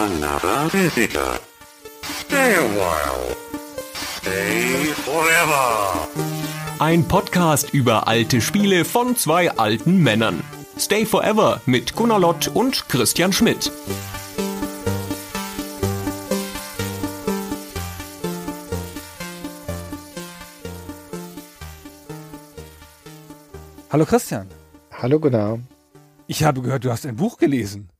Another visitor. Stay a while. Stay forever. Ein Podcast über alte Spiele von zwei alten Männern. Stay Forever mit Gunnar Lott und Christian Schmidt. Hallo Christian. Hallo Gunnar. Ich habe gehört, du hast ein Buch gelesen.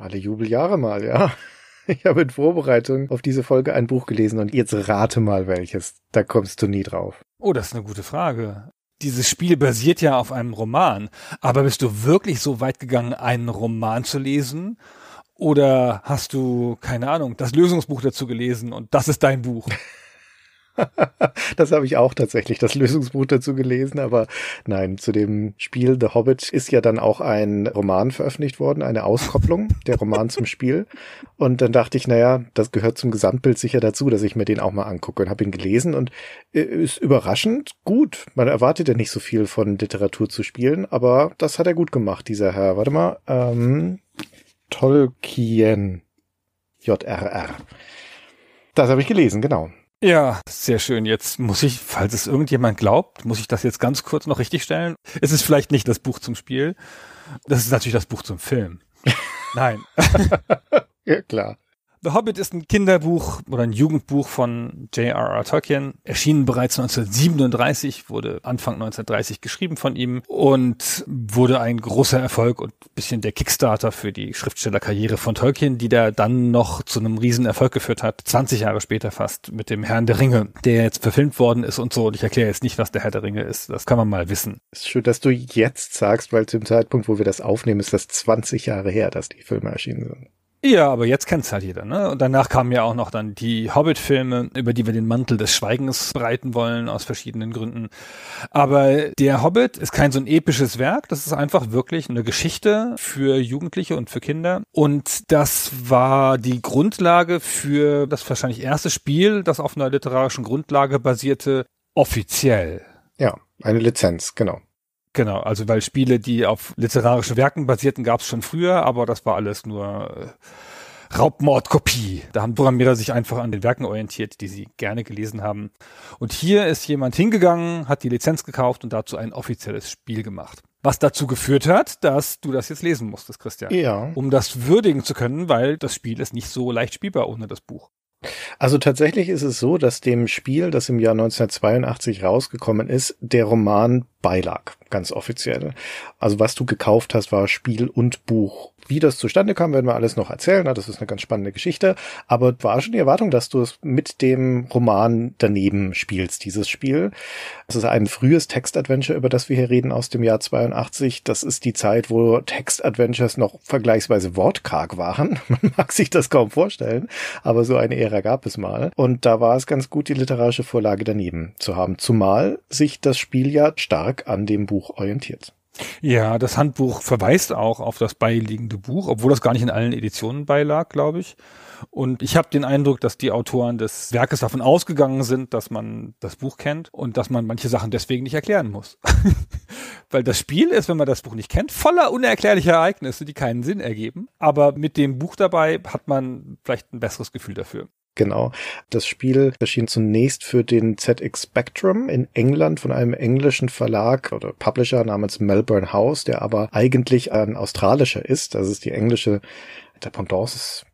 Alle Jubeljahre mal, ja. Ich habe in Vorbereitung auf diese Folge ein Buch gelesen und jetzt rate mal welches. Da kommst du nie drauf. Oh, das ist eine gute Frage. Dieses Spiel basiert ja auf einem Roman. Aber bist du wirklich so weit gegangen, einen Roman zu lesen? Oder hast du, keine Ahnung, das Lösungsbuch dazu gelesen und das ist dein Buch? das habe ich auch tatsächlich das Lösungsbuch dazu gelesen, aber nein, zu dem Spiel The Hobbit ist ja dann auch ein Roman veröffentlicht worden, eine Auskopplung, der Roman zum Spiel. Und dann dachte ich, naja, das gehört zum Gesamtbild sicher dazu, dass ich mir den auch mal angucke und habe ihn gelesen und äh, ist überraschend gut. Man erwartet ja nicht so viel von Literatur zu spielen, aber das hat er gut gemacht, dieser Herr. Warte mal, ähm, Tolkien. JRR. Das habe ich gelesen, genau. Ja, sehr schön. Jetzt muss ich, falls es irgendjemand glaubt, muss ich das jetzt ganz kurz noch richtigstellen. Es ist vielleicht nicht das Buch zum Spiel. Das ist natürlich das Buch zum Film. Nein. ja, klar. The Hobbit ist ein Kinderbuch oder ein Jugendbuch von J.R.R. Tolkien, erschienen bereits 1937, wurde Anfang 1930 geschrieben von ihm und wurde ein großer Erfolg und bisschen der Kickstarter für die Schriftstellerkarriere von Tolkien, die da dann noch zu einem riesen Erfolg geführt hat, 20 Jahre später fast mit dem Herrn der Ringe, der jetzt verfilmt worden ist und so. Und ich erkläre jetzt nicht, was der Herr der Ringe ist, das kann man mal wissen. Ist schön, dass du jetzt sagst, weil zum Zeitpunkt, wo wir das aufnehmen, ist das 20 Jahre her, dass die Filme erschienen sind. Ja, aber jetzt kennt's halt jeder, ne? Und danach kamen ja auch noch dann die Hobbit-Filme, über die wir den Mantel des Schweigens breiten wollen, aus verschiedenen Gründen. Aber der Hobbit ist kein so ein episches Werk, das ist einfach wirklich eine Geschichte für Jugendliche und für Kinder. Und das war die Grundlage für das wahrscheinlich erste Spiel, das auf einer literarischen Grundlage basierte, offiziell. Ja, eine Lizenz, genau. Genau, also weil Spiele, die auf literarischen Werken basierten, gab es schon früher, aber das war alles nur äh, Raubmordkopie. Da haben Programmierer sich einfach an den Werken orientiert, die sie gerne gelesen haben. Und hier ist jemand hingegangen, hat die Lizenz gekauft und dazu ein offizielles Spiel gemacht. Was dazu geführt hat, dass du das jetzt lesen musstest, Christian. Ja. Um das würdigen zu können, weil das Spiel ist nicht so leicht spielbar ohne das Buch. Also tatsächlich ist es so, dass dem Spiel, das im Jahr 1982 rausgekommen ist, der Roman beilag, ganz offiziell. Also was du gekauft hast, war Spiel und Buch wie das zustande kam, werden wir alles noch erzählen. Ne? Das ist eine ganz spannende Geschichte. Aber war schon die Erwartung, dass du es mit dem Roman daneben spielst, dieses Spiel. Es ist ein frühes Text-Adventure, über das wir hier reden, aus dem Jahr 82. Das ist die Zeit, wo Text-Adventures noch vergleichsweise wortkarg waren. Man mag sich das kaum vorstellen, aber so eine Ära gab es mal. Und da war es ganz gut, die literarische Vorlage daneben zu haben. Zumal sich das Spiel ja stark an dem Buch orientiert. Ja, das Handbuch verweist auch auf das beiliegende Buch, obwohl das gar nicht in allen Editionen beilag, glaube ich. Und ich habe den Eindruck, dass die Autoren des Werkes davon ausgegangen sind, dass man das Buch kennt und dass man manche Sachen deswegen nicht erklären muss. Weil das Spiel ist, wenn man das Buch nicht kennt, voller unerklärlicher Ereignisse, die keinen Sinn ergeben. Aber mit dem Buch dabei hat man vielleicht ein besseres Gefühl dafür. Genau. Das Spiel erschien zunächst für den ZX Spectrum in England von einem englischen Verlag oder Publisher namens Melbourne House, der aber eigentlich ein australischer ist. Das ist die englische Dependance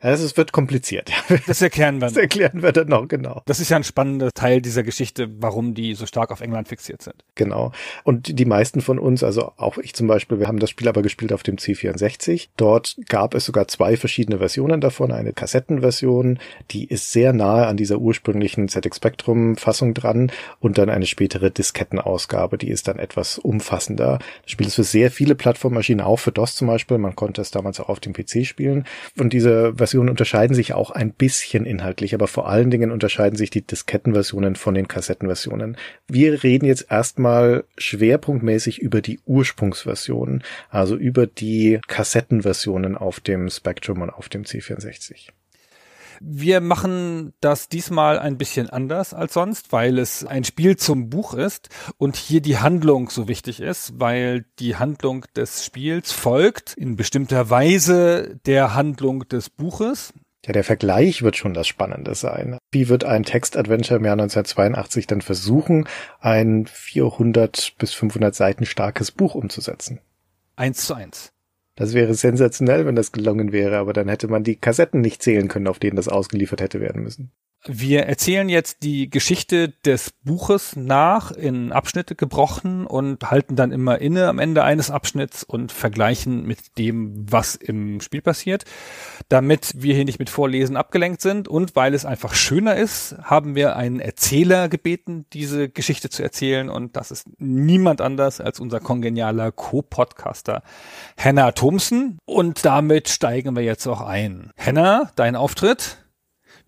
ja, das wird kompliziert. Das erklären wir. Das erklären wir dann noch, genau. Das ist ja ein spannender Teil dieser Geschichte, warum die so stark auf England fixiert sind. Genau. Und die meisten von uns, also auch ich zum Beispiel, wir haben das Spiel aber gespielt auf dem C64. Dort gab es sogar zwei verschiedene Versionen davon. Eine Kassettenversion, die ist sehr nahe an dieser ursprünglichen ZX Spectrum Fassung dran und dann eine spätere Diskettenausgabe, die ist dann etwas umfassender. Das Spiel ist für sehr viele Plattformmaschinen, auch für DOS zum Beispiel. Man konnte es damals auch auf dem PC spielen. Und diese Versionen unterscheiden sich auch ein bisschen inhaltlich, aber vor allen Dingen unterscheiden sich die Diskettenversionen von den Kassettenversionen. Wir reden jetzt erstmal schwerpunktmäßig über die Ursprungsversionen, also über die Kassettenversionen auf dem Spectrum und auf dem C64. Wir machen das diesmal ein bisschen anders als sonst, weil es ein Spiel zum Buch ist und hier die Handlung so wichtig ist, weil die Handlung des Spiels folgt in bestimmter Weise der Handlung des Buches. Ja, der Vergleich wird schon das Spannende sein. Wie wird ein Text-Adventure im Jahr 1982 dann versuchen, ein 400 bis 500 Seiten starkes Buch umzusetzen? Eins zu eins. Das wäre sensationell, wenn das gelungen wäre, aber dann hätte man die Kassetten nicht zählen können, auf denen das ausgeliefert hätte werden müssen. Wir erzählen jetzt die Geschichte des Buches nach in Abschnitte gebrochen und halten dann immer inne am Ende eines Abschnitts und vergleichen mit dem, was im Spiel passiert. Damit wir hier nicht mit Vorlesen abgelenkt sind und weil es einfach schöner ist, haben wir einen Erzähler gebeten, diese Geschichte zu erzählen und das ist niemand anders als unser kongenialer Co-Podcaster Hannah Thomsen und damit steigen wir jetzt auch ein. Hannah, dein Auftritt?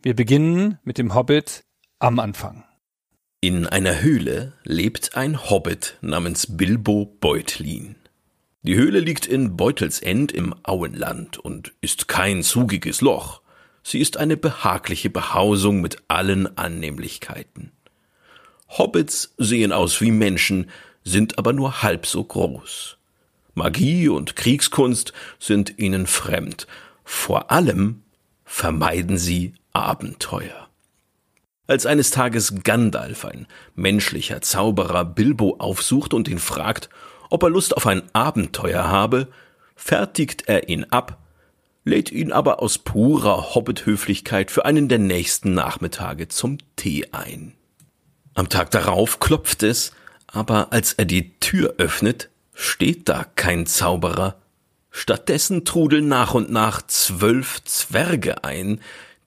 Wir beginnen mit dem Hobbit am Anfang. In einer Höhle lebt ein Hobbit namens Bilbo Beutlin. Die Höhle liegt in Beutelsend im Auenland und ist kein zugiges Loch. Sie ist eine behagliche Behausung mit allen Annehmlichkeiten. Hobbits sehen aus wie Menschen, sind aber nur halb so groß. Magie und Kriegskunst sind ihnen fremd. Vor allem vermeiden sie Abenteuer. Als eines Tages Gandalf, ein menschlicher Zauberer, Bilbo aufsucht und ihn fragt, ob er Lust auf ein Abenteuer habe, fertigt er ihn ab, lädt ihn aber aus purer Hobbithöflichkeit für einen der nächsten Nachmittage zum Tee ein. Am Tag darauf klopft es, aber als er die Tür öffnet, steht da kein Zauberer. Stattdessen trudeln nach und nach zwölf Zwerge ein,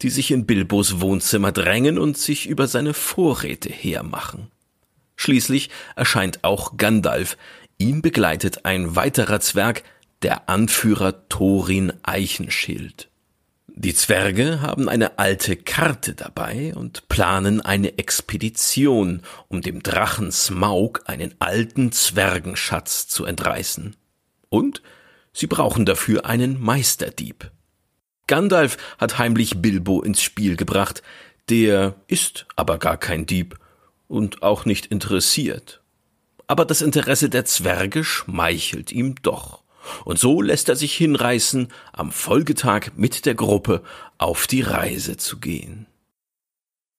die sich in Bilbos Wohnzimmer drängen und sich über seine Vorräte hermachen. Schließlich erscheint auch Gandalf. Ihn begleitet ein weiterer Zwerg, der Anführer Thorin Eichenschild. Die Zwerge haben eine alte Karte dabei und planen eine Expedition, um dem Drachen Smaug einen alten Zwergenschatz zu entreißen. Und sie brauchen dafür einen Meisterdieb. Gandalf hat heimlich Bilbo ins Spiel gebracht, der ist aber gar kein Dieb und auch nicht interessiert. Aber das Interesse der Zwerge schmeichelt ihm doch. Und so lässt er sich hinreißen, am Folgetag mit der Gruppe auf die Reise zu gehen.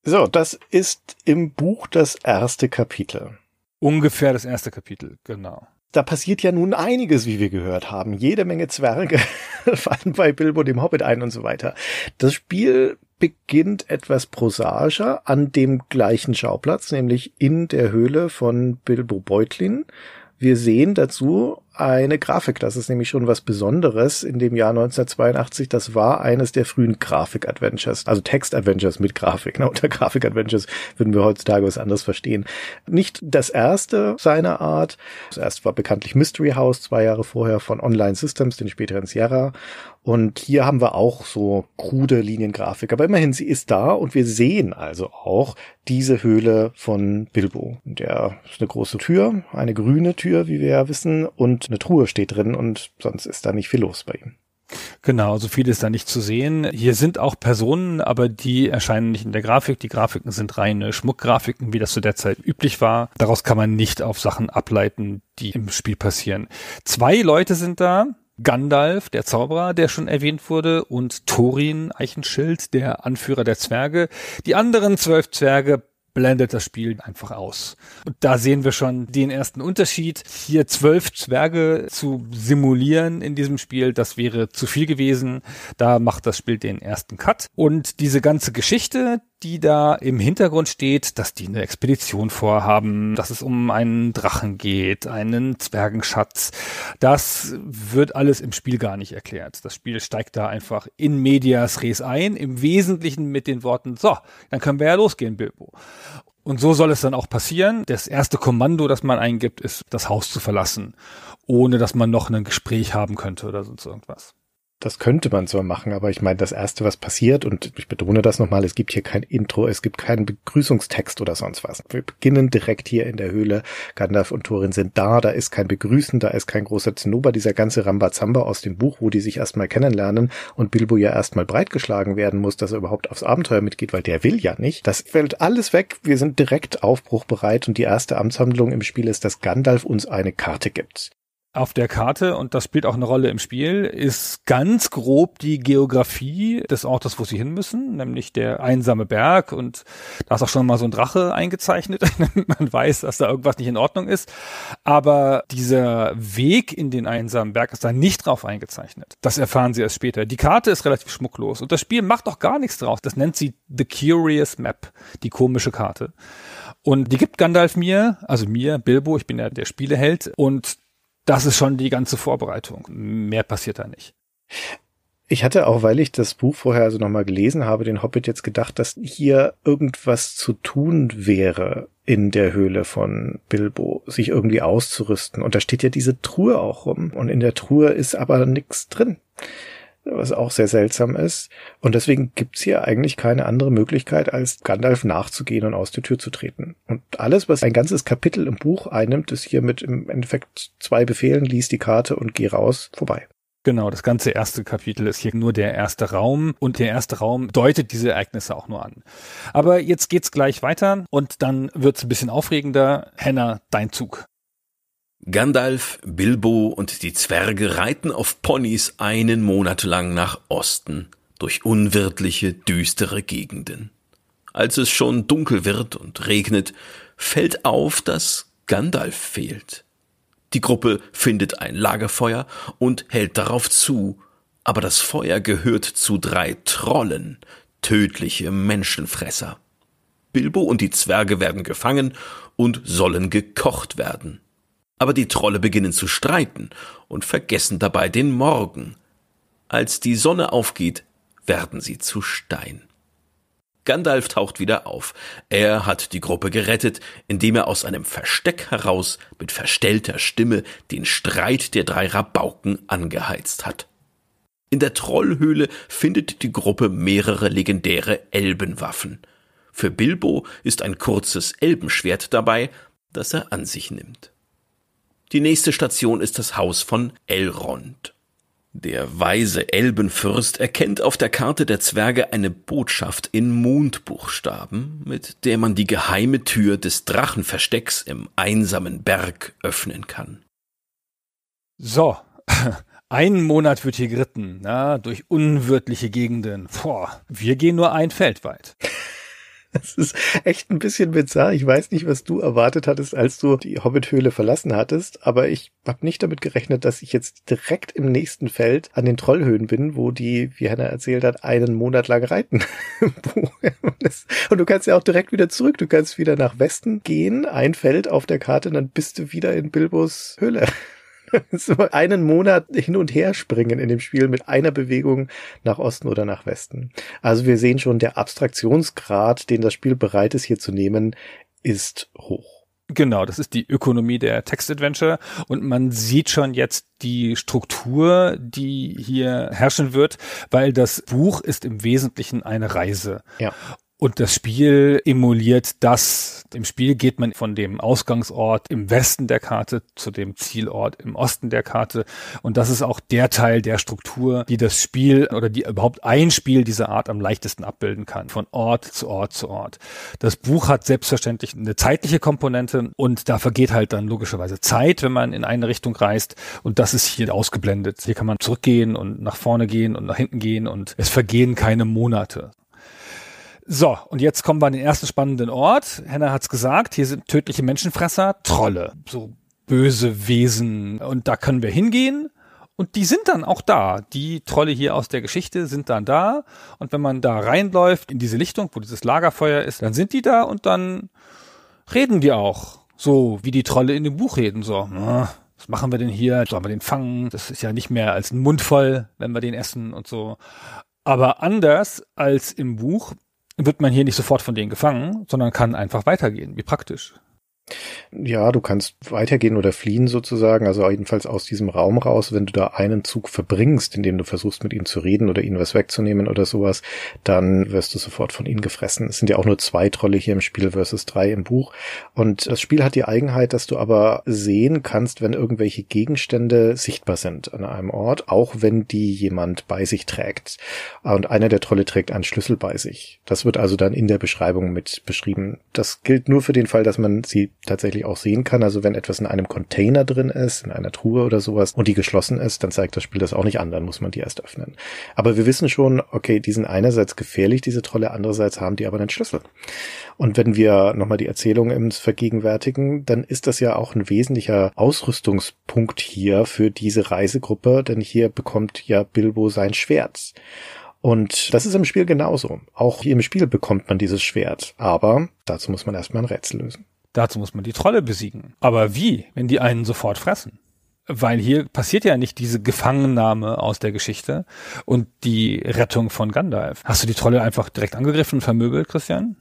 So, das ist im Buch das erste Kapitel. Ungefähr das erste Kapitel, genau da passiert ja nun einiges, wie wir gehört haben. Jede Menge Zwerge fallen bei Bilbo dem Hobbit ein und so weiter. Das Spiel beginnt etwas prosaischer an dem gleichen Schauplatz, nämlich in der Höhle von Bilbo Beutlin. Wir sehen dazu eine Grafik. Das ist nämlich schon was Besonderes in dem Jahr 1982. Das war eines der frühen Grafik-Adventures, also Text-Adventures mit Grafik. Ne? Unter Grafik-Adventures würden wir heutzutage was anderes verstehen. Nicht das erste seiner Art. Das erste war bekanntlich Mystery House, zwei Jahre vorher von Online Systems, den späteren Sierra. Und hier haben wir auch so krude Liniengrafik. Aber immerhin, sie ist da und wir sehen also auch diese Höhle von Bilbo. Der ist eine große Tür, eine grüne Tür, wie wir ja wissen, und eine Truhe steht drin und sonst ist da nicht viel los bei ihm. Genau, so viel ist da nicht zu sehen. Hier sind auch Personen, aber die erscheinen nicht in der Grafik. Die Grafiken sind reine Schmuckgrafiken, wie das zu der Zeit üblich war. Daraus kann man nicht auf Sachen ableiten, die im Spiel passieren. Zwei Leute sind da. Gandalf, der Zauberer, der schon erwähnt wurde, und Thorin, Eichenschild, der Anführer der Zwerge. Die anderen zwölf Zwerge blendet das Spiel einfach aus. Und da sehen wir schon den ersten Unterschied. Hier zwölf Zwerge zu simulieren in diesem Spiel, das wäre zu viel gewesen. Da macht das Spiel den ersten Cut. Und diese ganze Geschichte, die da im Hintergrund steht, dass die eine Expedition vorhaben, dass es um einen Drachen geht, einen Zwergenschatz. Das wird alles im Spiel gar nicht erklärt. Das Spiel steigt da einfach in medias res ein, im Wesentlichen mit den Worten, so, dann können wir ja losgehen, Bilbo. Und so soll es dann auch passieren. Das erste Kommando, das man eingibt, ist, das Haus zu verlassen, ohne dass man noch ein Gespräch haben könnte oder sonst irgendwas. Das könnte man zwar machen, aber ich meine, das Erste, was passiert, und ich betone das nochmal, es gibt hier kein Intro, es gibt keinen Begrüßungstext oder sonst was. Wir beginnen direkt hier in der Höhle. Gandalf und Thorin sind da, da ist kein Begrüßen, da ist kein großer Zinnober, dieser ganze Rambazamba aus dem Buch, wo die sich erstmal kennenlernen und Bilbo ja erstmal breitgeschlagen werden muss, dass er überhaupt aufs Abenteuer mitgeht, weil der will ja nicht. Das fällt alles weg, wir sind direkt aufbruchbereit und die erste Amtshandlung im Spiel ist, dass Gandalf uns eine Karte gibt auf der Karte, und das spielt auch eine Rolle im Spiel, ist ganz grob die Geografie des Ortes, wo sie hin müssen, nämlich der einsame Berg. Und da ist auch schon mal so ein Drache eingezeichnet, man weiß, dass da irgendwas nicht in Ordnung ist. Aber dieser Weg in den einsamen Berg ist da nicht drauf eingezeichnet. Das erfahren sie erst später. Die Karte ist relativ schmucklos und das Spiel macht auch gar nichts draus. Das nennt sie The Curious Map, die komische Karte. Und die gibt Gandalf mir, also mir, Bilbo, ich bin ja der Spieleheld. Und das ist schon die ganze Vorbereitung. Mehr passiert da nicht. Ich hatte auch, weil ich das Buch vorher also nochmal gelesen habe, den Hobbit jetzt gedacht, dass hier irgendwas zu tun wäre in der Höhle von Bilbo, sich irgendwie auszurüsten. Und da steht ja diese Truhe auch rum. Und in der Truhe ist aber nichts drin was auch sehr seltsam ist. Und deswegen gibt's hier eigentlich keine andere Möglichkeit, als Gandalf nachzugehen und aus der Tür zu treten. Und alles, was ein ganzes Kapitel im Buch einnimmt, ist hier mit im Endeffekt zwei Befehlen, lies die Karte und geh raus, vorbei. Genau, das ganze erste Kapitel ist hier nur der erste Raum und der erste Raum deutet diese Ereignisse auch nur an. Aber jetzt geht's gleich weiter und dann wird's ein bisschen aufregender. Henna, dein Zug. Gandalf, Bilbo und die Zwerge reiten auf Ponys einen Monat lang nach Osten durch unwirtliche, düstere Gegenden. Als es schon dunkel wird und regnet, fällt auf, dass Gandalf fehlt. Die Gruppe findet ein Lagerfeuer und hält darauf zu, aber das Feuer gehört zu drei Trollen, tödliche Menschenfresser. Bilbo und die Zwerge werden gefangen und sollen gekocht werden. Aber die Trolle beginnen zu streiten und vergessen dabei den Morgen. Als die Sonne aufgeht, werden sie zu Stein. Gandalf taucht wieder auf. Er hat die Gruppe gerettet, indem er aus einem Versteck heraus mit verstellter Stimme den Streit der drei Rabauken angeheizt hat. In der Trollhöhle findet die Gruppe mehrere legendäre Elbenwaffen. Für Bilbo ist ein kurzes Elbenschwert dabei, das er an sich nimmt. Die nächste Station ist das Haus von Elrond. Der weise Elbenfürst erkennt auf der Karte der Zwerge eine Botschaft in Mondbuchstaben, mit der man die geheime Tür des Drachenverstecks im einsamen Berg öffnen kann. So, einen Monat wird hier geritten, na, durch unwirtliche Gegenden. Boah, wir gehen nur ein Feld weit. Es ist echt ein bisschen bizarr. Ich weiß nicht, was du erwartet hattest, als du die Hobbit-Höhle verlassen hattest, aber ich habe nicht damit gerechnet, dass ich jetzt direkt im nächsten Feld an den Trollhöhen bin, wo die, wie Hannah erzählt hat, einen Monat lang reiten. Und du kannst ja auch direkt wieder zurück. Du kannst wieder nach Westen gehen, ein Feld auf der Karte, und dann bist du wieder in Bilbos Höhle. so einen Monat hin und her springen in dem Spiel mit einer Bewegung nach Osten oder nach Westen. Also wir sehen schon, der Abstraktionsgrad, den das Spiel bereit ist hier zu nehmen, ist hoch. Genau, das ist die Ökonomie der Textadventure und man sieht schon jetzt die Struktur, die hier herrschen wird, weil das Buch ist im Wesentlichen eine Reise. Ja. Und das Spiel emuliert das. Im Spiel geht man von dem Ausgangsort im Westen der Karte zu dem Zielort im Osten der Karte. Und das ist auch der Teil der Struktur, die das Spiel oder die überhaupt ein Spiel dieser Art am leichtesten abbilden kann. Von Ort zu Ort zu Ort. Das Buch hat selbstverständlich eine zeitliche Komponente und da vergeht halt dann logischerweise Zeit, wenn man in eine Richtung reist. Und das ist hier ausgeblendet. Hier kann man zurückgehen und nach vorne gehen und nach hinten gehen und es vergehen keine Monate. So, und jetzt kommen wir an den ersten spannenden Ort. Henna hat's gesagt, hier sind tödliche Menschenfresser, Trolle, so böse Wesen. Und da können wir hingehen. Und die sind dann auch da. Die Trolle hier aus der Geschichte sind dann da. Und wenn man da reinläuft in diese Lichtung, wo dieses Lagerfeuer ist, dann sind die da und dann reden die auch. So wie die Trolle in dem Buch reden. So, was machen wir denn hier? Sollen wir den fangen? Das ist ja nicht mehr als ein Mund voll, wenn wir den essen und so. Aber anders als im Buch wird man hier nicht sofort von denen gefangen, sondern kann einfach weitergehen. Wie praktisch. Ja, du kannst weitergehen oder fliehen sozusagen, also jedenfalls aus diesem Raum raus, wenn du da einen Zug verbringst, indem du versuchst mit ihnen zu reden oder ihnen was wegzunehmen oder sowas, dann wirst du sofort von ihnen gefressen. Es sind ja auch nur zwei Trolle hier im Spiel versus drei im Buch und das Spiel hat die Eigenheit, dass du aber sehen kannst, wenn irgendwelche Gegenstände sichtbar sind an einem Ort, auch wenn die jemand bei sich trägt. Und einer der Trolle trägt einen Schlüssel bei sich. Das wird also dann in der Beschreibung mit beschrieben. Das gilt nur für den Fall, dass man sie tatsächlich auch sehen kann. Also wenn etwas in einem Container drin ist, in einer Truhe oder sowas und die geschlossen ist, dann zeigt das Spiel das auch nicht an, dann muss man die erst öffnen. Aber wir wissen schon, okay, die sind einerseits gefährlich, diese Trolle, andererseits haben die aber einen Schlüssel. Und wenn wir nochmal die Erzählung ins Vergegenwärtigen, dann ist das ja auch ein wesentlicher Ausrüstungspunkt hier für diese Reisegruppe, denn hier bekommt ja Bilbo sein Schwert. Und das ist im Spiel genauso. Auch hier im Spiel bekommt man dieses Schwert. Aber dazu muss man erstmal ein Rätsel lösen. Dazu muss man die Trolle besiegen. Aber wie, wenn die einen sofort fressen? Weil hier passiert ja nicht diese Gefangennahme aus der Geschichte und die Rettung von Gandalf. Hast du die Trolle einfach direkt angegriffen und vermöbelt, Christian?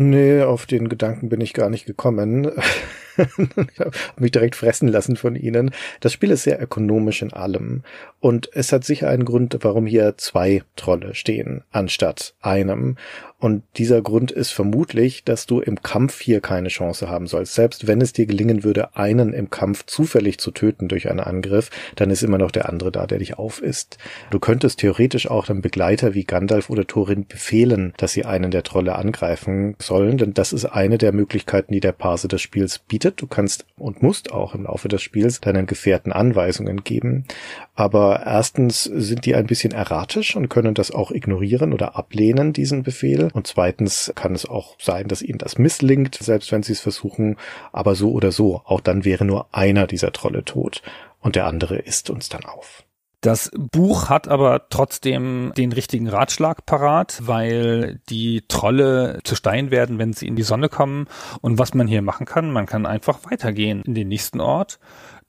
Nee, auf den Gedanken bin ich gar nicht gekommen. ich habe mich direkt fressen lassen von Ihnen. Das Spiel ist sehr ökonomisch in allem. Und es hat sicher einen Grund, warum hier zwei Trolle stehen, anstatt einem. Und dieser Grund ist vermutlich, dass du im Kampf hier keine Chance haben sollst. Selbst wenn es dir gelingen würde, einen im Kampf zufällig zu töten durch einen Angriff, dann ist immer noch der andere da, der dich aufisst. Du könntest theoretisch auch dann Begleiter wie Gandalf oder Thorin befehlen, dass sie einen der Trolle angreifen sollen, denn das ist eine der Möglichkeiten, die der Parser des Spiels bietet. Du kannst und musst auch im Laufe des Spiels deinen Gefährten Anweisungen geben. Aber erstens sind die ein bisschen erratisch und können das auch ignorieren oder ablehnen, diesen Befehl. Und zweitens kann es auch sein, dass ihnen das misslingt, selbst wenn sie es versuchen. Aber so oder so, auch dann wäre nur einer dieser Trolle tot und der andere isst uns dann auf. Das Buch hat aber trotzdem den richtigen Ratschlag parat, weil die Trolle zu Stein werden, wenn sie in die Sonne kommen. Und was man hier machen kann, man kann einfach weitergehen in den nächsten Ort,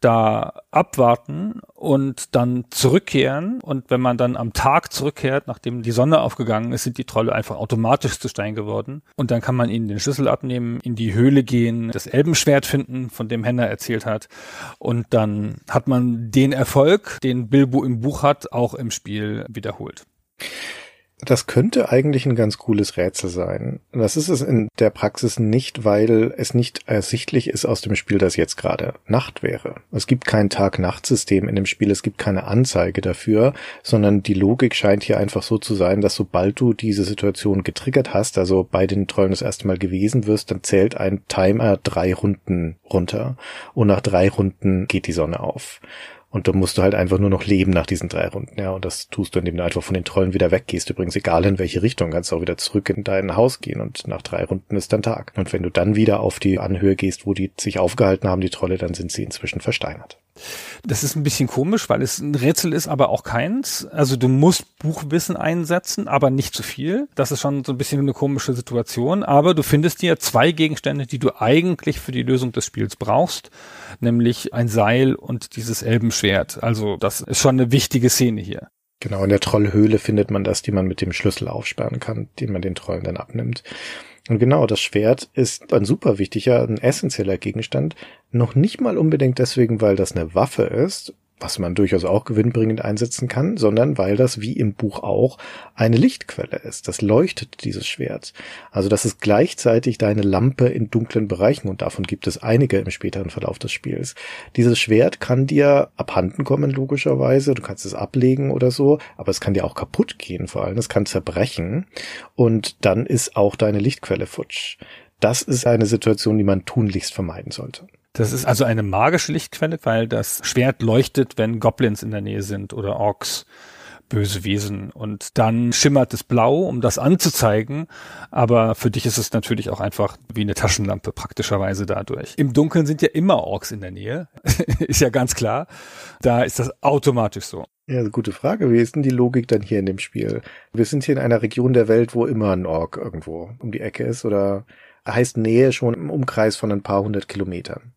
da abwarten und dann zurückkehren. Und wenn man dann am Tag zurückkehrt, nachdem die Sonne aufgegangen ist, sind die Trolle einfach automatisch zu Stein geworden. Und dann kann man ihnen den Schlüssel abnehmen, in die Höhle gehen, das Elbenschwert finden, von dem Henna erzählt hat. Und dann hat man den Erfolg, den Bilbo im Buch hat, auch im Spiel wiederholt das könnte eigentlich ein ganz cooles Rätsel sein. Das ist es in der Praxis nicht, weil es nicht ersichtlich ist aus dem Spiel, dass jetzt gerade Nacht wäre. Es gibt kein Tag-Nacht-System in dem Spiel, es gibt keine Anzeige dafür, sondern die Logik scheint hier einfach so zu sein, dass sobald du diese Situation getriggert hast, also bei den Trollen das erste Mal gewesen wirst, dann zählt ein Timer drei Runden runter und nach drei Runden geht die Sonne auf. Und da musst du halt einfach nur noch leben nach diesen drei Runden, ja. Und das tust du, indem du einfach von den Trollen wieder weggehst. Übrigens, egal in welche Richtung, kannst du auch wieder zurück in dein Haus gehen und nach drei Runden ist dann Tag. Und wenn du dann wieder auf die Anhöhe gehst, wo die sich aufgehalten haben, die Trolle, dann sind sie inzwischen versteinert. Das ist ein bisschen komisch, weil es ein Rätsel ist, aber auch keins. Also du musst Buchwissen einsetzen, aber nicht zu viel. Das ist schon so ein bisschen eine komische Situation. Aber du findest dir zwei Gegenstände, die du eigentlich für die Lösung des Spiels brauchst, nämlich ein Seil und dieses Elbenschwert. Also das ist schon eine wichtige Szene hier. Genau, in der Trollhöhle findet man das, die man mit dem Schlüssel aufsperren kann, den man den Trollen dann abnimmt. Und genau, das Schwert ist ein super wichtiger, ein essentieller Gegenstand. Noch nicht mal unbedingt deswegen, weil das eine Waffe ist, was man durchaus auch gewinnbringend einsetzen kann, sondern weil das wie im Buch auch eine Lichtquelle ist. Das leuchtet dieses Schwert. Also das ist gleichzeitig deine Lampe in dunklen Bereichen und davon gibt es einige im späteren Verlauf des Spiels. Dieses Schwert kann dir abhanden kommen, logischerweise. Du kannst es ablegen oder so, aber es kann dir auch kaputt gehen vor allem. Es kann zerbrechen und dann ist auch deine Lichtquelle futsch. Das ist eine Situation, die man tunlichst vermeiden sollte. Das ist also eine magische Lichtquelle, weil das Schwert leuchtet, wenn Goblins in der Nähe sind oder Orks, böse Wesen. Und dann schimmert es blau, um das anzuzeigen. Aber für dich ist es natürlich auch einfach wie eine Taschenlampe praktischerweise dadurch. Im Dunkeln sind ja immer Orks in der Nähe. ist ja ganz klar. Da ist das automatisch so. Ja, gute Frage. Wie ist denn die Logik dann hier in dem Spiel? Wir sind hier in einer Region der Welt, wo immer ein Ork irgendwo um die Ecke ist oder heißt Nähe schon im Umkreis von ein paar hundert Kilometern.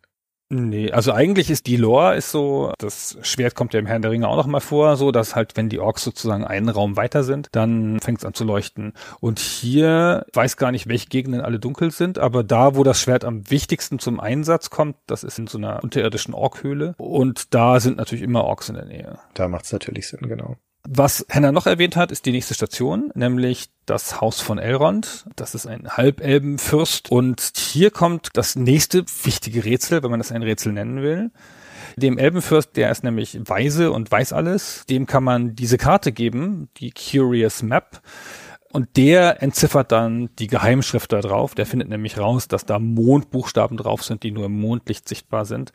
Nee, also eigentlich ist die Lore ist so, das Schwert kommt ja im Herrn der Ringe auch nochmal vor, so dass halt, wenn die Orks sozusagen einen Raum weiter sind, dann fängt es an zu leuchten. Und hier weiß gar nicht, welche Gegenden alle dunkel sind, aber da, wo das Schwert am wichtigsten zum Einsatz kommt, das ist in so einer unterirdischen Orkhöhle. Und da sind natürlich immer Orks in der Nähe. Da macht es natürlich Sinn, genau. Was Henna noch erwähnt hat, ist die nächste Station, nämlich das Haus von Elrond. Das ist ein Halbelbenfürst. Und hier kommt das nächste wichtige Rätsel, wenn man das ein Rätsel nennen will. Dem Elbenfürst, der ist nämlich weise und weiß alles, dem kann man diese Karte geben, die Curious Map. Und der entziffert dann die Geheimschrift da drauf. Der findet nämlich raus, dass da Mondbuchstaben drauf sind, die nur im Mondlicht sichtbar sind.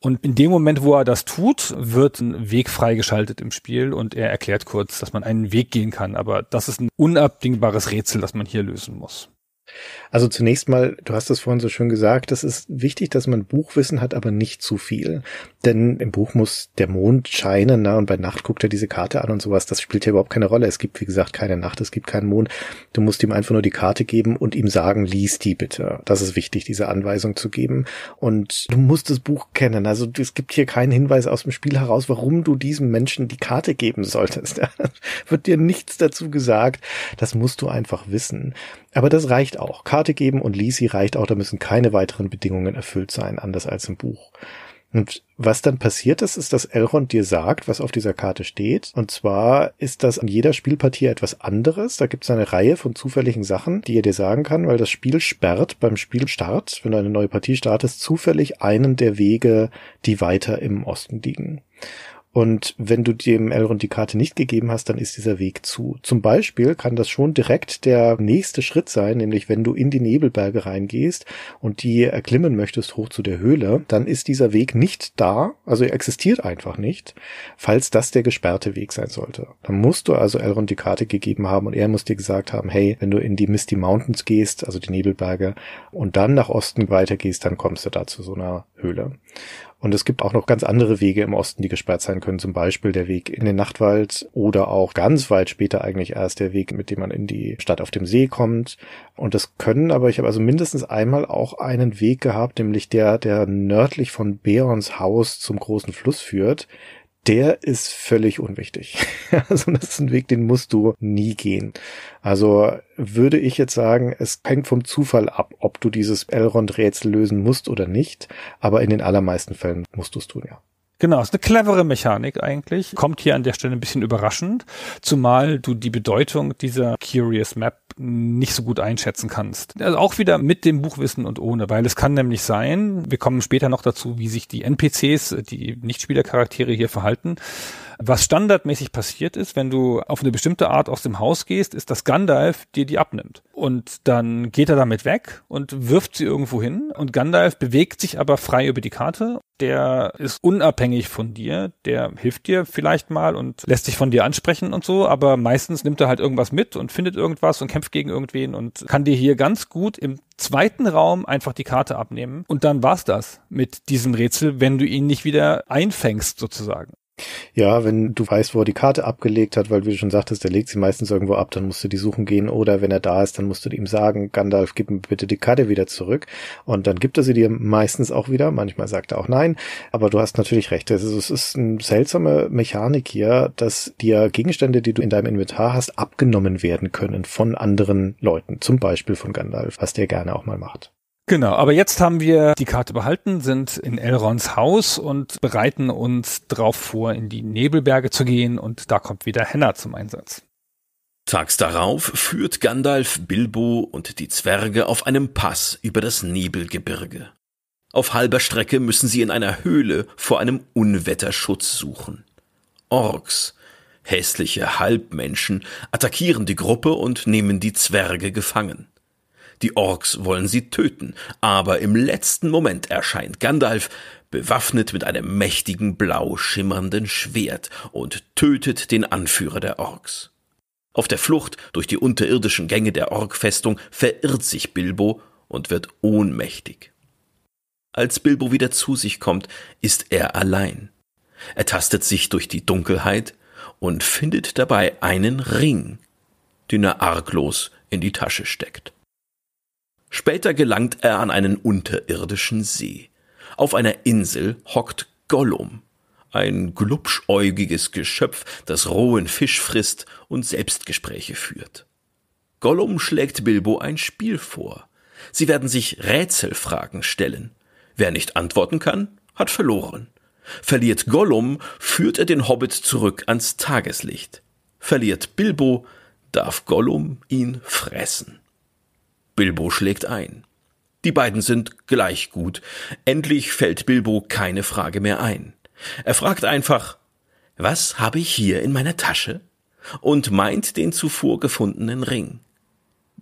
Und in dem Moment, wo er das tut, wird ein Weg freigeschaltet im Spiel und er erklärt kurz, dass man einen Weg gehen kann. Aber das ist ein unabdingbares Rätsel, das man hier lösen muss. Also zunächst mal, du hast das vorhin so schön gesagt, das ist wichtig, dass man Buchwissen hat, aber nicht zu viel. Denn im Buch muss der Mond scheinen, na, und bei Nacht guckt er diese Karte an und sowas. Das spielt ja überhaupt keine Rolle. Es gibt, wie gesagt, keine Nacht, es gibt keinen Mond. Du musst ihm einfach nur die Karte geben und ihm sagen, lies die bitte. Das ist wichtig, diese Anweisung zu geben. Und du musst das Buch kennen. Also es gibt hier keinen Hinweis aus dem Spiel heraus, warum du diesem Menschen die Karte geben solltest. Da wird dir nichts dazu gesagt. Das musst du einfach wissen. Aber das reicht auch. Karte Karte geben und Lisi reicht auch, da müssen keine weiteren Bedingungen erfüllt sein, anders als im Buch. Und was dann passiert ist, ist, dass Elrond dir sagt, was auf dieser Karte steht. Und zwar ist das an jeder Spielpartie etwas anderes. Da gibt es eine Reihe von zufälligen Sachen, die er dir sagen kann, weil das Spiel sperrt beim Spielstart, wenn du eine neue Partie startest, zufällig einen der Wege, die weiter im Osten liegen. Und wenn du dem Elrond die Karte nicht gegeben hast, dann ist dieser Weg zu. Zum Beispiel kann das schon direkt der nächste Schritt sein, nämlich wenn du in die Nebelberge reingehst und die erklimmen möchtest hoch zu der Höhle, dann ist dieser Weg nicht da, also er existiert einfach nicht, falls das der gesperrte Weg sein sollte. Dann musst du also Elrond die Karte gegeben haben und er muss dir gesagt haben, hey, wenn du in die Misty Mountains gehst, also die Nebelberge, und dann nach Osten weitergehst, dann kommst du da zu so einer Höhle. Und es gibt auch noch ganz andere Wege im Osten, die gesperrt sein können. Zum Beispiel der Weg in den Nachtwald oder auch ganz weit später eigentlich erst der Weg, mit dem man in die Stadt auf dem See kommt. Und das können, aber ich habe also mindestens einmal auch einen Weg gehabt, nämlich der, der nördlich von Beons Haus zum großen Fluss führt der ist völlig unwichtig. also das ist ein Weg, den musst du nie gehen. Also würde ich jetzt sagen, es hängt vom Zufall ab, ob du dieses Elrond-Rätsel lösen musst oder nicht. Aber in den allermeisten Fällen musst du es tun, ja. Genau, ist eine clevere Mechanik eigentlich. Kommt hier an der Stelle ein bisschen überraschend, zumal du die Bedeutung dieser Curious Map nicht so gut einschätzen kannst. Also auch wieder mit dem Buchwissen und ohne, weil es kann nämlich sein, wir kommen später noch dazu, wie sich die NPCs, die Nichtspielercharaktere hier verhalten, was standardmäßig passiert ist, wenn du auf eine bestimmte Art aus dem Haus gehst, ist, dass Gandalf dir die abnimmt. Und dann geht er damit weg und wirft sie irgendwo hin. Und Gandalf bewegt sich aber frei über die Karte. Der ist unabhängig von dir. Der hilft dir vielleicht mal und lässt sich von dir ansprechen und so. Aber meistens nimmt er halt irgendwas mit und findet irgendwas und kämpft gegen irgendwen und kann dir hier ganz gut im zweiten Raum einfach die Karte abnehmen. Und dann war's das mit diesem Rätsel, wenn du ihn nicht wieder einfängst sozusagen. Ja, wenn du weißt, wo er die Karte abgelegt hat, weil wie du schon sagtest, der legt sie meistens irgendwo ab, dann musst du die suchen gehen oder wenn er da ist, dann musst du ihm sagen, Gandalf, gib mir bitte die Karte wieder zurück und dann gibt er sie dir meistens auch wieder, manchmal sagt er auch nein, aber du hast natürlich recht, es also, es ist eine seltsame Mechanik hier, dass dir Gegenstände, die du in deinem Inventar hast, abgenommen werden können von anderen Leuten, zum Beispiel von Gandalf, was der gerne auch mal macht. Genau, aber jetzt haben wir die Karte behalten, sind in Elrons Haus und bereiten uns drauf vor, in die Nebelberge zu gehen und da kommt wieder Henna zum Einsatz. Tags darauf führt Gandalf Bilbo und die Zwerge auf einem Pass über das Nebelgebirge. Auf halber Strecke müssen sie in einer Höhle vor einem Unwetter Schutz suchen. Orks, hässliche Halbmenschen, attackieren die Gruppe und nehmen die Zwerge gefangen. Die Orks wollen sie töten, aber im letzten Moment erscheint Gandalf, bewaffnet mit einem mächtigen blau schimmernden Schwert und tötet den Anführer der Orks. Auf der Flucht durch die unterirdischen Gänge der Orkfestung verirrt sich Bilbo und wird ohnmächtig. Als Bilbo wieder zu sich kommt, ist er allein. Er tastet sich durch die Dunkelheit und findet dabei einen Ring, den er arglos in die Tasche steckt. Später gelangt er an einen unterirdischen See. Auf einer Insel hockt Gollum, ein glubschäugiges Geschöpf, das rohen Fisch frisst und Selbstgespräche führt. Gollum schlägt Bilbo ein Spiel vor. Sie werden sich Rätselfragen stellen. Wer nicht antworten kann, hat verloren. Verliert Gollum, führt er den Hobbit zurück ans Tageslicht. Verliert Bilbo, darf Gollum ihn fressen. Bilbo schlägt ein. Die beiden sind gleich gut. Endlich fällt Bilbo keine Frage mehr ein. Er fragt einfach, was habe ich hier in meiner Tasche? und meint den zuvor gefundenen Ring.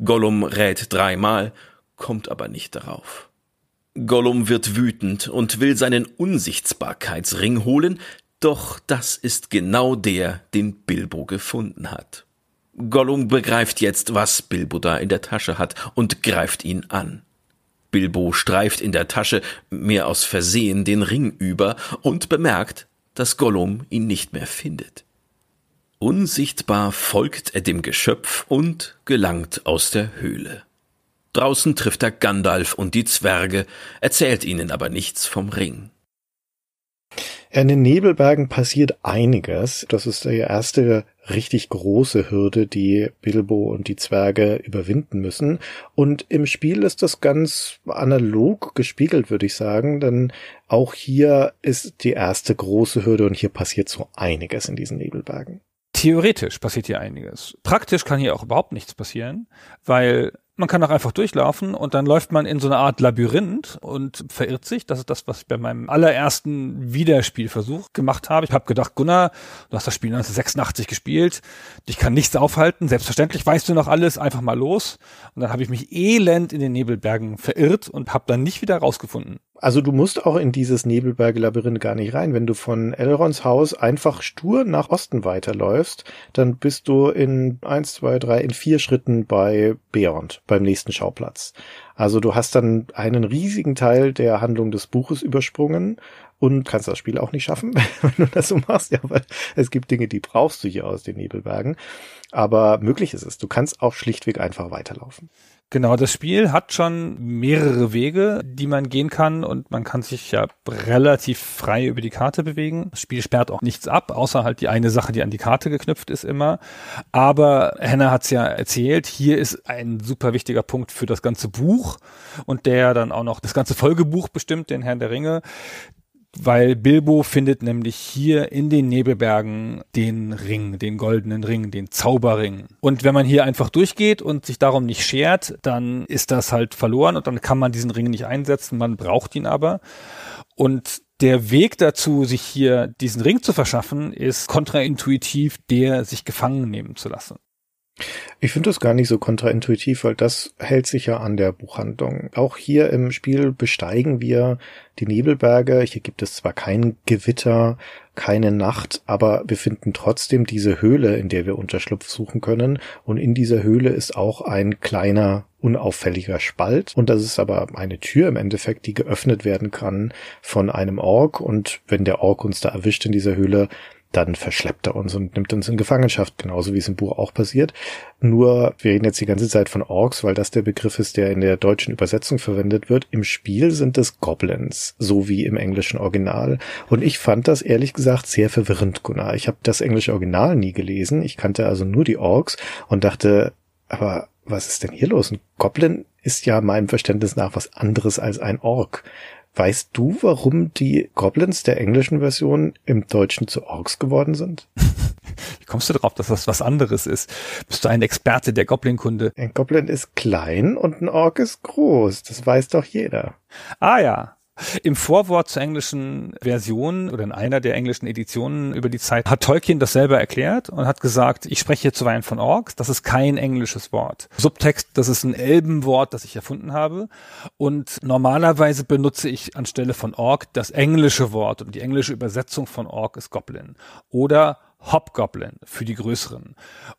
Gollum rät dreimal, kommt aber nicht darauf. Gollum wird wütend und will seinen Unsichtbarkeitsring holen, doch das ist genau der, den Bilbo gefunden hat. Gollum begreift jetzt, was Bilbo da in der Tasche hat und greift ihn an. Bilbo streift in der Tasche, mehr aus Versehen, den Ring über und bemerkt, dass Gollum ihn nicht mehr findet. Unsichtbar folgt er dem Geschöpf und gelangt aus der Höhle. Draußen trifft er Gandalf und die Zwerge, erzählt ihnen aber nichts vom Ring. In den Nebelbergen passiert einiges. Das ist die erste richtig große Hürde, die Bilbo und die Zwerge überwinden müssen. Und im Spiel ist das ganz analog gespiegelt, würde ich sagen, denn auch hier ist die erste große Hürde und hier passiert so einiges in diesen Nebelbergen theoretisch passiert hier einiges. Praktisch kann hier auch überhaupt nichts passieren, weil man kann auch einfach durchlaufen und dann läuft man in so eine Art Labyrinth und verirrt sich. Das ist das, was ich bei meinem allerersten Wiederspielversuch gemacht habe. Ich habe gedacht, Gunnar, du hast das Spiel 1986 gespielt, dich kann nichts aufhalten, selbstverständlich weißt du noch alles, einfach mal los. Und dann habe ich mich elend in den Nebelbergen verirrt und habe dann nicht wieder rausgefunden. Also du musst auch in dieses Nebelberge Labyrinth gar nicht rein. Wenn du von Elrons Haus einfach stur nach Osten weiterläufst, dann bist du in eins, zwei, drei, in vier Schritten bei Beyond, beim nächsten Schauplatz. Also du hast dann einen riesigen Teil der Handlung des Buches übersprungen und kannst das Spiel auch nicht schaffen, wenn du das so machst. Ja, weil es gibt Dinge, die brauchst du hier aus den Nebelbergen. Aber möglich ist es. Du kannst auch schlichtweg einfach weiterlaufen. Genau, das Spiel hat schon mehrere Wege, die man gehen kann und man kann sich ja relativ frei über die Karte bewegen. Das Spiel sperrt auch nichts ab, außer halt die eine Sache, die an die Karte geknüpft ist immer. Aber Henna hat es ja erzählt, hier ist ein super wichtiger Punkt für das ganze Buch und der dann auch noch das ganze Folgebuch bestimmt, den Herrn der Ringe weil Bilbo findet nämlich hier in den Nebelbergen den Ring, den goldenen Ring, den Zauberring. Und wenn man hier einfach durchgeht und sich darum nicht schert, dann ist das halt verloren und dann kann man diesen Ring nicht einsetzen, man braucht ihn aber. Und der Weg dazu, sich hier diesen Ring zu verschaffen, ist kontraintuitiv, der sich gefangen nehmen zu lassen. Ich finde das gar nicht so kontraintuitiv, weil das hält sich ja an der Buchhandlung. Auch hier im Spiel besteigen wir die Nebelberge. Hier gibt es zwar kein Gewitter, keine Nacht, aber wir finden trotzdem diese Höhle, in der wir Unterschlupf suchen können. Und in dieser Höhle ist auch ein kleiner, unauffälliger Spalt. Und das ist aber eine Tür im Endeffekt, die geöffnet werden kann von einem Ork. Und wenn der Ork uns da erwischt in dieser Höhle, dann verschleppt er uns und nimmt uns in Gefangenschaft, genauso wie es im Buch auch passiert. Nur, wir reden jetzt die ganze Zeit von Orks, weil das der Begriff ist, der in der deutschen Übersetzung verwendet wird. Im Spiel sind es Goblins, so wie im englischen Original. Und ich fand das ehrlich gesagt sehr verwirrend, Gunnar. Ich habe das englische Original nie gelesen. Ich kannte also nur die Orks und dachte, aber was ist denn hier los? Ein Goblin ist ja meinem Verständnis nach was anderes als ein Ork. Weißt du, warum die Goblins der englischen Version im Deutschen zu Orks geworden sind? Wie kommst du darauf, dass das was anderes ist? Bist du ein Experte der Goblin-Kunde? Ein Goblin ist klein und ein Ork ist groß. Das weiß doch jeder. Ah ja, im Vorwort zur englischen Version oder in einer der englischen Editionen über die Zeit hat Tolkien das selber erklärt und hat gesagt, ich spreche hier zuweilen von Orks, das ist kein englisches Wort. Subtext, das ist ein Elbenwort, das ich erfunden habe. Und normalerweise benutze ich anstelle von Ork das englische Wort und die englische Übersetzung von Ork ist Goblin. Oder Hobgoblin für die größeren.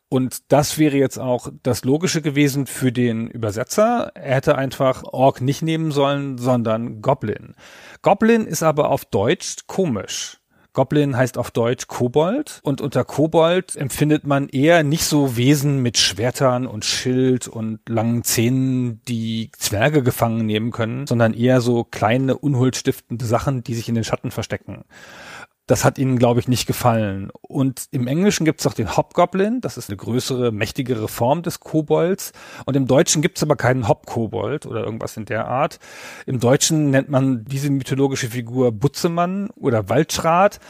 Und das wäre jetzt auch das Logische gewesen für den Übersetzer. Er hätte einfach Ork nicht nehmen sollen, sondern Goblin. Goblin ist aber auf Deutsch komisch. Goblin heißt auf Deutsch Kobold und unter Kobold empfindet man eher nicht so Wesen mit Schwertern und Schild und langen Zähnen, die Zwerge gefangen nehmen können, sondern eher so kleine, unholdstiftende Sachen, die sich in den Schatten verstecken. Das hat ihnen, glaube ich, nicht gefallen. Und im Englischen gibt es auch den Hobgoblin, das ist eine größere, mächtigere Form des Kobolds. Und im Deutschen gibt es aber keinen Hobkobold oder irgendwas in der Art. Im Deutschen nennt man diese mythologische Figur Butzemann oder Waldschrat.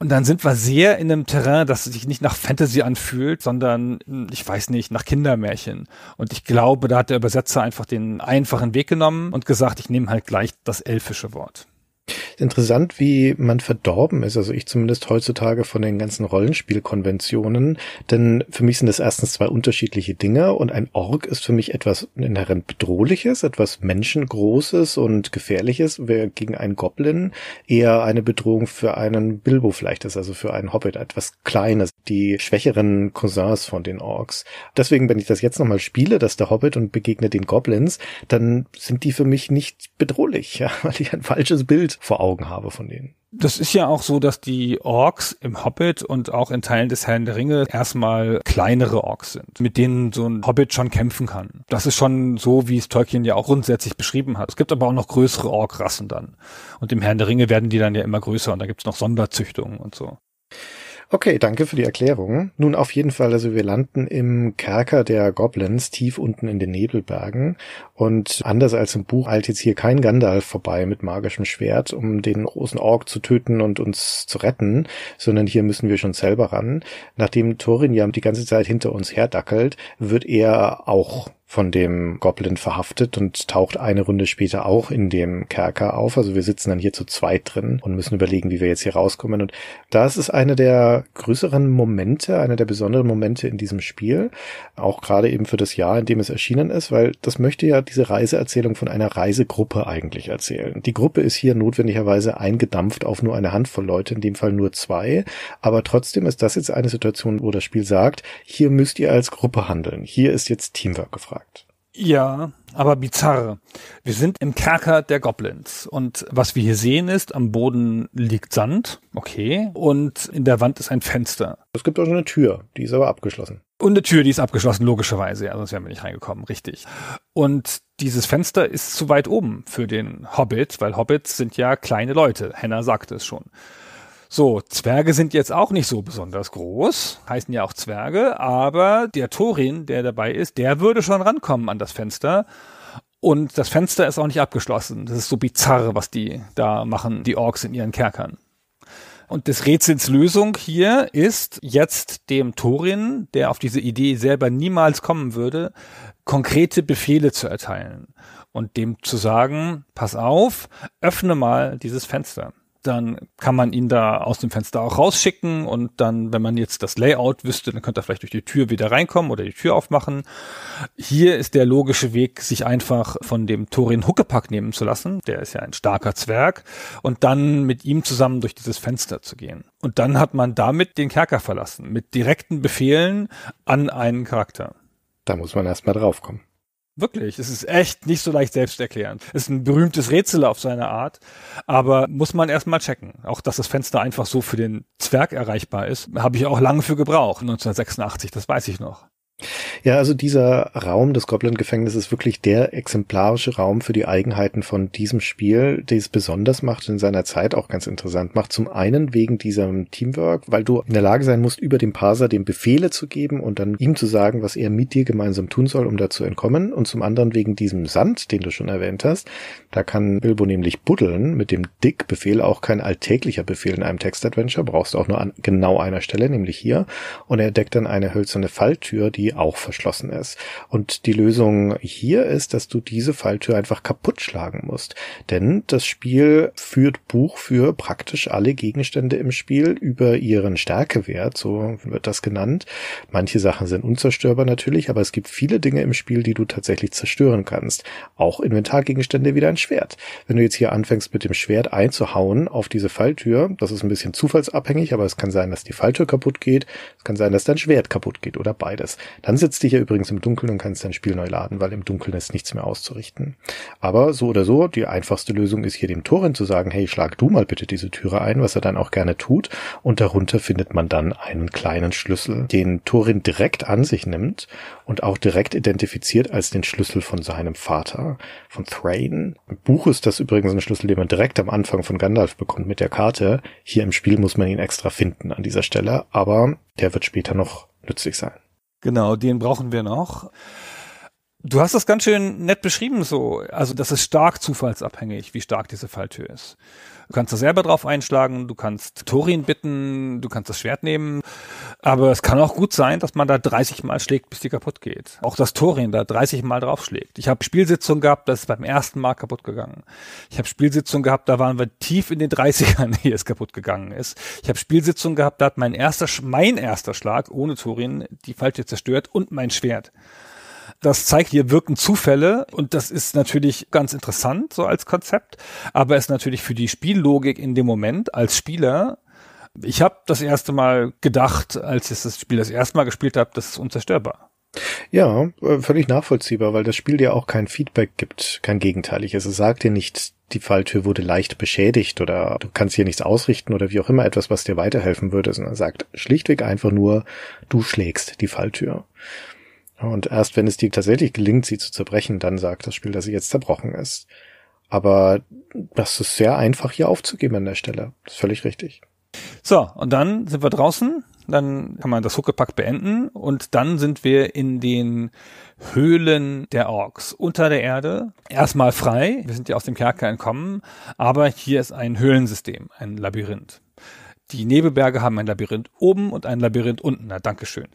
Und dann sind wir sehr in einem Terrain, das sich nicht nach Fantasy anfühlt, sondern, hm, ich weiß nicht, nach Kindermärchen. Und ich glaube, da hat der Übersetzer einfach den einfachen Weg genommen und gesagt, ich nehme halt gleich das elfische Wort. Interessant, wie man verdorben ist, also ich zumindest heutzutage von den ganzen Rollenspielkonventionen, denn für mich sind das erstens zwei unterschiedliche Dinge und ein Org ist für mich etwas inhärent bedrohliches, etwas menschengroßes und gefährliches, wer gegen einen Goblin eher eine Bedrohung für einen Bilbo vielleicht ist, also für einen Hobbit, etwas Kleines, die schwächeren Cousins von den Orks. Deswegen, wenn ich das jetzt nochmal spiele, dass der Hobbit und begegne den Goblins, dann sind die für mich nicht bedrohlich, ja, weil ich ein falsches Bild vor Augen habe von denen. Das ist ja auch so, dass die Orks im Hobbit und auch in Teilen des Herrn der Ringe erstmal kleinere Orks sind, mit denen so ein Hobbit schon kämpfen kann. Das ist schon so, wie es Tolkien ja auch grundsätzlich beschrieben hat. Es gibt aber auch noch größere Orkrassen dann. Und im Herrn der Ringe werden die dann ja immer größer und da gibt's noch Sonderzüchtungen und so. Okay, danke für die Erklärung. Nun auf jeden Fall, also wir landen im Kerker der Goblins tief unten in den Nebelbergen und anders als im Buch eilt jetzt hier kein Gandalf vorbei mit magischem Schwert, um den großen Ork zu töten und uns zu retten, sondern hier müssen wir schon selber ran. Nachdem Thorin ja die ganze Zeit hinter uns herdackelt, wird er auch von dem Goblin verhaftet und taucht eine Runde später auch in dem Kerker auf. Also wir sitzen dann hier zu zweit drin und müssen überlegen, wie wir jetzt hier rauskommen. Und das ist einer der größeren Momente, einer der besonderen Momente in diesem Spiel. Auch gerade eben für das Jahr, in dem es erschienen ist, weil das möchte ja diese Reiseerzählung von einer Reisegruppe eigentlich erzählen. Die Gruppe ist hier notwendigerweise eingedampft auf nur eine Handvoll Leute, in dem Fall nur zwei. Aber trotzdem ist das jetzt eine Situation, wo das Spiel sagt, hier müsst ihr als Gruppe handeln. Hier ist jetzt Teamwork gefragt. Kontakt. Ja, aber bizarr. Wir sind im Kerker der Goblins und was wir hier sehen ist, am Boden liegt Sand, okay, und in der Wand ist ein Fenster. Es gibt auch schon eine Tür, die ist aber abgeschlossen. Und eine Tür, die ist abgeschlossen, logischerweise, ja, sonst wären wir nicht reingekommen, richtig. Und dieses Fenster ist zu weit oben für den Hobbit, weil Hobbits sind ja kleine Leute, Henna sagte es schon. So, Zwerge sind jetzt auch nicht so besonders groß, heißen ja auch Zwerge, aber der Torin, der dabei ist, der würde schon rankommen an das Fenster. Und das Fenster ist auch nicht abgeschlossen. Das ist so bizarr, was die da machen, die Orks in ihren Kerkern. Und des Rätsels Lösung hier ist jetzt dem Torin, der auf diese Idee selber niemals kommen würde, konkrete Befehle zu erteilen und dem zu sagen, pass auf, öffne mal dieses Fenster dann kann man ihn da aus dem Fenster auch rausschicken und dann, wenn man jetzt das Layout wüsste, dann könnte er vielleicht durch die Tür wieder reinkommen oder die Tür aufmachen. Hier ist der logische Weg, sich einfach von dem Torin Huckepack nehmen zu lassen, der ist ja ein starker Zwerg, und dann mit ihm zusammen durch dieses Fenster zu gehen. Und dann hat man damit den Kerker verlassen, mit direkten Befehlen an einen Charakter. Da muss man erstmal draufkommen. Wirklich, es ist echt nicht so leicht selbsterklärend. Es ist ein berühmtes Rätsel auf seine Art, aber muss man erstmal checken. Auch dass das Fenster einfach so für den Zwerg erreichbar ist, habe ich auch lange für gebraucht, 1986, das weiß ich noch. Ja, also dieser Raum des Goblin-Gefängnisses ist wirklich der exemplarische Raum für die Eigenheiten von diesem Spiel, die es besonders macht und in seiner Zeit auch ganz interessant macht. Zum einen wegen diesem Teamwork, weil du in der Lage sein musst, über den Parser den Befehle zu geben und dann ihm zu sagen, was er mit dir gemeinsam tun soll, um da zu entkommen. Und zum anderen wegen diesem Sand, den du schon erwähnt hast. Da kann Bilbo nämlich buddeln mit dem Dick-Befehl, auch kein alltäglicher Befehl in einem Text-Adventure, brauchst du auch nur an genau einer Stelle, nämlich hier. Und er deckt dann eine hölzerne Falltür, die die auch verschlossen ist. Und die Lösung hier ist, dass du diese Falltür einfach kaputt schlagen musst. Denn das Spiel führt Buch für praktisch alle Gegenstände im Spiel über ihren Stärkewert, so wird das genannt. Manche Sachen sind unzerstörbar natürlich, aber es gibt viele Dinge im Spiel, die du tatsächlich zerstören kannst. Auch Inventargegenstände wie dein Schwert. Wenn du jetzt hier anfängst, mit dem Schwert einzuhauen auf diese Falltür, das ist ein bisschen zufallsabhängig, aber es kann sein, dass die Falltür kaputt geht, es kann sein, dass dein Schwert kaputt geht oder beides. Dann sitzt du hier übrigens im Dunkeln und kannst dein Spiel neu laden, weil im Dunkeln ist nichts mehr auszurichten. Aber so oder so, die einfachste Lösung ist hier dem Torin zu sagen, hey, schlag du mal bitte diese Türe ein, was er dann auch gerne tut. Und darunter findet man dann einen kleinen Schlüssel, den Torin direkt an sich nimmt und auch direkt identifiziert als den Schlüssel von seinem Vater, von Thrain. Buch ist das übrigens ein Schlüssel, den man direkt am Anfang von Gandalf bekommt mit der Karte. Hier im Spiel muss man ihn extra finden an dieser Stelle, aber der wird später noch nützlich sein. Genau, den brauchen wir noch. Du hast das ganz schön nett beschrieben so. Also das ist stark zufallsabhängig, wie stark diese Falltür ist. Du kannst da selber drauf einschlagen, du kannst Torin bitten, du kannst das Schwert nehmen. Aber es kann auch gut sein, dass man da 30 Mal schlägt, bis die kaputt geht. Auch dass Torin da 30 Mal drauf schlägt. Ich habe Spielsitzungen gehabt, das ist beim ersten Mal kaputt gegangen. Ich habe Spielsitzungen gehabt, da waren wir tief in den 30ern, ehe es kaputt gegangen ist. Ich habe Spielsitzungen gehabt, da hat mein erster, mein erster Schlag ohne Torin die Falltür zerstört und mein Schwert. Das zeigt, hier wirken Zufälle und das ist natürlich ganz interessant so als Konzept, aber es ist natürlich für die Spiellogik in dem Moment als Spieler ich habe das erste Mal gedacht, als ich das Spiel das erste Mal gespielt habe, das ist unzerstörbar. Ja, äh, völlig nachvollziehbar, weil das Spiel dir auch kein Feedback gibt, kein gegenteiliges. Es sagt dir nicht, die Falltür wurde leicht beschädigt oder du kannst hier nichts ausrichten oder wie auch immer etwas, was dir weiterhelfen würde, sondern sagt schlichtweg einfach nur, du schlägst die Falltür. Und erst wenn es dir tatsächlich gelingt, sie zu zerbrechen, dann sagt das Spiel, dass sie jetzt zerbrochen ist. Aber das ist sehr einfach hier aufzugeben an der Stelle. Das ist völlig richtig. So, und dann sind wir draußen, dann kann man das Huckepack beenden und dann sind wir in den Höhlen der Orks unter der Erde. Erstmal frei, wir sind ja aus dem Kerker entkommen, aber hier ist ein Höhlensystem, ein Labyrinth. Die Nebelberge haben ein Labyrinth oben und ein Labyrinth unten. Na, Dankeschön.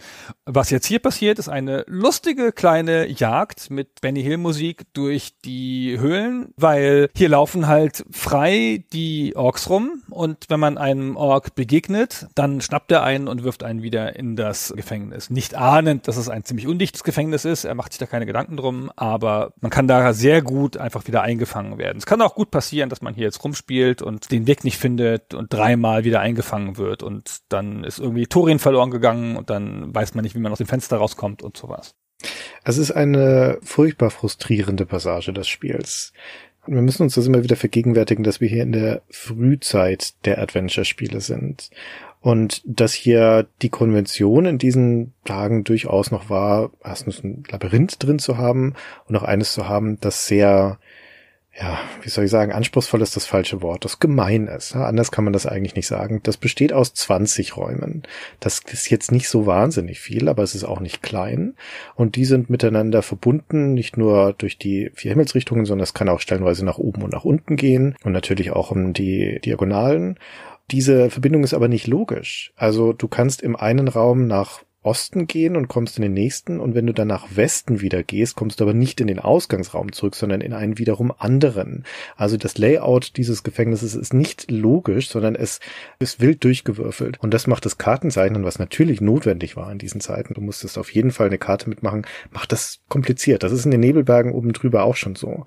Was jetzt hier passiert, ist eine lustige kleine Jagd mit Benny Hill Musik durch die Höhlen, weil hier laufen halt frei die Orks rum und wenn man einem Ork begegnet, dann schnappt er einen und wirft einen wieder in das Gefängnis. Nicht ahnend, dass es ein ziemlich undichtes Gefängnis ist. Er macht sich da keine Gedanken drum, aber man kann da sehr gut einfach wieder eingefangen werden. Es kann auch gut passieren, dass man hier jetzt rumspielt und den Weg nicht findet und dreimal wieder eingefangen gefangen wird und dann ist irgendwie Torin verloren gegangen und dann weiß man nicht, wie man aus dem Fenster rauskommt und sowas. Es ist eine furchtbar frustrierende Passage des Spiels. Wir müssen uns das immer wieder vergegenwärtigen, dass wir hier in der Frühzeit der Adventure-Spiele sind. Und dass hier die Konvention in diesen Tagen durchaus noch war, erstens ein Labyrinth drin zu haben und noch eines zu haben, das sehr ja, wie soll ich sagen, anspruchsvoll ist das falsche Wort, das gemein ist. Ne? Anders kann man das eigentlich nicht sagen. Das besteht aus 20 Räumen. Das ist jetzt nicht so wahnsinnig viel, aber es ist auch nicht klein. Und die sind miteinander verbunden, nicht nur durch die vier Himmelsrichtungen, sondern es kann auch stellenweise nach oben und nach unten gehen und natürlich auch um die Diagonalen. Diese Verbindung ist aber nicht logisch. Also du kannst im einen Raum nach Osten gehen und kommst in den nächsten und wenn du dann nach Westen wieder gehst, kommst du aber nicht in den Ausgangsraum zurück, sondern in einen wiederum anderen. Also das Layout dieses Gefängnisses ist nicht logisch, sondern es ist wild durchgewürfelt. Und das macht das Kartenzeichnen, was natürlich notwendig war in diesen Zeiten. Du musstest auf jeden Fall eine Karte mitmachen, macht das kompliziert. Das ist in den Nebelbergen oben drüber auch schon so.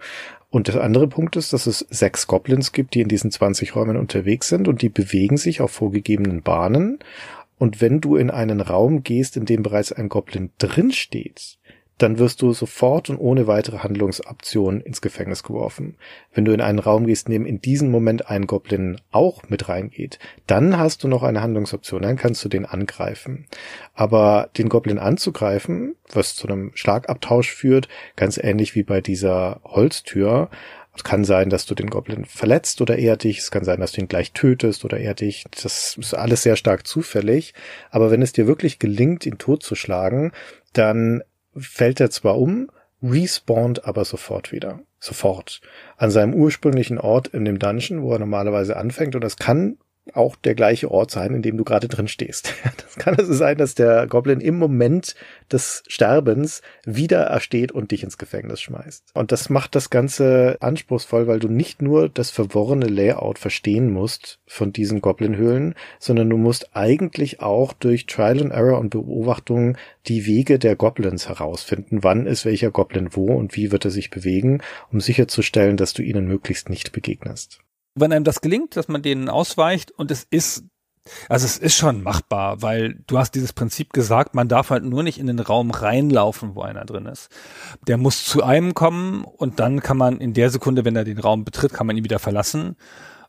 Und der andere Punkt ist, dass es sechs Goblins gibt, die in diesen 20 Räumen unterwegs sind und die bewegen sich auf vorgegebenen Bahnen und wenn du in einen Raum gehst, in dem bereits ein Goblin drin steht, dann wirst du sofort und ohne weitere Handlungsoptionen ins Gefängnis geworfen. Wenn du in einen Raum gehst, in dem in diesem Moment ein Goblin auch mit reingeht, dann hast du noch eine Handlungsoption, dann kannst du den angreifen. Aber den Goblin anzugreifen, was zu einem Schlagabtausch führt, ganz ähnlich wie bei dieser Holztür, es kann sein, dass du den Goblin verletzt oder er dich. Es kann sein, dass du ihn gleich tötest oder er dich. Das ist alles sehr stark zufällig. Aber wenn es dir wirklich gelingt, ihn totzuschlagen, dann fällt er zwar um, respawnt aber sofort wieder. Sofort. An seinem ursprünglichen Ort in dem Dungeon, wo er normalerweise anfängt. Und das kann auch der gleiche Ort sein, in dem du gerade drin stehst. Das kann also sein, dass der Goblin im Moment des Sterbens wieder ersteht und dich ins Gefängnis schmeißt. Und das macht das Ganze anspruchsvoll, weil du nicht nur das verworrene Layout verstehen musst von diesen Goblin-Höhlen, sondern du musst eigentlich auch durch Trial and Error und Beobachtung die Wege der Goblins herausfinden. Wann ist welcher Goblin wo und wie wird er sich bewegen, um sicherzustellen, dass du ihnen möglichst nicht begegnest wenn einem das gelingt, dass man denen ausweicht und es ist, also es ist schon machbar, weil du hast dieses Prinzip gesagt, man darf halt nur nicht in den Raum reinlaufen, wo einer drin ist. Der muss zu einem kommen und dann kann man in der Sekunde, wenn er den Raum betritt, kann man ihn wieder verlassen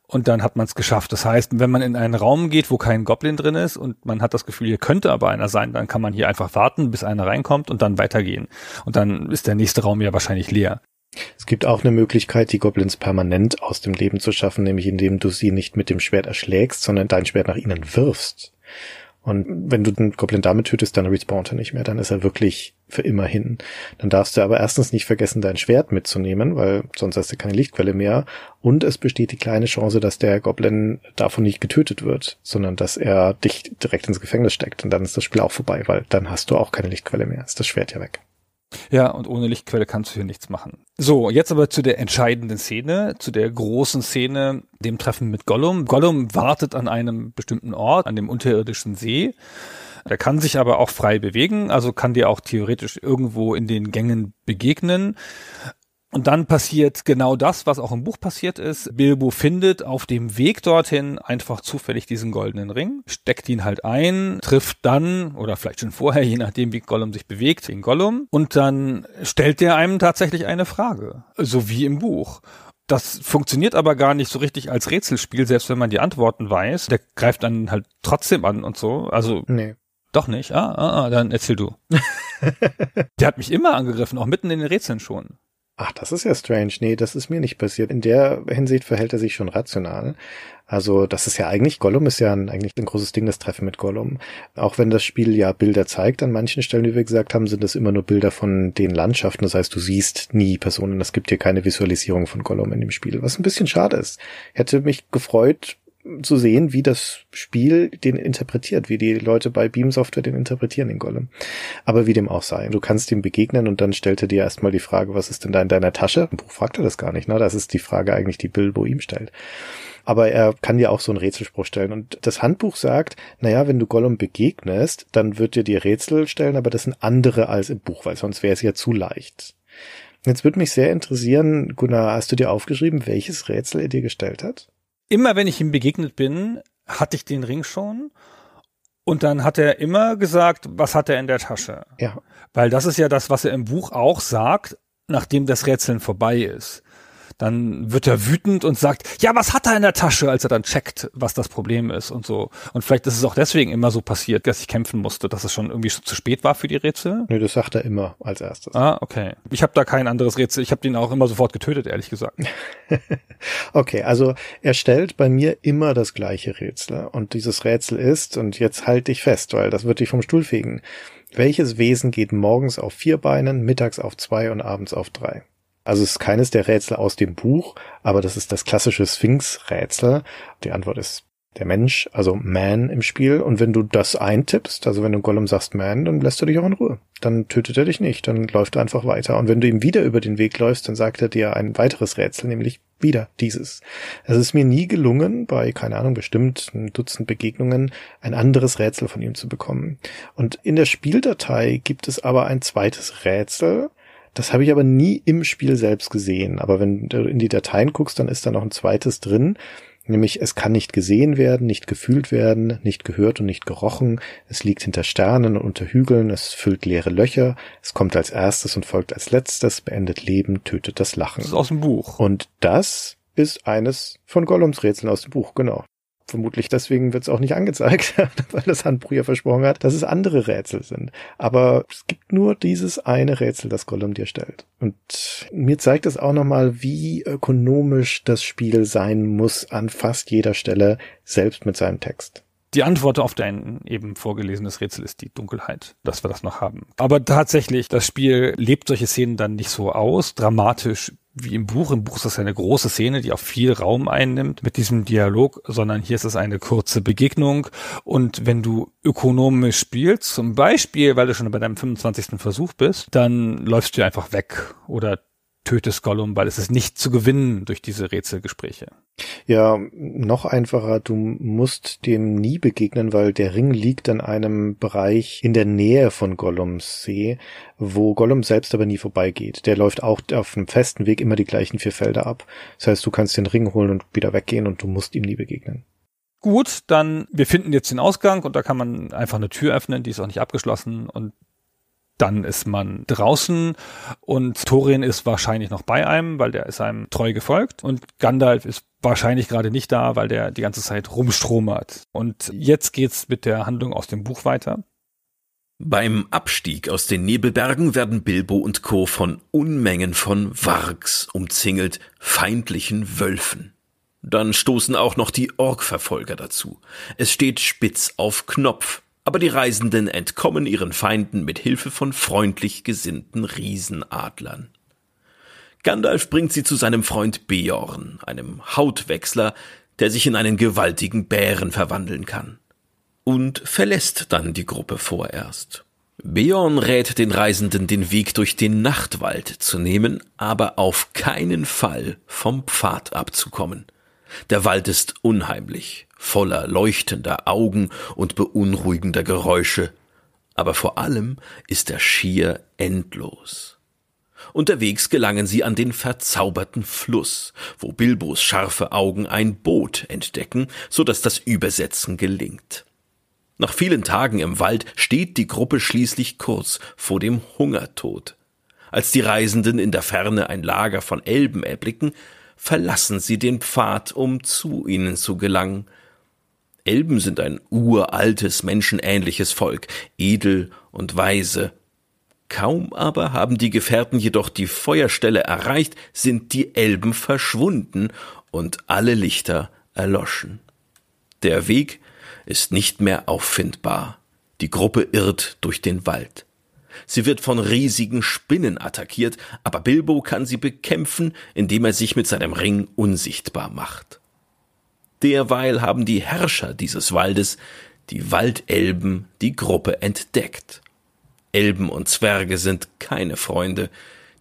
und dann hat man es geschafft. Das heißt, wenn man in einen Raum geht, wo kein Goblin drin ist und man hat das Gefühl, hier könnte aber einer sein, dann kann man hier einfach warten, bis einer reinkommt und dann weitergehen. Und dann ist der nächste Raum ja wahrscheinlich leer. Es gibt auch eine Möglichkeit, die Goblins permanent aus dem Leben zu schaffen, nämlich indem du sie nicht mit dem Schwert erschlägst, sondern dein Schwert nach ihnen wirfst. Und wenn du den Goblin damit tötest, dann respawnt er nicht mehr, dann ist er wirklich für immer hin. Dann darfst du aber erstens nicht vergessen, dein Schwert mitzunehmen, weil sonst hast du keine Lichtquelle mehr. Und es besteht die kleine Chance, dass der Goblin davon nicht getötet wird, sondern dass er dich direkt ins Gefängnis steckt. Und dann ist das Spiel auch vorbei, weil dann hast du auch keine Lichtquelle mehr, ist das Schwert ja weg. Ja, und ohne Lichtquelle kannst du hier nichts machen. So, jetzt aber zu der entscheidenden Szene, zu der großen Szene, dem Treffen mit Gollum. Gollum wartet an einem bestimmten Ort, an dem unterirdischen See. Er kann sich aber auch frei bewegen, also kann dir auch theoretisch irgendwo in den Gängen begegnen. Und dann passiert genau das, was auch im Buch passiert ist. Bilbo findet auf dem Weg dorthin einfach zufällig diesen goldenen Ring, steckt ihn halt ein, trifft dann, oder vielleicht schon vorher, je nachdem wie Gollum sich bewegt, den Gollum. Und dann stellt der einem tatsächlich eine Frage. So wie im Buch. Das funktioniert aber gar nicht so richtig als Rätselspiel, selbst wenn man die Antworten weiß. Der greift dann halt trotzdem an und so. Also. Nee. Doch nicht. Ah, ah, ah dann erzähl du. der hat mich immer angegriffen, auch mitten in den Rätseln schon ach, das ist ja strange. Nee, das ist mir nicht passiert. In der Hinsicht verhält er sich schon rational. Also, das ist ja eigentlich, Gollum ist ja ein, eigentlich ein großes Ding, das Treffen mit Gollum. Auch wenn das Spiel ja Bilder zeigt, an manchen Stellen, wie wir gesagt haben, sind das immer nur Bilder von den Landschaften. Das heißt, du siehst nie Personen. Es gibt hier keine Visualisierung von Gollum in dem Spiel, was ein bisschen schade ist. Hätte mich gefreut, zu sehen, wie das Spiel den interpretiert, wie die Leute bei Beam Software den interpretieren, den Golem. Aber wie dem auch sei. Du kannst ihm begegnen und dann stellte dir erstmal die Frage, was ist denn da in deiner Tasche? Im Buch fragt er das gar nicht, ne? Das ist die Frage eigentlich, die Bilbo ihm stellt. Aber er kann dir auch so einen Rätselspruch stellen. Und das Handbuch sagt, naja, wenn du Gollum begegnest, dann wird dir die Rätsel stellen, aber das sind andere als im Buch, weil sonst wäre es ja zu leicht. Jetzt würde mich sehr interessieren, Gunnar, hast du dir aufgeschrieben, welches Rätsel er dir gestellt hat? immer wenn ich ihm begegnet bin, hatte ich den Ring schon. Und dann hat er immer gesagt, was hat er in der Tasche? Ja. Weil das ist ja das, was er im Buch auch sagt, nachdem das Rätseln vorbei ist dann wird er wütend und sagt, ja, was hat er in der Tasche, als er dann checkt, was das Problem ist und so. Und vielleicht ist es auch deswegen immer so passiert, dass ich kämpfen musste, dass es schon irgendwie schon zu spät war für die Rätsel. Nö, nee, das sagt er immer als erstes. Ah, okay. Ich habe da kein anderes Rätsel. Ich habe den auch immer sofort getötet, ehrlich gesagt. okay, also er stellt bei mir immer das gleiche Rätsel. Und dieses Rätsel ist, und jetzt halt dich fest, weil das wird dich vom Stuhl fegen. Welches Wesen geht morgens auf vier Beinen, mittags auf zwei und abends auf drei? Also es ist keines der Rätsel aus dem Buch, aber das ist das klassische Sphinx-Rätsel. Die Antwort ist der Mensch, also Man im Spiel. Und wenn du das eintippst, also wenn du Gollum sagst Man, dann lässt er dich auch in Ruhe. Dann tötet er dich nicht, dann läuft er einfach weiter. Und wenn du ihm wieder über den Weg läufst, dann sagt er dir ein weiteres Rätsel, nämlich wieder dieses. Es ist mir nie gelungen, bei, keine Ahnung, bestimmt ein Dutzend Begegnungen, ein anderes Rätsel von ihm zu bekommen. Und in der Spieldatei gibt es aber ein zweites Rätsel, das habe ich aber nie im Spiel selbst gesehen. Aber wenn du in die Dateien guckst, dann ist da noch ein zweites drin. Nämlich, es kann nicht gesehen werden, nicht gefühlt werden, nicht gehört und nicht gerochen. Es liegt hinter Sternen und unter Hügeln. Es füllt leere Löcher. Es kommt als erstes und folgt als letztes. Beendet Leben, tötet das Lachen. Das ist aus dem Buch. Und das ist eines von Gollums Rätseln aus dem Buch, genau vermutlich deswegen wird es auch nicht angezeigt, weil das Handbuch ja versprochen hat, dass es andere Rätsel sind. Aber es gibt nur dieses eine Rätsel, das Gollum dir stellt. Und mir zeigt es auch nochmal, wie ökonomisch das Spiel sein muss an fast jeder Stelle, selbst mit seinem Text. Die Antwort auf dein eben vorgelesenes Rätsel ist die Dunkelheit, dass wir das noch haben. Aber tatsächlich, das Spiel lebt solche Szenen dann nicht so aus, dramatisch wie im Buch. Im Buch ist das eine große Szene, die auch viel Raum einnimmt mit diesem Dialog, sondern hier ist es eine kurze Begegnung. Und wenn du ökonomisch spielst, zum Beispiel, weil du schon bei deinem 25. Versuch bist, dann läufst du einfach weg oder tötest Gollum, weil es ist nicht zu gewinnen durch diese Rätselgespräche. Ja, noch einfacher, du musst dem nie begegnen, weil der Ring liegt an einem Bereich in der Nähe von Gollums See, wo Gollum selbst aber nie vorbeigeht. Der läuft auch auf einem festen Weg immer die gleichen vier Felder ab. Das heißt, du kannst den Ring holen und wieder weggehen und du musst ihm nie begegnen. Gut, dann wir finden jetzt den Ausgang und da kann man einfach eine Tür öffnen, die ist auch nicht abgeschlossen und dann ist man draußen und Thorin ist wahrscheinlich noch bei einem, weil der ist einem treu gefolgt und Gandalf ist wahrscheinlich gerade nicht da, weil der die ganze Zeit rumstromert. Und jetzt geht's mit der Handlung aus dem Buch weiter. Beim Abstieg aus den Nebelbergen werden Bilbo und Co. von Unmengen von Wargs umzingelt, feindlichen Wölfen. Dann stoßen auch noch die Ork-Verfolger dazu. Es steht spitz auf Knopf aber die Reisenden entkommen ihren Feinden mit Hilfe von freundlich gesinnten Riesenadlern. Gandalf bringt sie zu seinem Freund Beorn, einem Hautwechsler, der sich in einen gewaltigen Bären verwandeln kann. Und verlässt dann die Gruppe vorerst. Beorn rät den Reisenden, den Weg durch den Nachtwald zu nehmen, aber auf keinen Fall vom Pfad abzukommen. Der Wald ist unheimlich voller leuchtender Augen und beunruhigender Geräusche, aber vor allem ist er schier endlos. Unterwegs gelangen sie an den verzauberten Fluss, wo Bilbos scharfe Augen ein Boot entdecken, so dass das Übersetzen gelingt. Nach vielen Tagen im Wald steht die Gruppe schließlich kurz vor dem Hungertod. Als die Reisenden in der Ferne ein Lager von Elben erblicken, verlassen sie den Pfad, um zu ihnen zu gelangen, Elben sind ein uraltes, menschenähnliches Volk, edel und weise. Kaum aber haben die Gefährten jedoch die Feuerstelle erreicht, sind die Elben verschwunden und alle Lichter erloschen. Der Weg ist nicht mehr auffindbar. Die Gruppe irrt durch den Wald. Sie wird von riesigen Spinnen attackiert, aber Bilbo kann sie bekämpfen, indem er sich mit seinem Ring unsichtbar macht. Derweil haben die Herrscher dieses Waldes, die Waldelben, die Gruppe entdeckt. Elben und Zwerge sind keine Freunde,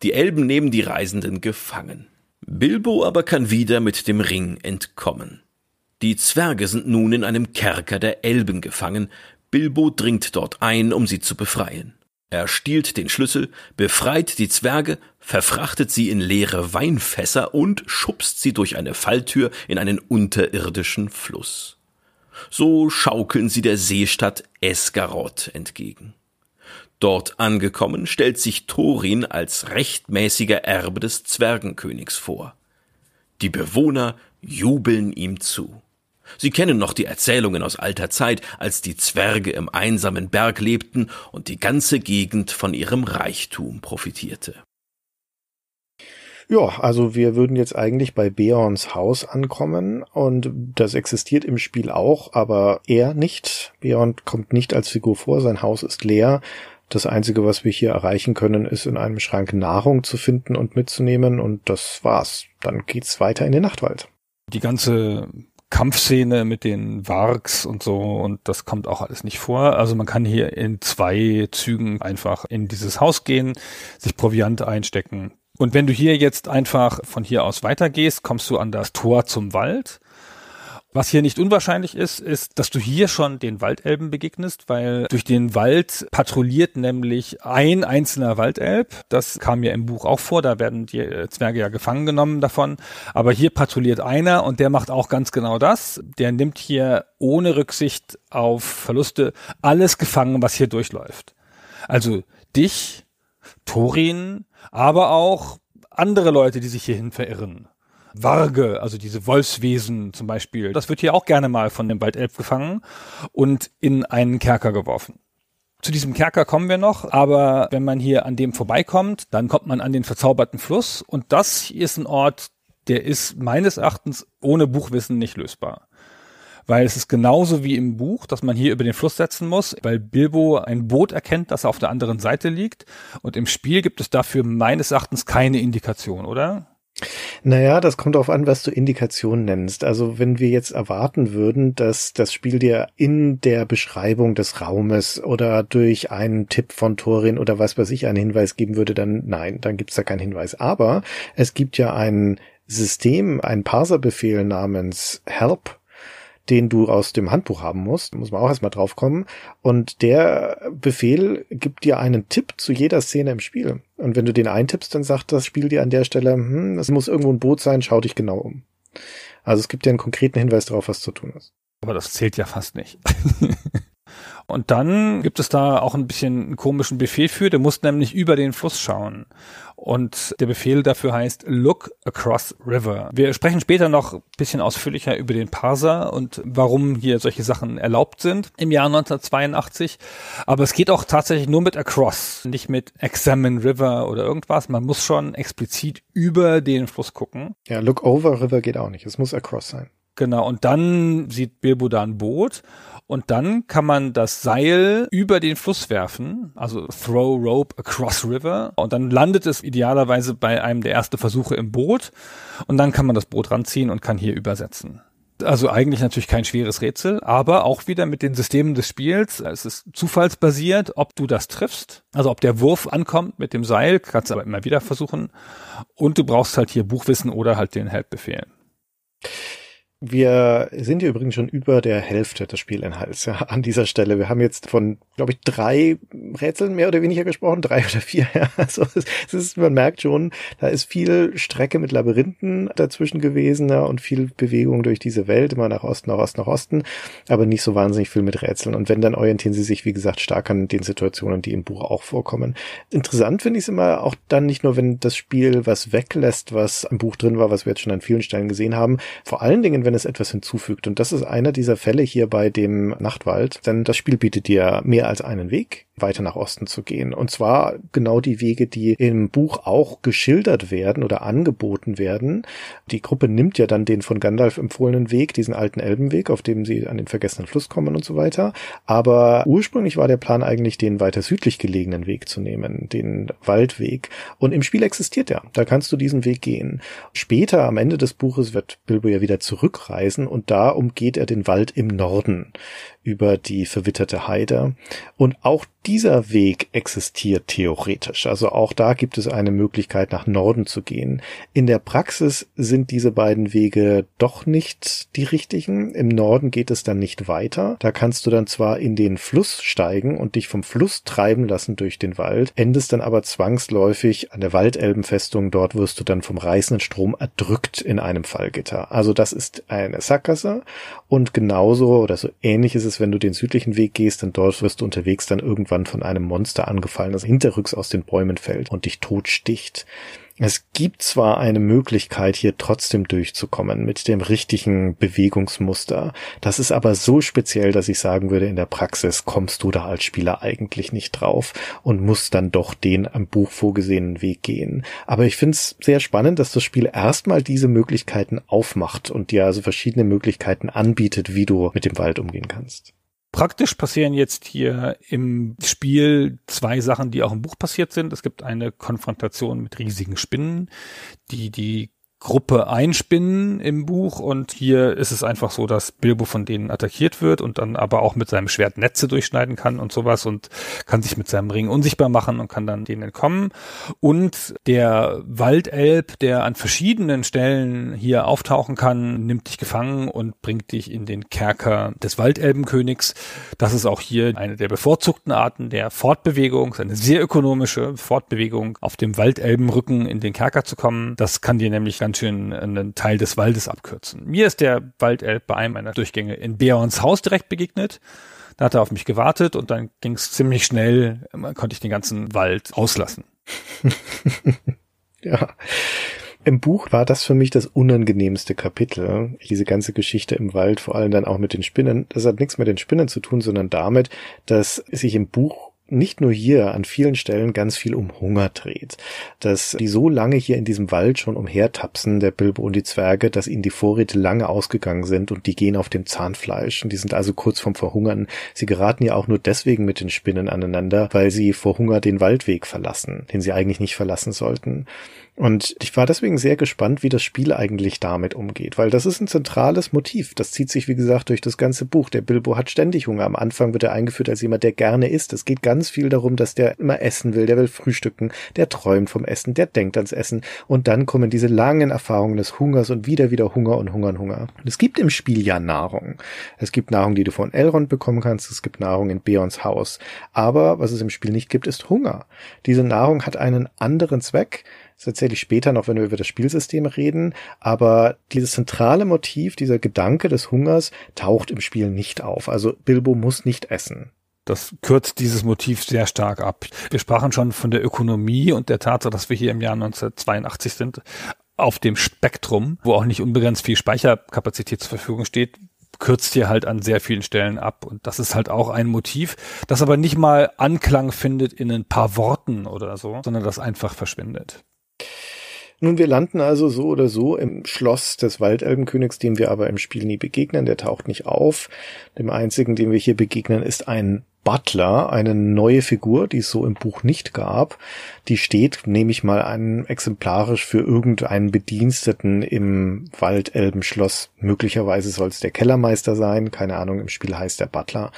die Elben nehmen die Reisenden gefangen. Bilbo aber kann wieder mit dem Ring entkommen. Die Zwerge sind nun in einem Kerker der Elben gefangen, Bilbo dringt dort ein, um sie zu befreien. Er stiehlt den Schlüssel, befreit die Zwerge, verfrachtet sie in leere Weinfässer und schubst sie durch eine Falltür in einen unterirdischen Fluss. So schaukeln sie der Seestadt Esgaroth entgegen. Dort angekommen stellt sich Thorin als rechtmäßiger Erbe des Zwergenkönigs vor. Die Bewohner jubeln ihm zu. Sie kennen noch die Erzählungen aus alter Zeit, als die Zwerge im einsamen Berg lebten und die ganze Gegend von ihrem Reichtum profitierte. Ja, also wir würden jetzt eigentlich bei Beorns Haus ankommen und das existiert im Spiel auch, aber er nicht. Beorn kommt nicht als Figur vor, sein Haus ist leer. Das Einzige, was wir hier erreichen können, ist in einem Schrank Nahrung zu finden und mitzunehmen und das war's. Dann geht's weiter in den Nachtwald. Die ganze Kampfszene mit den Wargs und so und das kommt auch alles nicht vor. Also man kann hier in zwei Zügen einfach in dieses Haus gehen, sich Proviant einstecken. Und wenn du hier jetzt einfach von hier aus weitergehst, kommst du an das Tor zum Wald. Was hier nicht unwahrscheinlich ist, ist, dass du hier schon den Waldelben begegnest, weil durch den Wald patrouilliert nämlich ein einzelner Waldelb. Das kam ja im Buch auch vor, da werden die äh, Zwerge ja gefangen genommen davon. Aber hier patrouilliert einer und der macht auch ganz genau das. Der nimmt hier ohne Rücksicht auf Verluste alles gefangen, was hier durchläuft. Also dich, Torin, aber auch andere Leute, die sich hierhin verirren. Warge, also diese Wolfswesen zum Beispiel. Das wird hier auch gerne mal von dem Waldelb gefangen und in einen Kerker geworfen. Zu diesem Kerker kommen wir noch, aber wenn man hier an dem vorbeikommt, dann kommt man an den verzauberten Fluss und das ist ein Ort, der ist meines Erachtens ohne Buchwissen nicht lösbar. Weil es ist genauso wie im Buch, dass man hier über den Fluss setzen muss, weil Bilbo ein Boot erkennt, das auf der anderen Seite liegt. Und im Spiel gibt es dafür meines Erachtens keine Indikation, oder? Naja, das kommt darauf an, was du Indikation nennst. Also wenn wir jetzt erwarten würden, dass das Spiel dir in der Beschreibung des Raumes oder durch einen Tipp von Torin oder was weiß ich einen Hinweis geben würde, dann nein, dann gibt's da keinen Hinweis. Aber es gibt ja ein System, ein Parserbefehl namens help den du aus dem Handbuch haben musst. muss man auch erstmal drauf kommen. Und der Befehl gibt dir einen Tipp zu jeder Szene im Spiel. Und wenn du den eintippst, dann sagt das Spiel dir an der Stelle, hm, es muss irgendwo ein Boot sein, schau dich genau um. Also es gibt dir einen konkreten Hinweis darauf, was zu tun ist. Aber das zählt ja fast nicht. Und dann gibt es da auch ein bisschen einen komischen Befehl für, der muss nämlich über den Fluss schauen. Und der Befehl dafür heißt Look Across River. Wir sprechen später noch ein bisschen ausführlicher über den Parser und warum hier solche Sachen erlaubt sind im Jahr 1982. Aber es geht auch tatsächlich nur mit Across, nicht mit Examine River oder irgendwas. Man muss schon explizit über den Fluss gucken. Ja, Look Over River geht auch nicht. Es muss Across sein. Genau, und dann sieht Bilbo da ein Boot und dann kann man das Seil über den Fluss werfen, also throw rope across river. Und dann landet es idealerweise bei einem der ersten Versuche im Boot. Und dann kann man das Boot ranziehen und kann hier übersetzen. Also eigentlich natürlich kein schweres Rätsel, aber auch wieder mit den Systemen des Spiels. Es ist zufallsbasiert, ob du das triffst. Also ob der Wurf ankommt mit dem Seil, kannst du aber immer wieder versuchen. Und du brauchst halt hier Buchwissen oder halt den Help-Befehl. Wir sind ja übrigens schon über der Hälfte des Spielinhalts ja, an dieser Stelle. Wir haben jetzt von, glaube ich, drei Rätseln mehr oder weniger gesprochen, drei oder vier. Ja. Also es ist, man merkt schon, da ist viel Strecke mit Labyrinthen dazwischen gewesen ja, und viel Bewegung durch diese Welt, immer nach Osten, nach Osten, nach Osten, aber nicht so wahnsinnig viel mit Rätseln. Und wenn, dann orientieren sie sich, wie gesagt, stark an den Situationen, die im Buch auch vorkommen. Interessant finde ich es immer auch dann nicht nur, wenn das Spiel was weglässt, was im Buch drin war, was wir jetzt schon an vielen Stellen gesehen haben, vor allen Dingen, wenn es etwas hinzufügt. Und das ist einer dieser Fälle hier bei dem Nachtwald, denn das Spiel bietet dir mehr als einen Weg weiter nach Osten zu gehen. Und zwar genau die Wege, die im Buch auch geschildert werden oder angeboten werden. Die Gruppe nimmt ja dann den von Gandalf empfohlenen Weg, diesen alten Elbenweg, auf dem sie an den vergessenen Fluss kommen und so weiter. Aber ursprünglich war der Plan eigentlich, den weiter südlich gelegenen Weg zu nehmen, den Waldweg. Und im Spiel existiert er. Da kannst du diesen Weg gehen. Später, am Ende des Buches, wird Bilbo ja wieder zurückreisen und da umgeht er den Wald im Norden über die verwitterte Heide. Und auch dieser Weg existiert theoretisch. Also auch da gibt es eine Möglichkeit, nach Norden zu gehen. In der Praxis sind diese beiden Wege doch nicht die richtigen. Im Norden geht es dann nicht weiter. Da kannst du dann zwar in den Fluss steigen und dich vom Fluss treiben lassen durch den Wald, endest dann aber zwangsläufig an der Waldelbenfestung. Dort wirst du dann vom reißenden Strom erdrückt in einem Fallgitter. Also das ist eine Sackgasse und genauso oder so ähnlich ist es ist, wenn du den südlichen Weg gehst, denn dort wirst du unterwegs dann irgendwann von einem Monster angefallen, das hinterrücks aus den Bäumen fällt und dich totsticht es gibt zwar eine Möglichkeit, hier trotzdem durchzukommen mit dem richtigen Bewegungsmuster. Das ist aber so speziell, dass ich sagen würde, in der Praxis kommst du da als Spieler eigentlich nicht drauf und musst dann doch den am Buch vorgesehenen Weg gehen. Aber ich finde es sehr spannend, dass das Spiel erstmal diese Möglichkeiten aufmacht und dir also verschiedene Möglichkeiten anbietet, wie du mit dem Wald umgehen kannst. Praktisch passieren jetzt hier im Spiel zwei Sachen, die auch im Buch passiert sind. Es gibt eine Konfrontation mit riesigen Spinnen, die die Gruppe einspinnen im Buch und hier ist es einfach so, dass Bilbo von denen attackiert wird und dann aber auch mit seinem Schwert Netze durchschneiden kann und sowas und kann sich mit seinem Ring unsichtbar machen und kann dann denen entkommen. Und der Waldelb, der an verschiedenen Stellen hier auftauchen kann, nimmt dich gefangen und bringt dich in den Kerker des Waldelbenkönigs. Das ist auch hier eine der bevorzugten Arten der Fortbewegung, eine sehr ökonomische Fortbewegung auf dem Waldelbenrücken in den Kerker zu kommen. Das kann dir nämlich ganz schön einen Teil des Waldes abkürzen. Mir ist der Waldelb bei einem meiner Durchgänge in Beons Haus direkt begegnet. Da hat er auf mich gewartet und dann ging es ziemlich schnell, konnte ich den ganzen Wald auslassen. ja. Im Buch war das für mich das unangenehmste Kapitel, diese ganze Geschichte im Wald, vor allem dann auch mit den Spinnen. Das hat nichts mit den Spinnen zu tun, sondern damit, dass sich im Buch nicht nur hier an vielen Stellen ganz viel um Hunger dreht, dass die so lange hier in diesem Wald schon umhertapsen, der Bilbo und die Zwerge, dass ihnen die Vorräte lange ausgegangen sind und die gehen auf dem Zahnfleisch und die sind also kurz vorm Verhungern. Sie geraten ja auch nur deswegen mit den Spinnen aneinander, weil sie vor Hunger den Waldweg verlassen, den sie eigentlich nicht verlassen sollten. Und ich war deswegen sehr gespannt, wie das Spiel eigentlich damit umgeht, weil das ist ein zentrales Motiv. Das zieht sich, wie gesagt, durch das ganze Buch. Der Bilbo hat ständig Hunger. Am Anfang wird er eingeführt als jemand, der gerne isst. Es geht ganz viel darum, dass der immer essen will, der will frühstücken, der träumt vom Essen, der denkt ans Essen. Und dann kommen diese langen Erfahrungen des Hungers und wieder, wieder Hunger und Hunger und Hunger. Und es gibt im Spiel ja Nahrung. Es gibt Nahrung, die du von Elrond bekommen kannst. Es gibt Nahrung in Beons Haus. Aber was es im Spiel nicht gibt, ist Hunger. Diese Nahrung hat einen anderen Zweck das erzähle ich später noch, wenn wir über das Spielsystem reden. Aber dieses zentrale Motiv, dieser Gedanke des Hungers, taucht im Spiel nicht auf. Also Bilbo muss nicht essen. Das kürzt dieses Motiv sehr stark ab. Wir sprachen schon von der Ökonomie und der Tatsache, dass wir hier im Jahr 1982 sind, auf dem Spektrum, wo auch nicht unbegrenzt viel Speicherkapazität zur Verfügung steht, kürzt hier halt an sehr vielen Stellen ab. Und das ist halt auch ein Motiv, das aber nicht mal Anklang findet in ein paar Worten oder so, sondern das einfach verschwindet. Nun, wir landen also so oder so im Schloss des Waldelbenkönigs, dem wir aber im Spiel nie begegnen. Der taucht nicht auf. Dem einzigen, dem wir hier begegnen, ist ein Butler, eine neue Figur, die es so im Buch nicht gab. Die steht, nehme ich mal an, exemplarisch für irgendeinen Bediensteten im Waldelbenschloss. Möglicherweise soll es der Kellermeister sein. Keine Ahnung, im Spiel heißt der Butler.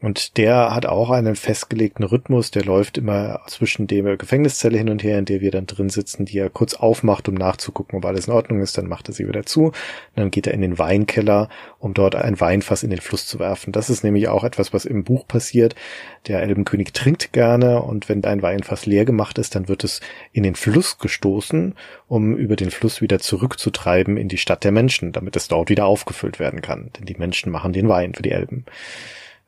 Und der hat auch einen festgelegten Rhythmus, der läuft immer zwischen dem Gefängniszelle hin und her, in der wir dann drin sitzen, die er kurz aufmacht, um nachzugucken, ob alles in Ordnung ist, dann macht er sie wieder zu. Und dann geht er in den Weinkeller, um dort ein Weinfass in den Fluss zu werfen. Das ist nämlich auch etwas, was im Buch passiert. Der Elbenkönig trinkt gerne und wenn dein Weinfass leer gemacht ist, dann wird es in den Fluss gestoßen, um über den Fluss wieder zurückzutreiben in die Stadt der Menschen, damit es dort wieder aufgefüllt werden kann. Denn die Menschen machen den Wein für die Elben.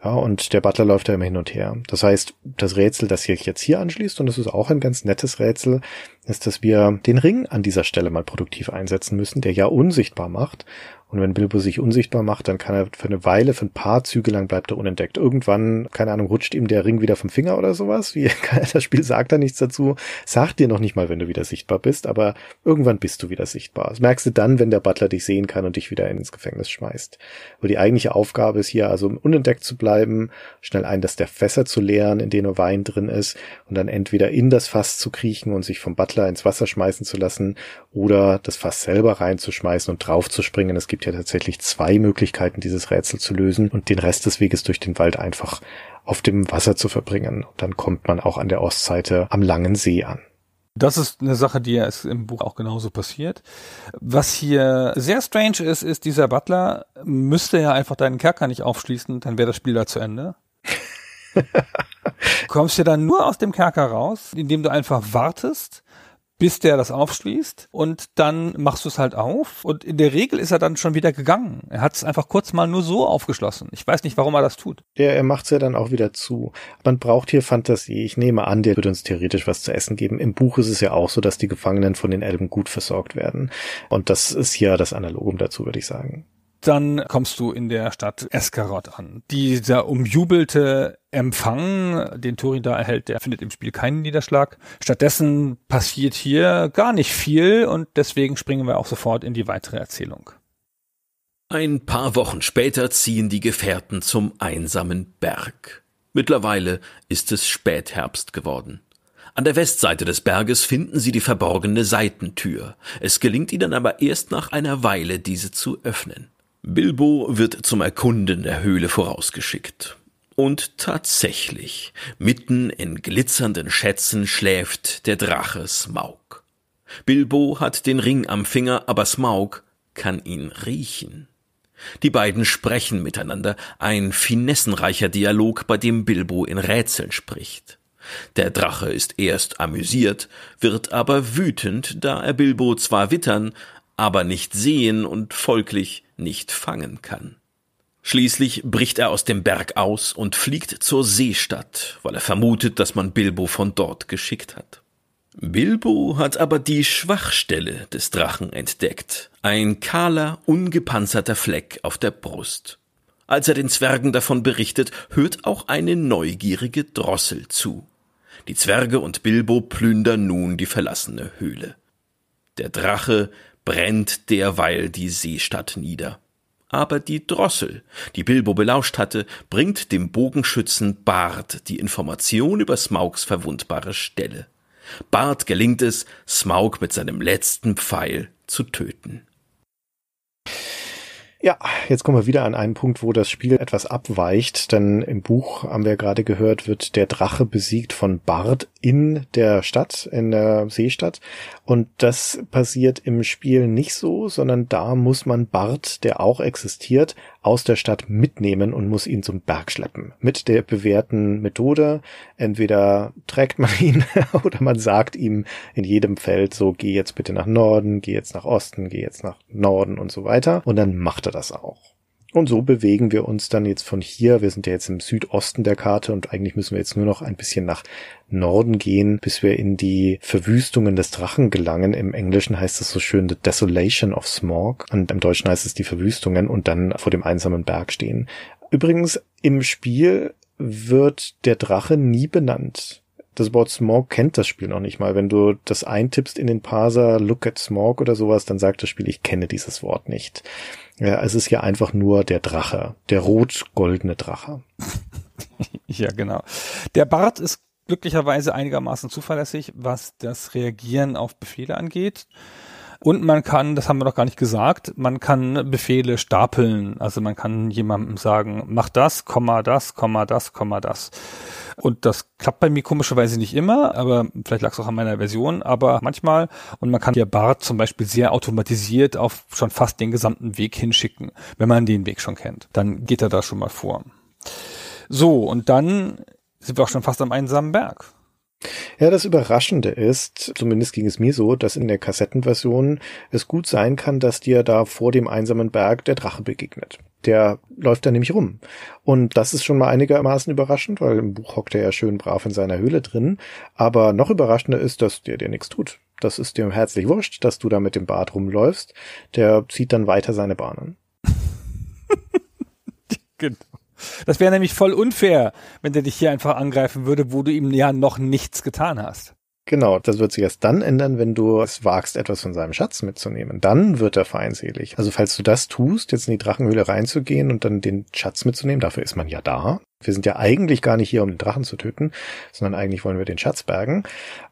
Ja, und der Butler läuft da immer hin und her. Das heißt, das Rätsel, das sich jetzt hier anschließt, und das ist auch ein ganz nettes Rätsel, ist, dass wir den Ring an dieser Stelle mal produktiv einsetzen müssen, der ja unsichtbar macht. Und wenn Bilbo sich unsichtbar macht, dann kann er für eine Weile, für ein paar Züge lang bleibt er unentdeckt. Irgendwann, keine Ahnung, rutscht ihm der Ring wieder vom Finger oder sowas. Wie, das Spiel sagt da nichts dazu. Sagt dir noch nicht mal, wenn du wieder sichtbar bist, aber irgendwann bist du wieder sichtbar. Das merkst du dann, wenn der Butler dich sehen kann und dich wieder ins Gefängnis schmeißt. Aber die eigentliche Aufgabe ist hier also, um unentdeckt zu bleiben, schnell ein, dass der Fässer zu leeren, in denen Wein drin ist und dann entweder in das Fass zu kriechen und sich vom Butler ins Wasser schmeißen zu lassen oder das Fass selber reinzuschmeißen und draufzuspringen. Es gibt gibt ja tatsächlich zwei Möglichkeiten, dieses Rätsel zu lösen und den Rest des Weges durch den Wald einfach auf dem Wasser zu verbringen. Und dann kommt man auch an der Ostseite am langen See an. Das ist eine Sache, die ja ist im Buch auch genauso passiert. Was hier sehr strange ist, ist, dieser Butler müsste ja einfach deinen Kerker nicht aufschließen, dann wäre das Spiel da zu Ende. du kommst ja dann nur aus dem Kerker raus, indem du einfach wartest bis der das aufschließt und dann machst du es halt auf und in der Regel ist er dann schon wieder gegangen. Er hat es einfach kurz mal nur so aufgeschlossen. Ich weiß nicht, warum er das tut. Ja, er macht es ja dann auch wieder zu. Man braucht hier Fantasie. Ich nehme an, der wird uns theoretisch was zu essen geben. Im Buch ist es ja auch so, dass die Gefangenen von den Elben gut versorgt werden und das ist ja das Analogum dazu, würde ich sagen dann kommst du in der Stadt Eskarot an. Dieser umjubelte Empfang, den Turin da erhält, der findet im Spiel keinen Niederschlag. Stattdessen passiert hier gar nicht viel und deswegen springen wir auch sofort in die weitere Erzählung. Ein paar Wochen später ziehen die Gefährten zum einsamen Berg. Mittlerweile ist es Spätherbst geworden. An der Westseite des Berges finden sie die verborgene Seitentür. Es gelingt ihnen aber erst nach einer Weile, diese zu öffnen. Bilbo wird zum Erkunden der Höhle vorausgeschickt. Und tatsächlich, mitten in glitzernden Schätzen schläft der Drache Smaug. Bilbo hat den Ring am Finger, aber Smaug kann ihn riechen. Die beiden sprechen miteinander, ein finessenreicher Dialog, bei dem Bilbo in Rätseln spricht. Der Drache ist erst amüsiert, wird aber wütend, da er Bilbo zwar wittern, aber nicht sehen und folglich nicht fangen kann. Schließlich bricht er aus dem Berg aus und fliegt zur Seestadt, weil er vermutet, dass man Bilbo von dort geschickt hat. Bilbo hat aber die Schwachstelle des Drachen entdeckt, ein kahler, ungepanzerter Fleck auf der Brust. Als er den Zwergen davon berichtet, hört auch eine neugierige Drossel zu. Die Zwerge und Bilbo plündern nun die verlassene Höhle. Der Drache brennt derweil die Seestadt nieder. Aber die Drossel, die Bilbo belauscht hatte, bringt dem Bogenschützen Bart die Information über Smaugs verwundbare Stelle. Bart gelingt es, Smaug mit seinem letzten Pfeil zu töten. Ja, jetzt kommen wir wieder an einen Punkt, wo das Spiel etwas abweicht, denn im Buch haben wir gerade gehört, wird der Drache besiegt von Bart in der Stadt, in der Seestadt. Und das passiert im Spiel nicht so, sondern da muss man Bart, der auch existiert, aus der Stadt mitnehmen und muss ihn zum Berg schleppen. Mit der bewährten Methode, entweder trägt man ihn oder man sagt ihm in jedem Feld so, geh jetzt bitte nach Norden, geh jetzt nach Osten, geh jetzt nach Norden und so weiter. Und dann macht er das auch. Und so bewegen wir uns dann jetzt von hier. Wir sind ja jetzt im Südosten der Karte und eigentlich müssen wir jetzt nur noch ein bisschen nach Norden gehen, bis wir in die Verwüstungen des Drachen gelangen. Im Englischen heißt das so schön The Desolation of Smog und im Deutschen heißt es die Verwüstungen und dann vor dem einsamen Berg stehen. Übrigens, im Spiel wird der Drache nie benannt das Wort Smog kennt das Spiel noch nicht mal. Wenn du das eintippst in den Parser, look at Smog oder sowas, dann sagt das Spiel, ich kenne dieses Wort nicht. Ja, es ist ja einfach nur der Drache, der rot-goldene Drache. ja, genau. Der Bart ist glücklicherweise einigermaßen zuverlässig, was das Reagieren auf Befehle angeht. Und man kann, das haben wir noch gar nicht gesagt, man kann Befehle stapeln. Also man kann jemandem sagen, mach das, Komma, das, Komma, das, Komma, das. Und das klappt bei mir komischerweise nicht immer, aber vielleicht lag es auch an meiner Version, aber manchmal. Und man kann hier Bart zum Beispiel sehr automatisiert auf schon fast den gesamten Weg hinschicken, wenn man den Weg schon kennt. Dann geht er da schon mal vor. So, und dann sind wir auch schon fast am einsamen Berg. Ja, das Überraschende ist, zumindest ging es mir so, dass in der Kassettenversion es gut sein kann, dass dir da vor dem einsamen Berg der Drache begegnet. Der läuft da nämlich rum. Und das ist schon mal einigermaßen überraschend, weil im Buch hockt er ja schön brav in seiner Höhle drin. Aber noch überraschender ist, dass der dir nichts tut. Das ist dir herzlich wurscht, dass du da mit dem Bart rumläufst. Der zieht dann weiter seine Bahnen. genau. Das wäre nämlich voll unfair, wenn der dich hier einfach angreifen würde, wo du ihm ja noch nichts getan hast. Genau, das wird sich erst dann ändern, wenn du es wagst, etwas von seinem Schatz mitzunehmen. Dann wird er feindselig. Also falls du das tust, jetzt in die Drachenhöhle reinzugehen und dann den Schatz mitzunehmen, dafür ist man ja da. Wir sind ja eigentlich gar nicht hier, um den Drachen zu töten, sondern eigentlich wollen wir den Schatz bergen.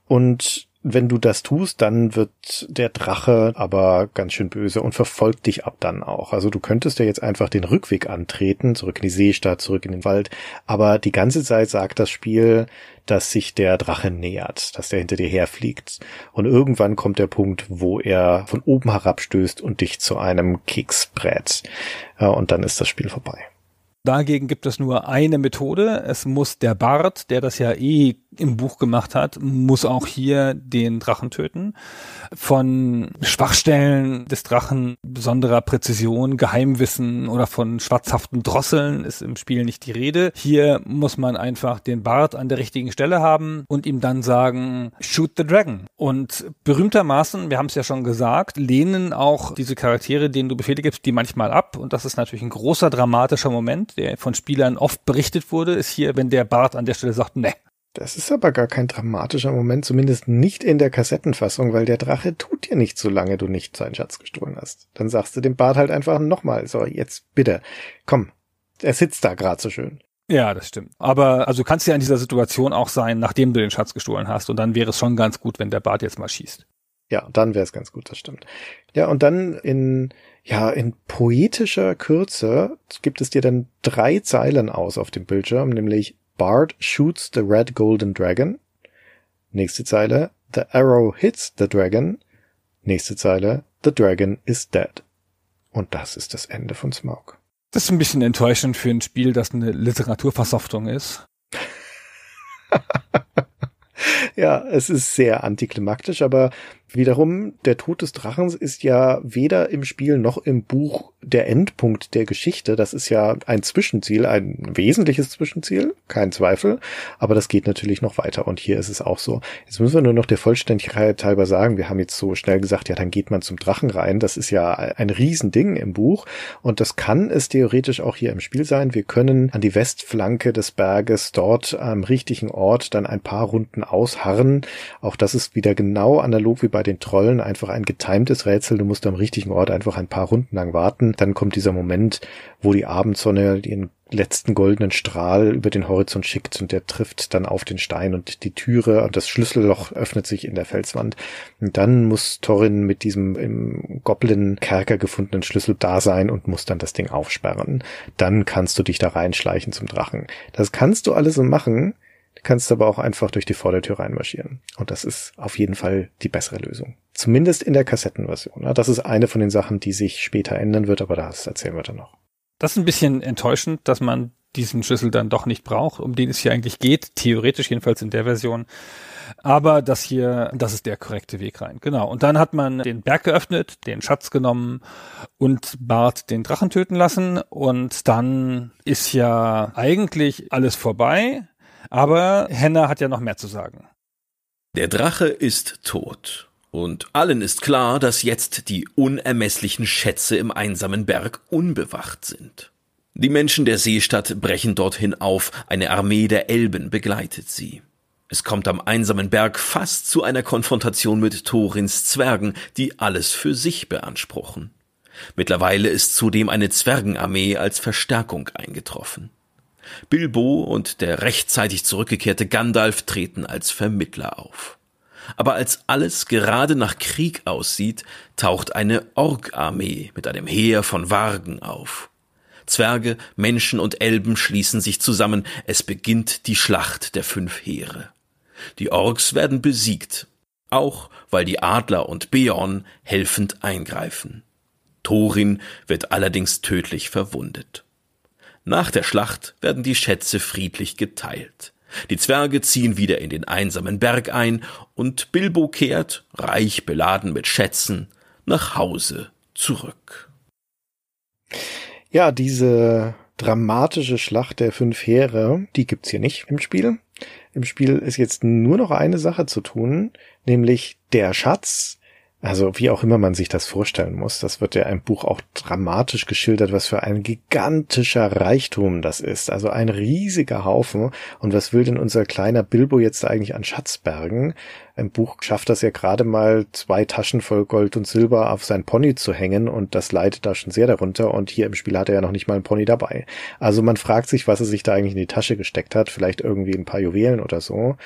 Und wenn du das tust, dann wird der Drache aber ganz schön böse und verfolgt dich ab dann auch. Also du könntest ja jetzt einfach den Rückweg antreten, zurück in die Seestadt, zurück in den Wald, aber die ganze Zeit sagt das Spiel, dass sich der Drache nähert, dass der hinter dir herfliegt. Und irgendwann kommt der Punkt, wo er von oben herabstößt und dich zu einem Keks brät. Und dann ist das Spiel vorbei. Dagegen gibt es nur eine Methode. Es muss der Bart, der das ja eh im Buch gemacht hat, muss auch hier den Drachen töten. Von Schwachstellen des Drachen besonderer Präzision, Geheimwissen oder von schwarzhaften Drosseln ist im Spiel nicht die Rede. Hier muss man einfach den Bart an der richtigen Stelle haben und ihm dann sagen, shoot the dragon. Und berühmtermaßen, wir haben es ja schon gesagt, lehnen auch diese Charaktere, denen du Befehle gibst, die manchmal ab. Und das ist natürlich ein großer dramatischer Moment, der von Spielern oft berichtet wurde, ist hier, wenn der Bart an der Stelle sagt, ne, das ist aber gar kein dramatischer Moment, zumindest nicht in der Kassettenfassung, weil der Drache tut dir nicht, solange du nicht seinen Schatz gestohlen hast. Dann sagst du dem Bart halt einfach nochmal, so, jetzt bitte, komm, er sitzt da gerade so schön. Ja, das stimmt. Aber also kannst ja in dieser Situation auch sein, nachdem du den Schatz gestohlen hast, und dann wäre es schon ganz gut, wenn der Bart jetzt mal schießt. Ja, dann wäre es ganz gut, das stimmt. Ja, und dann in, ja, in poetischer Kürze gibt es dir dann drei Zeilen aus auf dem Bildschirm, nämlich Bard shoots the red golden dragon. Nächste Zeile. The arrow hits the dragon. Nächste Zeile. The dragon is dead. Und das ist das Ende von Smaug. Das ist ein bisschen enttäuschend für ein Spiel, das eine Literaturversoftung ist. ja, es ist sehr antiklimaktisch, aber Wiederum, der Tod des Drachens ist ja weder im Spiel noch im Buch der Endpunkt der Geschichte. Das ist ja ein Zwischenziel, ein wesentliches Zwischenziel, kein Zweifel. Aber das geht natürlich noch weiter. Und hier ist es auch so. Jetzt müssen wir nur noch der Vollständigkeit halber sagen, wir haben jetzt so schnell gesagt, ja, dann geht man zum Drachen rein. Das ist ja ein Riesending im Buch. Und das kann es theoretisch auch hier im Spiel sein. Wir können an die Westflanke des Berges dort am richtigen Ort dann ein paar Runden ausharren. Auch das ist wieder genau analog wie bei bei den Trollen einfach ein getimtes Rätsel. Du musst am richtigen Ort einfach ein paar Runden lang warten. Dann kommt dieser Moment, wo die Abendsonne ihren letzten goldenen Strahl über den Horizont schickt und der trifft dann auf den Stein und die Türe und das Schlüsselloch öffnet sich in der Felswand. Und dann muss Torin mit diesem im Goblin-Kerker gefundenen Schlüssel da sein und muss dann das Ding aufsperren. Dann kannst du dich da reinschleichen zum Drachen. Das kannst du alles so machen, kannst aber auch einfach durch die Vordertür reinmarschieren. Und das ist auf jeden Fall die bessere Lösung. Zumindest in der Kassettenversion. Ne? Das ist eine von den Sachen, die sich später ändern wird, aber das erzählen wir dann noch. Das ist ein bisschen enttäuschend, dass man diesen Schlüssel dann doch nicht braucht, um den es hier eigentlich geht, theoretisch jedenfalls in der Version. Aber das hier, das ist der korrekte Weg rein. Genau. Und dann hat man den Berg geöffnet, den Schatz genommen und Bart den Drachen töten lassen. Und dann ist ja eigentlich alles vorbei. Aber Henna hat ja noch mehr zu sagen. Der Drache ist tot. Und allen ist klar, dass jetzt die unermesslichen Schätze im einsamen Berg unbewacht sind. Die Menschen der Seestadt brechen dorthin auf, eine Armee der Elben begleitet sie. Es kommt am einsamen Berg fast zu einer Konfrontation mit Thorins Zwergen, die alles für sich beanspruchen. Mittlerweile ist zudem eine Zwergenarmee als Verstärkung eingetroffen. Bilbo und der rechtzeitig zurückgekehrte Gandalf treten als Vermittler auf. Aber als alles gerade nach Krieg aussieht, taucht eine Org-Armee mit einem Heer von Wargen auf. Zwerge, Menschen und Elben schließen sich zusammen. Es beginnt die Schlacht der fünf Heere. Die Orks werden besiegt. Auch weil die Adler und Beorn helfend eingreifen. Thorin wird allerdings tödlich verwundet. Nach der Schlacht werden die Schätze friedlich geteilt. Die Zwerge ziehen wieder in den einsamen Berg ein und Bilbo kehrt, reich beladen mit Schätzen, nach Hause zurück. Ja, diese dramatische Schlacht der fünf Heere, die gibt's hier nicht im Spiel. Im Spiel ist jetzt nur noch eine Sache zu tun, nämlich der Schatz, also wie auch immer man sich das vorstellen muss, das wird ja im Buch auch dramatisch geschildert, was für ein gigantischer Reichtum das ist. Also ein riesiger Haufen. Und was will denn unser kleiner Bilbo jetzt eigentlich an Schatzbergen? Im Buch schafft das ja gerade mal zwei Taschen voll Gold und Silber auf sein Pony zu hängen und das leidet da schon sehr darunter. Und hier im Spiel hat er ja noch nicht mal ein Pony dabei. Also man fragt sich, was er sich da eigentlich in die Tasche gesteckt hat. Vielleicht irgendwie ein paar Juwelen oder so.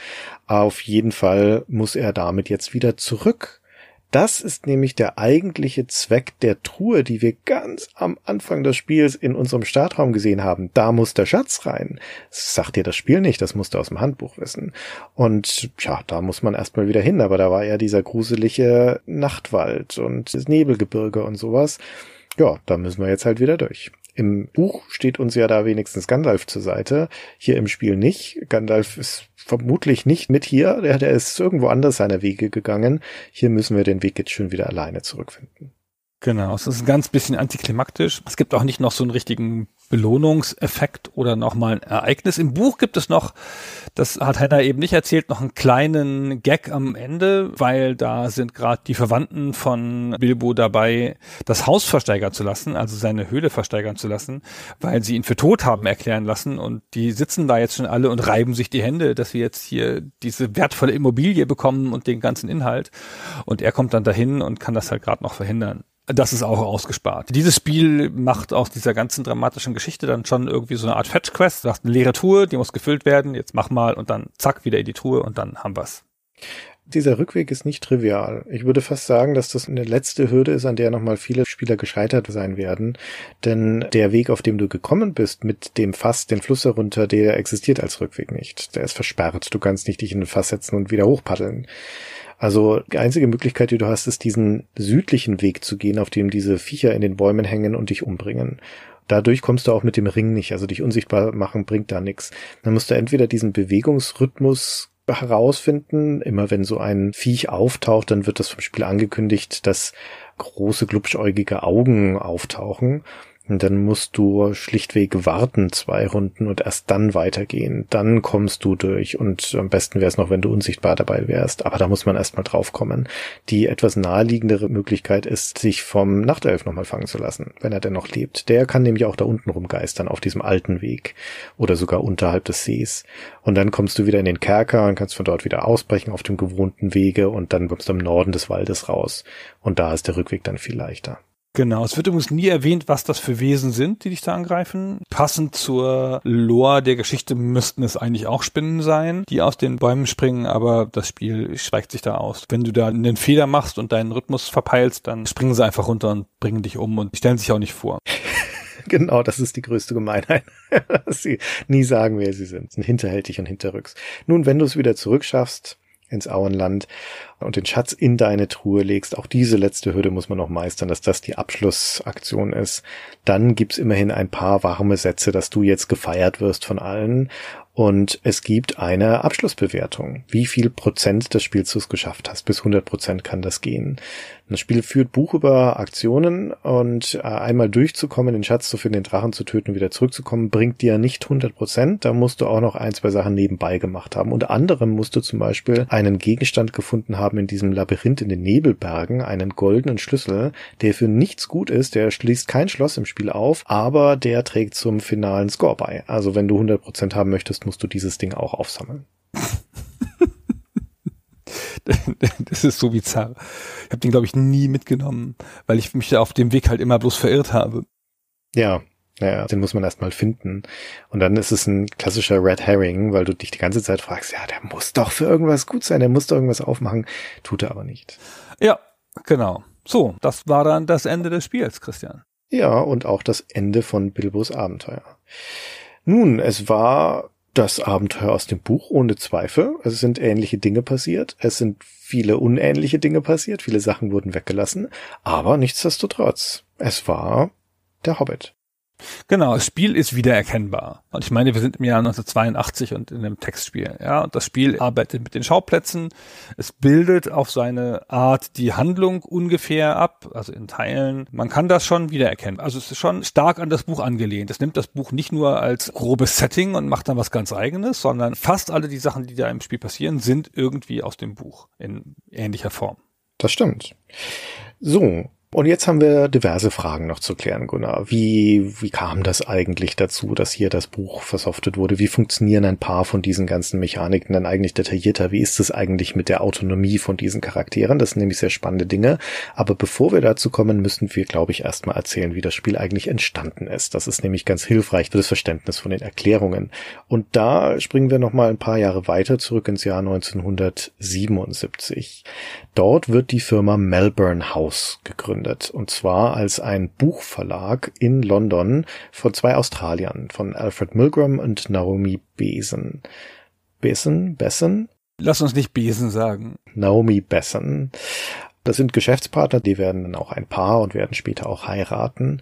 Auf jeden Fall muss er damit jetzt wieder zurück das ist nämlich der eigentliche Zweck der Truhe, die wir ganz am Anfang des Spiels in unserem Startraum gesehen haben. Da muss der Schatz rein. Das sagt dir das Spiel nicht, das musst du aus dem Handbuch wissen. Und ja, da muss man erstmal wieder hin, aber da war ja dieser gruselige Nachtwald und das Nebelgebirge und sowas. Ja, da müssen wir jetzt halt wieder durch. Im Buch steht uns ja da wenigstens Gandalf zur Seite, hier im Spiel nicht. Gandalf ist vermutlich nicht mit hier, der, der ist irgendwo anders seiner Wege gegangen. Hier müssen wir den Weg jetzt schon wieder alleine zurückfinden. Genau, es ist ein ganz bisschen antiklimaktisch. Es gibt auch nicht noch so einen richtigen Belohnungseffekt oder nochmal ein Ereignis. Im Buch gibt es noch, das hat Hannah eben nicht erzählt, noch einen kleinen Gag am Ende, weil da sind gerade die Verwandten von Bilbo dabei, das Haus versteigern zu lassen, also seine Höhle versteigern zu lassen, weil sie ihn für tot haben erklären lassen und die sitzen da jetzt schon alle und reiben sich die Hände, dass wir jetzt hier diese wertvolle Immobilie bekommen und den ganzen Inhalt. Und er kommt dann dahin und kann das halt gerade noch verhindern. Das ist auch ausgespart. Dieses Spiel macht aus dieser ganzen dramatischen Geschichte dann schon irgendwie so eine Art Fetch-Quest. Du hast eine leere Truhe, die muss gefüllt werden, jetzt mach mal und dann zack, wieder in die Truhe und dann haben wir's. Dieser Rückweg ist nicht trivial. Ich würde fast sagen, dass das eine letzte Hürde ist, an der nochmal viele Spieler gescheitert sein werden. Denn der Weg, auf dem du gekommen bist, mit dem Fass, den Fluss herunter, der existiert als Rückweg nicht. Der ist versperrt. Du kannst nicht dich in den Fass setzen und wieder hochpaddeln. Also die einzige Möglichkeit, die du hast, ist diesen südlichen Weg zu gehen, auf dem diese Viecher in den Bäumen hängen und dich umbringen. Dadurch kommst du auch mit dem Ring nicht, also dich unsichtbar machen bringt da nichts. Dann musst du entweder diesen Bewegungsrhythmus herausfinden, immer wenn so ein Viech auftaucht, dann wird das vom Spiel angekündigt, dass große glubschäugige Augen auftauchen und dann musst du schlichtweg warten zwei Runden und erst dann weitergehen. Dann kommst du durch und am besten wäre es noch, wenn du unsichtbar dabei wärst. Aber da muss man erstmal drauf kommen. Die etwas naheliegendere Möglichkeit ist, sich vom Nachtelf nochmal fangen zu lassen, wenn er denn noch lebt. Der kann nämlich auch da unten rumgeistern auf diesem alten Weg oder sogar unterhalb des Sees. Und dann kommst du wieder in den Kerker und kannst von dort wieder ausbrechen auf dem gewohnten Wege und dann kommst du im Norden des Waldes raus. Und da ist der Rückweg dann viel leichter. Genau, es wird übrigens nie erwähnt, was das für Wesen sind, die dich da angreifen. Passend zur Lore der Geschichte müssten es eigentlich auch Spinnen sein, die aus den Bäumen springen, aber das Spiel schweigt sich da aus. Wenn du da einen Feder machst und deinen Rhythmus verpeilst, dann springen sie einfach runter und bringen dich um und stellen sich auch nicht vor. genau, das ist die größte Gemeinheit, dass sie nie sagen, wer sie sind. Sind hinterhältig und hinterrücks. Nun, wenn du es wieder zurückschaffst, ins Auenland und den Schatz in deine Truhe legst. Auch diese letzte Hürde muss man noch meistern, dass das die Abschlussaktion ist. Dann gibt's immerhin ein paar warme Sätze, dass du jetzt gefeiert wirst von allen. Und es gibt eine Abschlussbewertung, wie viel Prozent des Spielzugs geschafft hast. Bis 100 Prozent kann das gehen. Das Spiel führt Buch über Aktionen und äh, einmal durchzukommen, den Schatz zu finden, den Drachen zu töten, wieder zurückzukommen, bringt dir nicht 100 Prozent. Da musst du auch noch ein, zwei Sachen nebenbei gemacht haben. Unter anderem musst du zum Beispiel einen Gegenstand gefunden haben in diesem Labyrinth in den Nebelbergen, einen goldenen Schlüssel, der für nichts gut ist, der schließt kein Schloss im Spiel auf, aber der trägt zum finalen Score bei. Also wenn du 100 Prozent haben möchtest, musst du dieses Ding auch aufsammeln. das ist so bizarr. Ich habe den, glaube ich, nie mitgenommen, weil ich mich auf dem Weg halt immer bloß verirrt habe. Ja, ja, den muss man erstmal finden. Und dann ist es ein klassischer Red Herring, weil du dich die ganze Zeit fragst, ja, der muss doch für irgendwas gut sein, der muss doch irgendwas aufmachen, tut er aber nicht. Ja, genau. So, das war dann das Ende des Spiels, Christian. Ja, und auch das Ende von Bilbos Abenteuer. Nun, es war das Abenteuer aus dem Buch, ohne Zweifel. Es sind ähnliche Dinge passiert. Es sind viele unähnliche Dinge passiert. Viele Sachen wurden weggelassen. Aber nichtsdestotrotz, es war der Hobbit. Genau, das Spiel ist wiedererkennbar. Und ich meine, wir sind im Jahr 1982 und in einem Textspiel. Ja, und das Spiel arbeitet mit den Schauplätzen. Es bildet auf seine Art die Handlung ungefähr ab, also in Teilen. Man kann das schon wiedererkennen. Also es ist schon stark an das Buch angelehnt. Es nimmt das Buch nicht nur als grobes Setting und macht dann was ganz eigenes, sondern fast alle die Sachen, die da im Spiel passieren, sind irgendwie aus dem Buch in ähnlicher Form. Das stimmt. So, und jetzt haben wir diverse Fragen noch zu klären, Gunnar. Wie, wie kam das eigentlich dazu, dass hier das Buch versoftet wurde? Wie funktionieren ein paar von diesen ganzen Mechaniken dann eigentlich detaillierter? Wie ist es eigentlich mit der Autonomie von diesen Charakteren? Das sind nämlich sehr spannende Dinge. Aber bevor wir dazu kommen, müssen wir, glaube ich, erstmal erzählen, wie das Spiel eigentlich entstanden ist. Das ist nämlich ganz hilfreich für das Verständnis von den Erklärungen. Und da springen wir nochmal ein paar Jahre weiter zurück ins Jahr 1977. Dort wird die Firma Melbourne House gegründet, und zwar als ein Buchverlag in London von zwei Australiern, von Alfred Milgram und Naomi Besen. Besen? Besen? Lass uns nicht Besen sagen. Naomi Besen. Das sind Geschäftspartner, die werden dann auch ein Paar und werden später auch heiraten.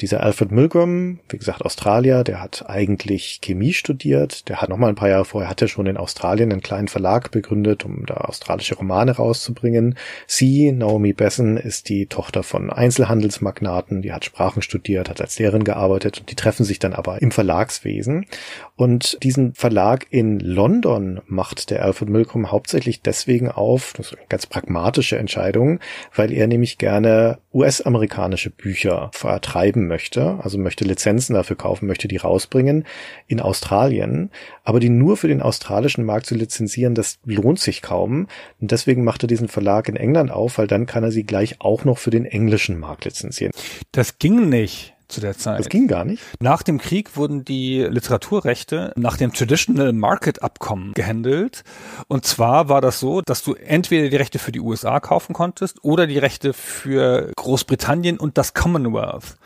Dieser Alfred Milgram, wie gesagt, Australier, der hat eigentlich Chemie studiert. Der hat noch ein paar Jahre vorher, hat er schon in Australien einen kleinen Verlag begründet, um da australische Romane rauszubringen. Sie, Naomi Besson, ist die Tochter von Einzelhandelsmagnaten. Die hat Sprachen studiert, hat als Lehrerin gearbeitet und die treffen sich dann aber im Verlagswesen. Und diesen Verlag in London macht der Alfred Milgram hauptsächlich deswegen auf, das ist eine ganz pragmatische Entscheidung, weil er nämlich gerne US-amerikanische Bücher vertreiben vertreiben möchte, also möchte Lizenzen dafür kaufen, möchte die rausbringen in Australien, aber die nur für den australischen Markt zu lizenzieren, das lohnt sich kaum. Und deswegen macht er diesen Verlag in England auf, weil dann kann er sie gleich auch noch für den englischen Markt lizenzieren. Das ging nicht zu der Zeit. Das ging gar nicht. Nach dem Krieg wurden die Literaturrechte nach dem Traditional Market Abkommen gehandelt. Und zwar war das so, dass du entweder die Rechte für die USA kaufen konntest oder die Rechte für Großbritannien und das Commonwealth.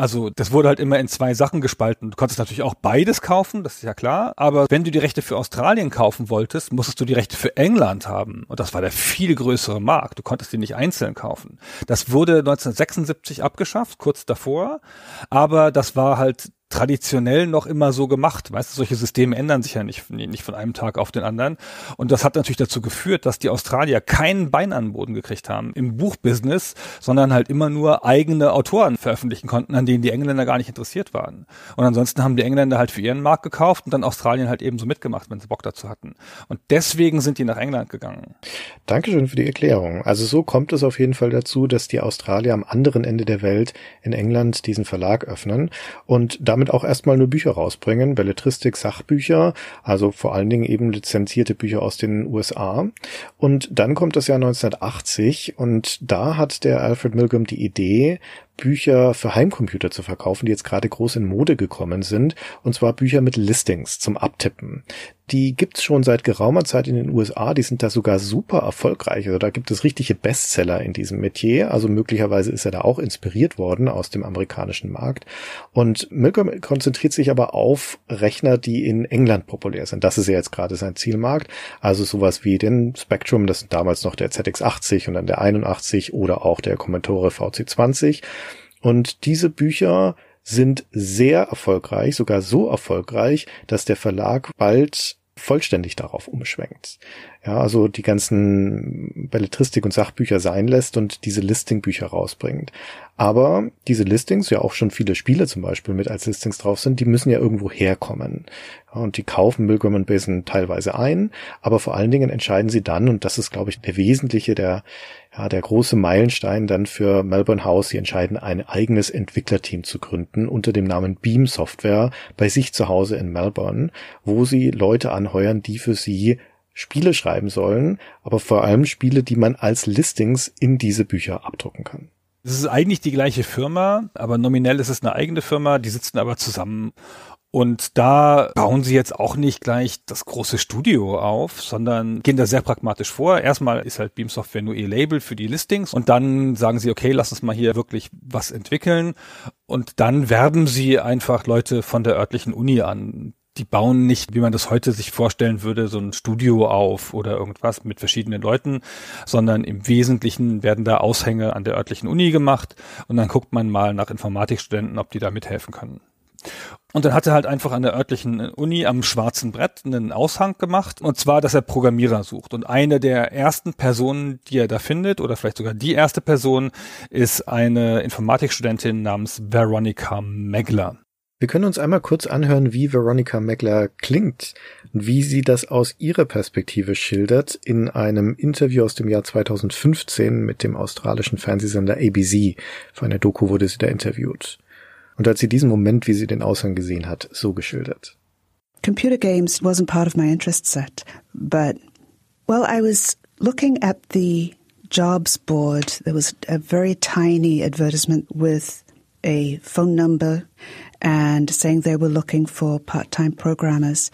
Also das wurde halt immer in zwei Sachen gespalten. Du konntest natürlich auch beides kaufen, das ist ja klar. Aber wenn du die Rechte für Australien kaufen wolltest, musstest du die Rechte für England haben. Und das war der viel größere Markt. Du konntest die nicht einzeln kaufen. Das wurde 1976 abgeschafft, kurz davor. Aber das war halt traditionell noch immer so gemacht. Weißt du, solche Systeme ändern sich ja nicht, nicht von einem Tag auf den anderen. Und das hat natürlich dazu geführt, dass die Australier keinen Bein an den Boden gekriegt haben im Buchbusiness, sondern halt immer nur eigene Autoren veröffentlichen konnten, an denen die Engländer gar nicht interessiert waren. Und ansonsten haben die Engländer halt für ihren Markt gekauft und dann Australien halt eben so mitgemacht, wenn sie Bock dazu hatten. Und deswegen sind die nach England gegangen. Dankeschön für die Erklärung. Also so kommt es auf jeden Fall dazu, dass die Australier am anderen Ende der Welt in England diesen Verlag öffnen und damit damit auch erstmal nur Bücher rausbringen, Belletristik, Sachbücher, also vor allen Dingen eben lizenzierte Bücher aus den USA. Und dann kommt das Jahr 1980 und da hat der Alfred Milgram die Idee, Bücher für Heimcomputer zu verkaufen, die jetzt gerade groß in Mode gekommen sind, und zwar Bücher mit Listings zum Abtippen. Die gibt's schon seit geraumer Zeit in den USA, die sind da sogar super erfolgreich. Also da gibt es richtige Bestseller in diesem Metier. Also möglicherweise ist er da auch inspiriert worden aus dem amerikanischen Markt. Und Milcom konzentriert sich aber auf Rechner, die in England populär sind. Das ist ja jetzt gerade sein Zielmarkt. Also sowas wie den Spectrum, das sind damals noch der ZX80 und dann der 81 oder auch der Commodore VC20. Und diese Bücher sind sehr erfolgreich, sogar so erfolgreich, dass der Verlag bald vollständig darauf umschwenkt. Ja, also die ganzen Belletristik und Sachbücher sein lässt und diese Listingbücher rausbringt. Aber diese Listings, ja auch schon viele Spiele zum Beispiel mit als Listings drauf sind, die müssen ja irgendwo herkommen. Ja, und die kaufen Milgram und Basin teilweise ein, aber vor allen Dingen entscheiden sie dann, und das ist, glaube ich, der wesentliche, der, ja, der große Meilenstein dann für Melbourne House. Sie entscheiden, ein eigenes Entwicklerteam zu gründen unter dem Namen Beam Software bei sich zu Hause in Melbourne, wo sie Leute anheuern, die für sie Spiele schreiben sollen, aber vor allem Spiele, die man als Listings in diese Bücher abdrucken kann. Es ist eigentlich die gleiche Firma, aber nominell ist es eine eigene Firma, die sitzen aber zusammen und da bauen sie jetzt auch nicht gleich das große Studio auf, sondern gehen da sehr pragmatisch vor. Erstmal ist halt Beam Software nur ihr Label für die Listings und dann sagen sie, okay, lass uns mal hier wirklich was entwickeln. Und dann werben sie einfach Leute von der örtlichen Uni an. Die bauen nicht, wie man das heute sich vorstellen würde, so ein Studio auf oder irgendwas mit verschiedenen Leuten, sondern im Wesentlichen werden da Aushänge an der örtlichen Uni gemacht und dann guckt man mal nach Informatikstudenten, ob die da mithelfen können. Und dann hat er halt einfach an der örtlichen Uni am schwarzen Brett einen Aushang gemacht, und zwar, dass er Programmierer sucht. Und eine der ersten Personen, die er da findet, oder vielleicht sogar die erste Person, ist eine Informatikstudentin namens Veronica Megler. Wir können uns einmal kurz anhören, wie Veronica Megler klingt und wie sie das aus ihrer Perspektive schildert in einem Interview aus dem Jahr 2015 mit dem australischen Fernsehsender ABC. Für eine Doku wurde sie da interviewt. und hat sie diesen Moment, wie sie den Ausgang gesehen hat, so geschildert. Computer games wasn't part of my interest set, but well, I was looking at the jobs board. There was a very tiny advertisement with a phone number and saying they were looking for part time programmers.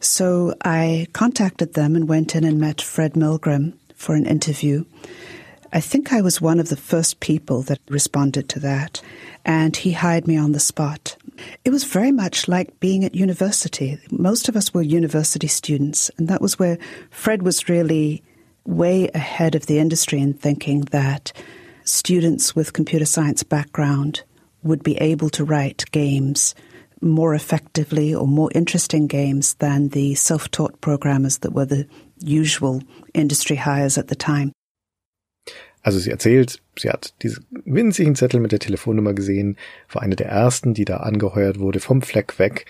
So I contacted them and went in and met Fred Milgram for an interview. I think I was one of the first people that responded to that, and he hired me on the spot. It was very much like being at university. Most of us were university students, and that was where Fred was really way ahead of the industry in thinking that students with computer science background would be able to write games more effectively or more interesting games than the self taught programmers that were the usual industry hires at the time. Also sie erzählt, sie hat diesen winzigen Zettel mit der Telefonnummer gesehen, war eine der ersten, die da angeheuert wurde, vom Fleck weg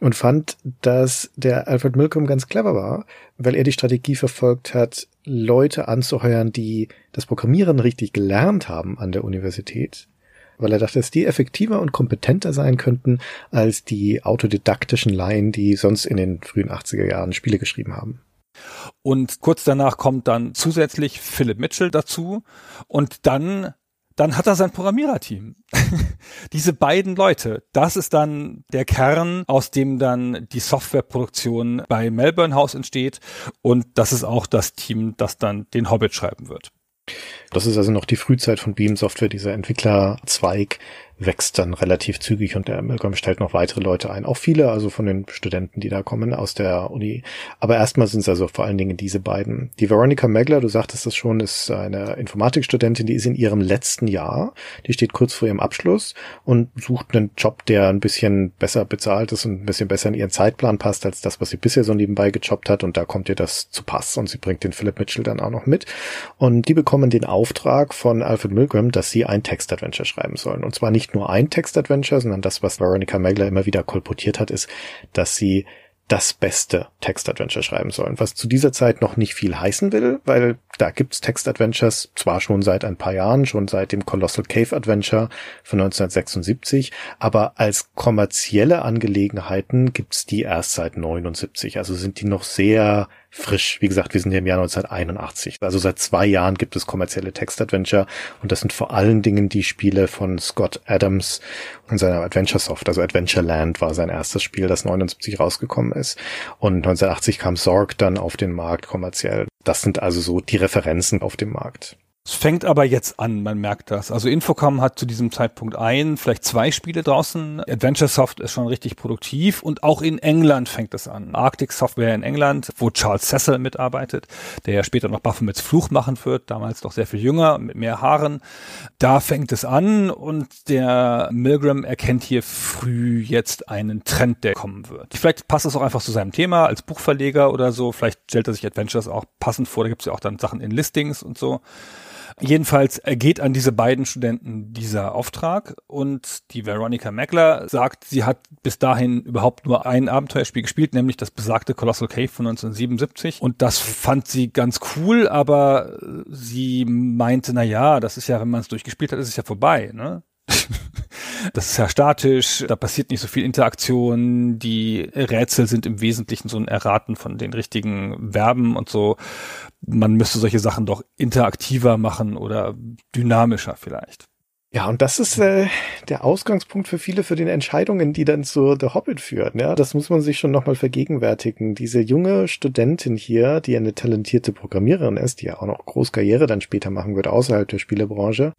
und fand, dass der Alfred Milcom ganz clever war, weil er die Strategie verfolgt hat, Leute anzuheuern, die das Programmieren richtig gelernt haben an der Universität, weil er dachte, dass die effektiver und kompetenter sein könnten als die autodidaktischen Laien, die sonst in den frühen 80er Jahren Spiele geschrieben haben. Und kurz danach kommt dann zusätzlich Philip Mitchell dazu und dann dann hat er sein Programmiererteam. Diese beiden Leute, das ist dann der Kern, aus dem dann die Softwareproduktion bei Melbourne House entsteht und das ist auch das Team, das dann den Hobbit schreiben wird. Das ist also noch die Frühzeit von Beam Software. Dieser Entwicklerzweig wächst dann relativ zügig und der Malcolm stellt noch weitere Leute ein. Auch viele, also von den Studenten, die da kommen aus der Uni. Aber erstmal sind es also vor allen Dingen diese beiden. Die Veronica Megler, du sagtest das schon, ist eine Informatikstudentin, die ist in ihrem letzten Jahr. Die steht kurz vor ihrem Abschluss und sucht einen Job, der ein bisschen besser bezahlt ist und ein bisschen besser in ihren Zeitplan passt als das, was sie bisher so nebenbei gejobbt hat. Und da kommt ihr das zu Pass und sie bringt den Philip Mitchell dann auch noch mit. Und die bekommen den auch Auftrag von Alfred Milgram, dass sie ein Text-Adventure schreiben sollen. Und zwar nicht nur ein Text-Adventure, sondern das, was Veronica Megler immer wieder kolportiert hat, ist, dass sie das beste Text-Adventure schreiben sollen, was zu dieser Zeit noch nicht viel heißen will, weil da gibt's Text-Adventures zwar schon seit ein paar Jahren, schon seit dem Colossal Cave Adventure von 1976, aber als kommerzielle Angelegenheiten gibt's die erst seit 79, also sind die noch sehr frisch. Wie gesagt, wir sind hier im Jahr 1981. Also seit zwei Jahren gibt es kommerzielle Text-Adventure und das sind vor allen Dingen die Spiele von Scott Adams und seiner Adventure Soft. Also Adventure Land war sein erstes Spiel, das 79 rausgekommen ist. Und 1980 kam Zorg dann auf den Markt kommerziell. Das sind also so die Referenzen auf dem Markt. Es fängt aber jetzt an, man merkt das. Also Infocom hat zu diesem Zeitpunkt ein, vielleicht zwei Spiele draußen. Adventure Soft ist schon richtig produktiv und auch in England fängt es an. Arctic Software in England, wo Charles Cecil mitarbeitet, der ja später noch Baphomets Fluch machen wird, damals noch sehr viel jünger, mit mehr Haaren. Da fängt es an und der Milgram erkennt hier früh jetzt einen Trend, der kommen wird. Vielleicht passt es auch einfach zu seinem Thema als Buchverleger oder so. Vielleicht stellt er sich Adventures auch passend vor. Da gibt es ja auch dann Sachen in Listings und so. Jedenfalls äh, geht an diese beiden Studenten dieser Auftrag und die Veronica Meckler sagt, sie hat bis dahin überhaupt nur ein Abenteuerspiel gespielt, nämlich das besagte Colossal Cave von 1977 und das fand sie ganz cool, aber äh, sie meinte, na ja, das ist ja, wenn man es durchgespielt hat, ist es ja vorbei, ne? Das ist ja statisch, da passiert nicht so viel Interaktion, die Rätsel sind im Wesentlichen so ein Erraten von den richtigen Verben und so. Man müsste solche Sachen doch interaktiver machen oder dynamischer vielleicht. Ja, und das ist äh, der Ausgangspunkt für viele für den Entscheidungen, die dann zu The Hobbit führen. Ne? Ja, das muss man sich schon nochmal vergegenwärtigen. Diese junge Studentin hier, die eine talentierte Programmiererin ist, die ja auch noch groß Karriere dann später machen wird außerhalb der Spielebranche,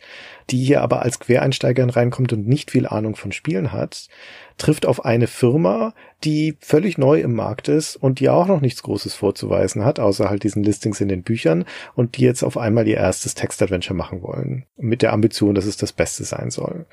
die hier aber als Quereinsteigerin reinkommt und nicht viel Ahnung von Spielen hat, trifft auf eine Firma, die völlig neu im Markt ist und die auch noch nichts Großes vorzuweisen hat, außer halt diesen Listings in den Büchern und die jetzt auf einmal ihr erstes Textadventure machen wollen. Mit der Ambition, dass es das Beste sein soll.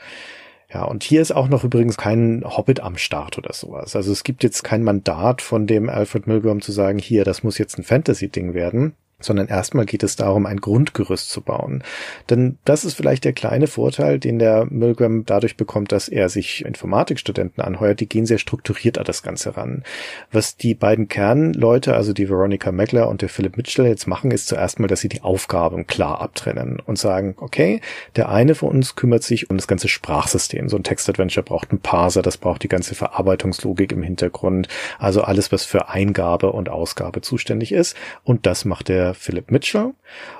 Ja, und hier ist auch noch übrigens kein Hobbit am Start oder sowas. Also es gibt jetzt kein Mandat von dem Alfred Milgram zu sagen, hier, das muss jetzt ein Fantasy-Ding werden, sondern erstmal geht es darum, ein Grundgerüst zu bauen. Denn das ist vielleicht der kleine Vorteil, den der Milgram dadurch bekommt, dass er sich Informatikstudenten anheuert. Die gehen sehr strukturiert an das Ganze ran. Was die beiden Kernleute, also die Veronica Meckler und der Philip Mitchell jetzt machen, ist zuerst mal, dass sie die Aufgaben klar abtrennen und sagen, okay, der eine von uns kümmert sich um das ganze Sprachsystem. So ein Textadventure braucht einen Parser, das braucht die ganze Verarbeitungslogik im Hintergrund. Also alles, was für Eingabe und Ausgabe zuständig ist. Und das macht der Philip Mitchell.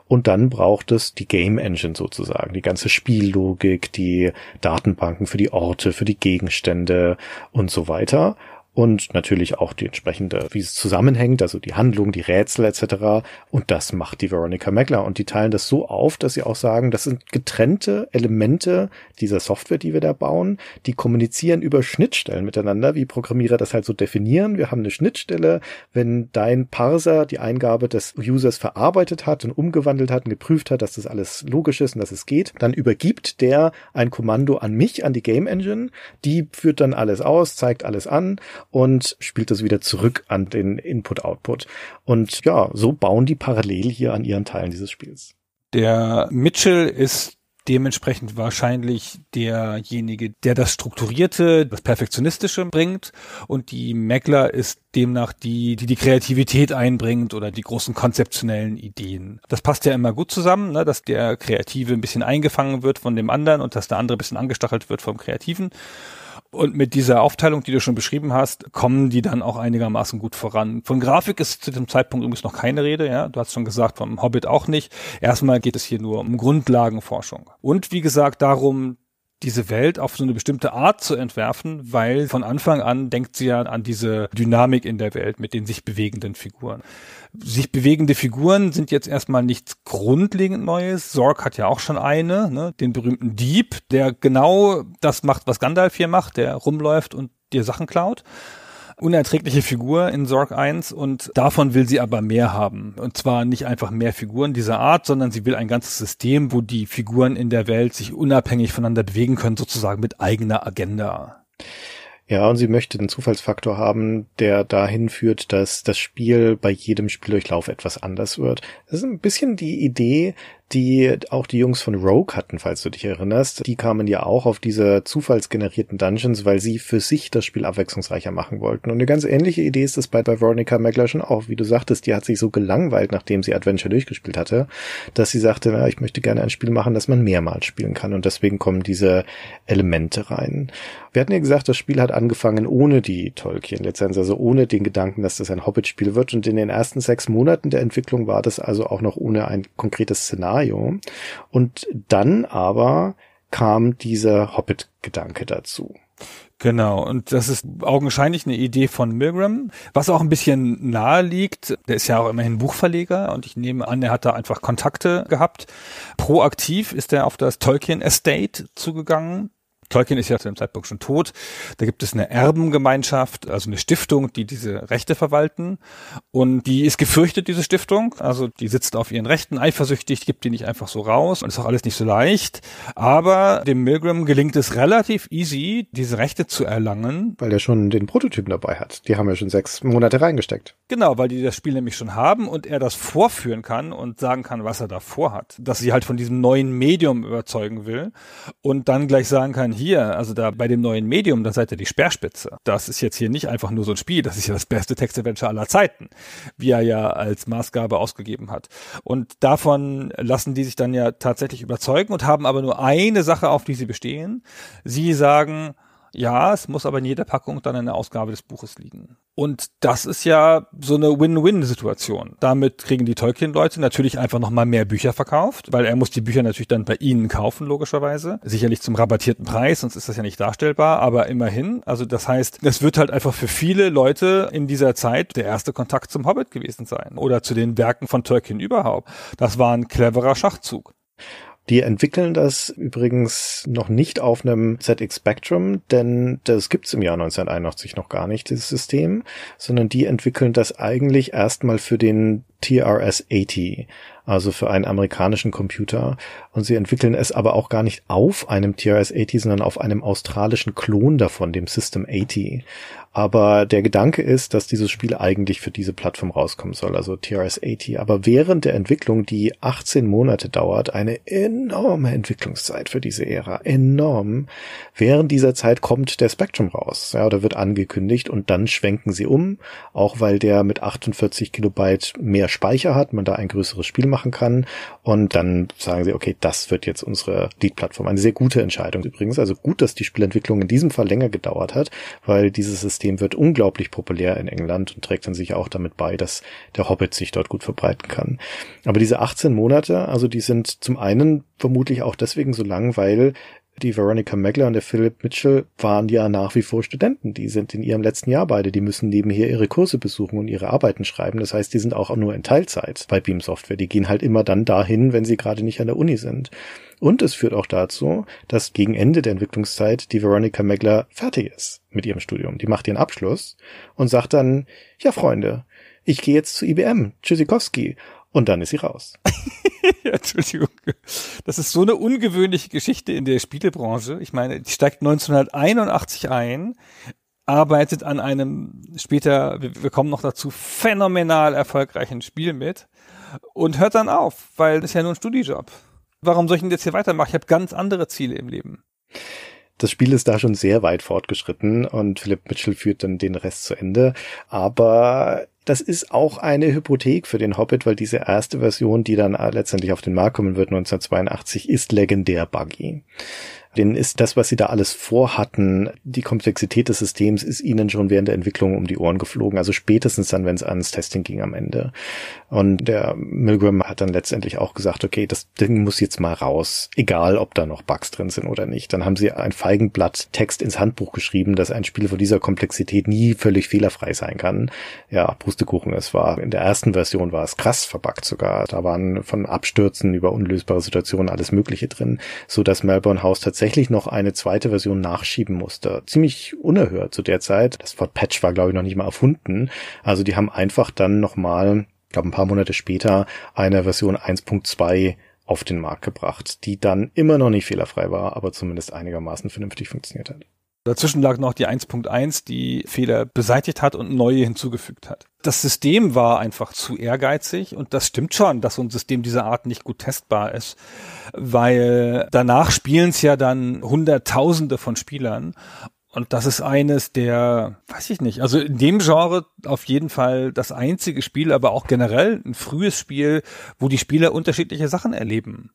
Und dann braucht es die Game Engine sozusagen, die ganze Spiellogik, die Datenbanken für die Orte, für die Gegenstände und so weiter und natürlich auch die entsprechende, wie es zusammenhängt, also die Handlung, die Rätsel etc. Und das macht die Veronica Megler und die teilen das so auf, dass sie auch sagen, das sind getrennte Elemente dieser Software, die wir da bauen, die kommunizieren über Schnittstellen miteinander, wie Programmierer das halt so definieren. Wir haben eine Schnittstelle, wenn dein Parser die Eingabe des Users verarbeitet hat und umgewandelt hat und geprüft hat, dass das alles logisch ist und dass es geht, dann übergibt der ein Kommando an mich, an die Game Engine, die führt dann alles aus, zeigt alles an und spielt das wieder zurück an den Input-Output. Und ja, so bauen die parallel hier an ihren Teilen dieses Spiels. Der Mitchell ist dementsprechend wahrscheinlich derjenige, der das Strukturierte, das Perfektionistische bringt und die Meckler ist demnach die, die die Kreativität einbringt oder die großen konzeptionellen Ideen. Das passt ja immer gut zusammen, ne? dass der Kreative ein bisschen eingefangen wird von dem anderen und dass der andere ein bisschen angestachelt wird vom Kreativen und mit dieser Aufteilung, die du schon beschrieben hast, kommen die dann auch einigermaßen gut voran. Von Grafik ist zu dem Zeitpunkt übrigens noch keine Rede, ja. Du hast schon gesagt, vom Hobbit auch nicht. Erstmal geht es hier nur um Grundlagenforschung. Und wie gesagt, darum, diese Welt auf so eine bestimmte Art zu entwerfen, weil von Anfang an denkt sie ja an diese Dynamik in der Welt mit den sich bewegenden Figuren. Sich bewegende Figuren sind jetzt erstmal nichts grundlegend Neues. Sorg hat ja auch schon eine, ne? den berühmten Dieb, der genau das macht, was Gandalf hier macht, der rumläuft und dir Sachen klaut unerträgliche Figur in Sorg 1 und davon will sie aber mehr haben. Und zwar nicht einfach mehr Figuren dieser Art, sondern sie will ein ganzes System, wo die Figuren in der Welt sich unabhängig voneinander bewegen können, sozusagen mit eigener Agenda. Ja, und sie möchte einen Zufallsfaktor haben, der dahin führt, dass das Spiel bei jedem Spieldurchlauf etwas anders wird. Das ist ein bisschen die Idee, die auch die Jungs von Rogue hatten, falls du dich erinnerst. Die kamen ja auch auf diese zufallsgenerierten Dungeons, weil sie für sich das Spiel abwechslungsreicher machen wollten. Und eine ganz ähnliche Idee ist es bei, bei Veronica Megler schon auch. Wie du sagtest, die hat sich so gelangweilt, nachdem sie Adventure durchgespielt hatte, dass sie sagte, na, ich möchte gerne ein Spiel machen, das man mehrmals spielen kann. Und deswegen kommen diese Elemente rein. Wir hatten ja gesagt, das Spiel hat angefangen ohne die Tolkien-Lizenz, also ohne den Gedanken, dass das ein Hobbit-Spiel wird. Und in den ersten sechs Monaten der Entwicklung war das also auch noch ohne ein konkretes Szenario Ohio. Und dann aber kam dieser Hobbit-Gedanke dazu. Genau, und das ist augenscheinlich eine Idee von Milgram, was auch ein bisschen nahe liegt. Der ist ja auch immerhin Buchverleger und ich nehme an, er hat da einfach Kontakte gehabt. Proaktiv ist er auf das Tolkien Estate zugegangen Tolkien ist ja zu dem Zeitpunkt schon tot. Da gibt es eine Erbengemeinschaft, also eine Stiftung, die diese Rechte verwalten. Und die ist gefürchtet, diese Stiftung. Also die sitzt auf ihren Rechten eifersüchtig, gibt die nicht einfach so raus. Und ist auch alles nicht so leicht. Aber dem Milgram gelingt es relativ easy, diese Rechte zu erlangen. Weil er schon den Prototypen dabei hat. Die haben ja schon sechs Monate reingesteckt. Genau, weil die das Spiel nämlich schon haben und er das vorführen kann und sagen kann, was er da vorhat. Dass sie halt von diesem neuen Medium überzeugen will und dann gleich sagen kann, hier, also da bei dem neuen Medium, da seid ihr die Speerspitze. Das ist jetzt hier nicht einfach nur so ein Spiel, das ist ja das beste Text-Adventure aller Zeiten, wie er ja als Maßgabe ausgegeben hat. Und davon lassen die sich dann ja tatsächlich überzeugen und haben aber nur eine Sache, auf die sie bestehen. Sie sagen, ja, es muss aber in jeder Packung dann eine Ausgabe des Buches liegen. Und das ist ja so eine Win-Win-Situation. Damit kriegen die Tolkien-Leute natürlich einfach nochmal mehr Bücher verkauft, weil er muss die Bücher natürlich dann bei ihnen kaufen, logischerweise. Sicherlich zum rabattierten Preis, sonst ist das ja nicht darstellbar, aber immerhin. Also das heißt, es wird halt einfach für viele Leute in dieser Zeit der erste Kontakt zum Hobbit gewesen sein oder zu den Werken von Tolkien überhaupt. Das war ein cleverer Schachzug. Die entwickeln das übrigens noch nicht auf einem ZX Spectrum, denn das gibt's im Jahr 1981 noch gar nicht, dieses System, sondern die entwickeln das eigentlich erstmal für den TRS-80, also für einen amerikanischen Computer. Und sie entwickeln es aber auch gar nicht auf einem TRS-80, sondern auf einem australischen Klon davon, dem System 80. Aber der Gedanke ist, dass dieses Spiel eigentlich für diese Plattform rauskommen soll, also TRS-80. Aber während der Entwicklung, die 18 Monate dauert, eine enorme Entwicklungszeit für diese Ära, enorm. Während dieser Zeit kommt der Spectrum raus, ja, oder wird angekündigt und dann schwenken sie um, auch weil der mit 48 Kilobyte mehr Speicher hat, man da ein größeres Spiel machen kann und dann sagen sie, okay, das wird jetzt unsere Lead-Plattform. Eine sehr gute Entscheidung übrigens, also gut, dass die Spielentwicklung in diesem Fall länger gedauert hat, weil dieses System wird unglaublich populär in England und trägt dann sicher auch damit bei, dass der Hobbit sich dort gut verbreiten kann. Aber diese 18 Monate, also die sind zum einen vermutlich auch deswegen so lang, weil die Veronica Megler und der Philip Mitchell waren ja nach wie vor Studenten. Die sind in ihrem letzten Jahr beide. Die müssen nebenher ihre Kurse besuchen und ihre Arbeiten schreiben. Das heißt, die sind auch nur in Teilzeit bei Beam Software. Die gehen halt immer dann dahin, wenn sie gerade nicht an der Uni sind. Und es führt auch dazu, dass gegen Ende der Entwicklungszeit die Veronica Megler fertig ist mit ihrem Studium. Die macht ihren Abschluss und sagt dann, ja Freunde, ich gehe jetzt zu IBM, Tschüssikowski. Und dann ist sie raus. ja, Entschuldigung. Das ist so eine ungewöhnliche Geschichte in der Spielebranche. Ich meine, die steigt 1981 ein, arbeitet an einem später, wir, wir kommen noch dazu, phänomenal erfolgreichen Spiel mit und hört dann auf, weil das ist ja nur ein Studijob warum soll ich denn jetzt hier weitermachen? Ich habe ganz andere Ziele im Leben. Das Spiel ist da schon sehr weit fortgeschritten und Philipp Mitchell führt dann den Rest zu Ende. Aber das ist auch eine Hypothek für den Hobbit, weil diese erste Version, die dann äh, letztendlich auf den Markt kommen wird, 1982, ist legendär buggy. Denen ist das, was sie da alles vorhatten, die Komplexität des Systems ist ihnen schon während der Entwicklung um die Ohren geflogen. Also spätestens dann, wenn es ans Testing ging am Ende. Und der Milgram hat dann letztendlich auch gesagt, okay, das Ding muss jetzt mal raus, egal ob da noch Bugs drin sind oder nicht. Dann haben sie ein Feigenblatt Text ins Handbuch geschrieben, dass ein Spiel von dieser Komplexität nie völlig fehlerfrei sein kann. Ja, Pustekuchen, es war in der ersten Version war es krass verbuggt sogar. Da waren von Abstürzen über unlösbare Situationen alles Mögliche drin, so dass Melbourne House tatsächlich tatsächlich noch eine zweite Version nachschieben musste. Ziemlich unerhört zu der Zeit. Das Wort Patch war, glaube ich, noch nicht mal erfunden. Also die haben einfach dann nochmal, ich glaube, ein paar Monate später eine Version 1.2 auf den Markt gebracht, die dann immer noch nicht fehlerfrei war, aber zumindest einigermaßen vernünftig funktioniert hat. Dazwischen lag noch die 1.1, die Fehler beseitigt hat und neue hinzugefügt hat. Das System war einfach zu ehrgeizig und das stimmt schon, dass so ein System dieser Art nicht gut testbar ist, weil danach spielen es ja dann Hunderttausende von Spielern und das ist eines der, weiß ich nicht, also in dem Genre auf jeden Fall das einzige Spiel, aber auch generell ein frühes Spiel, wo die Spieler unterschiedliche Sachen erleben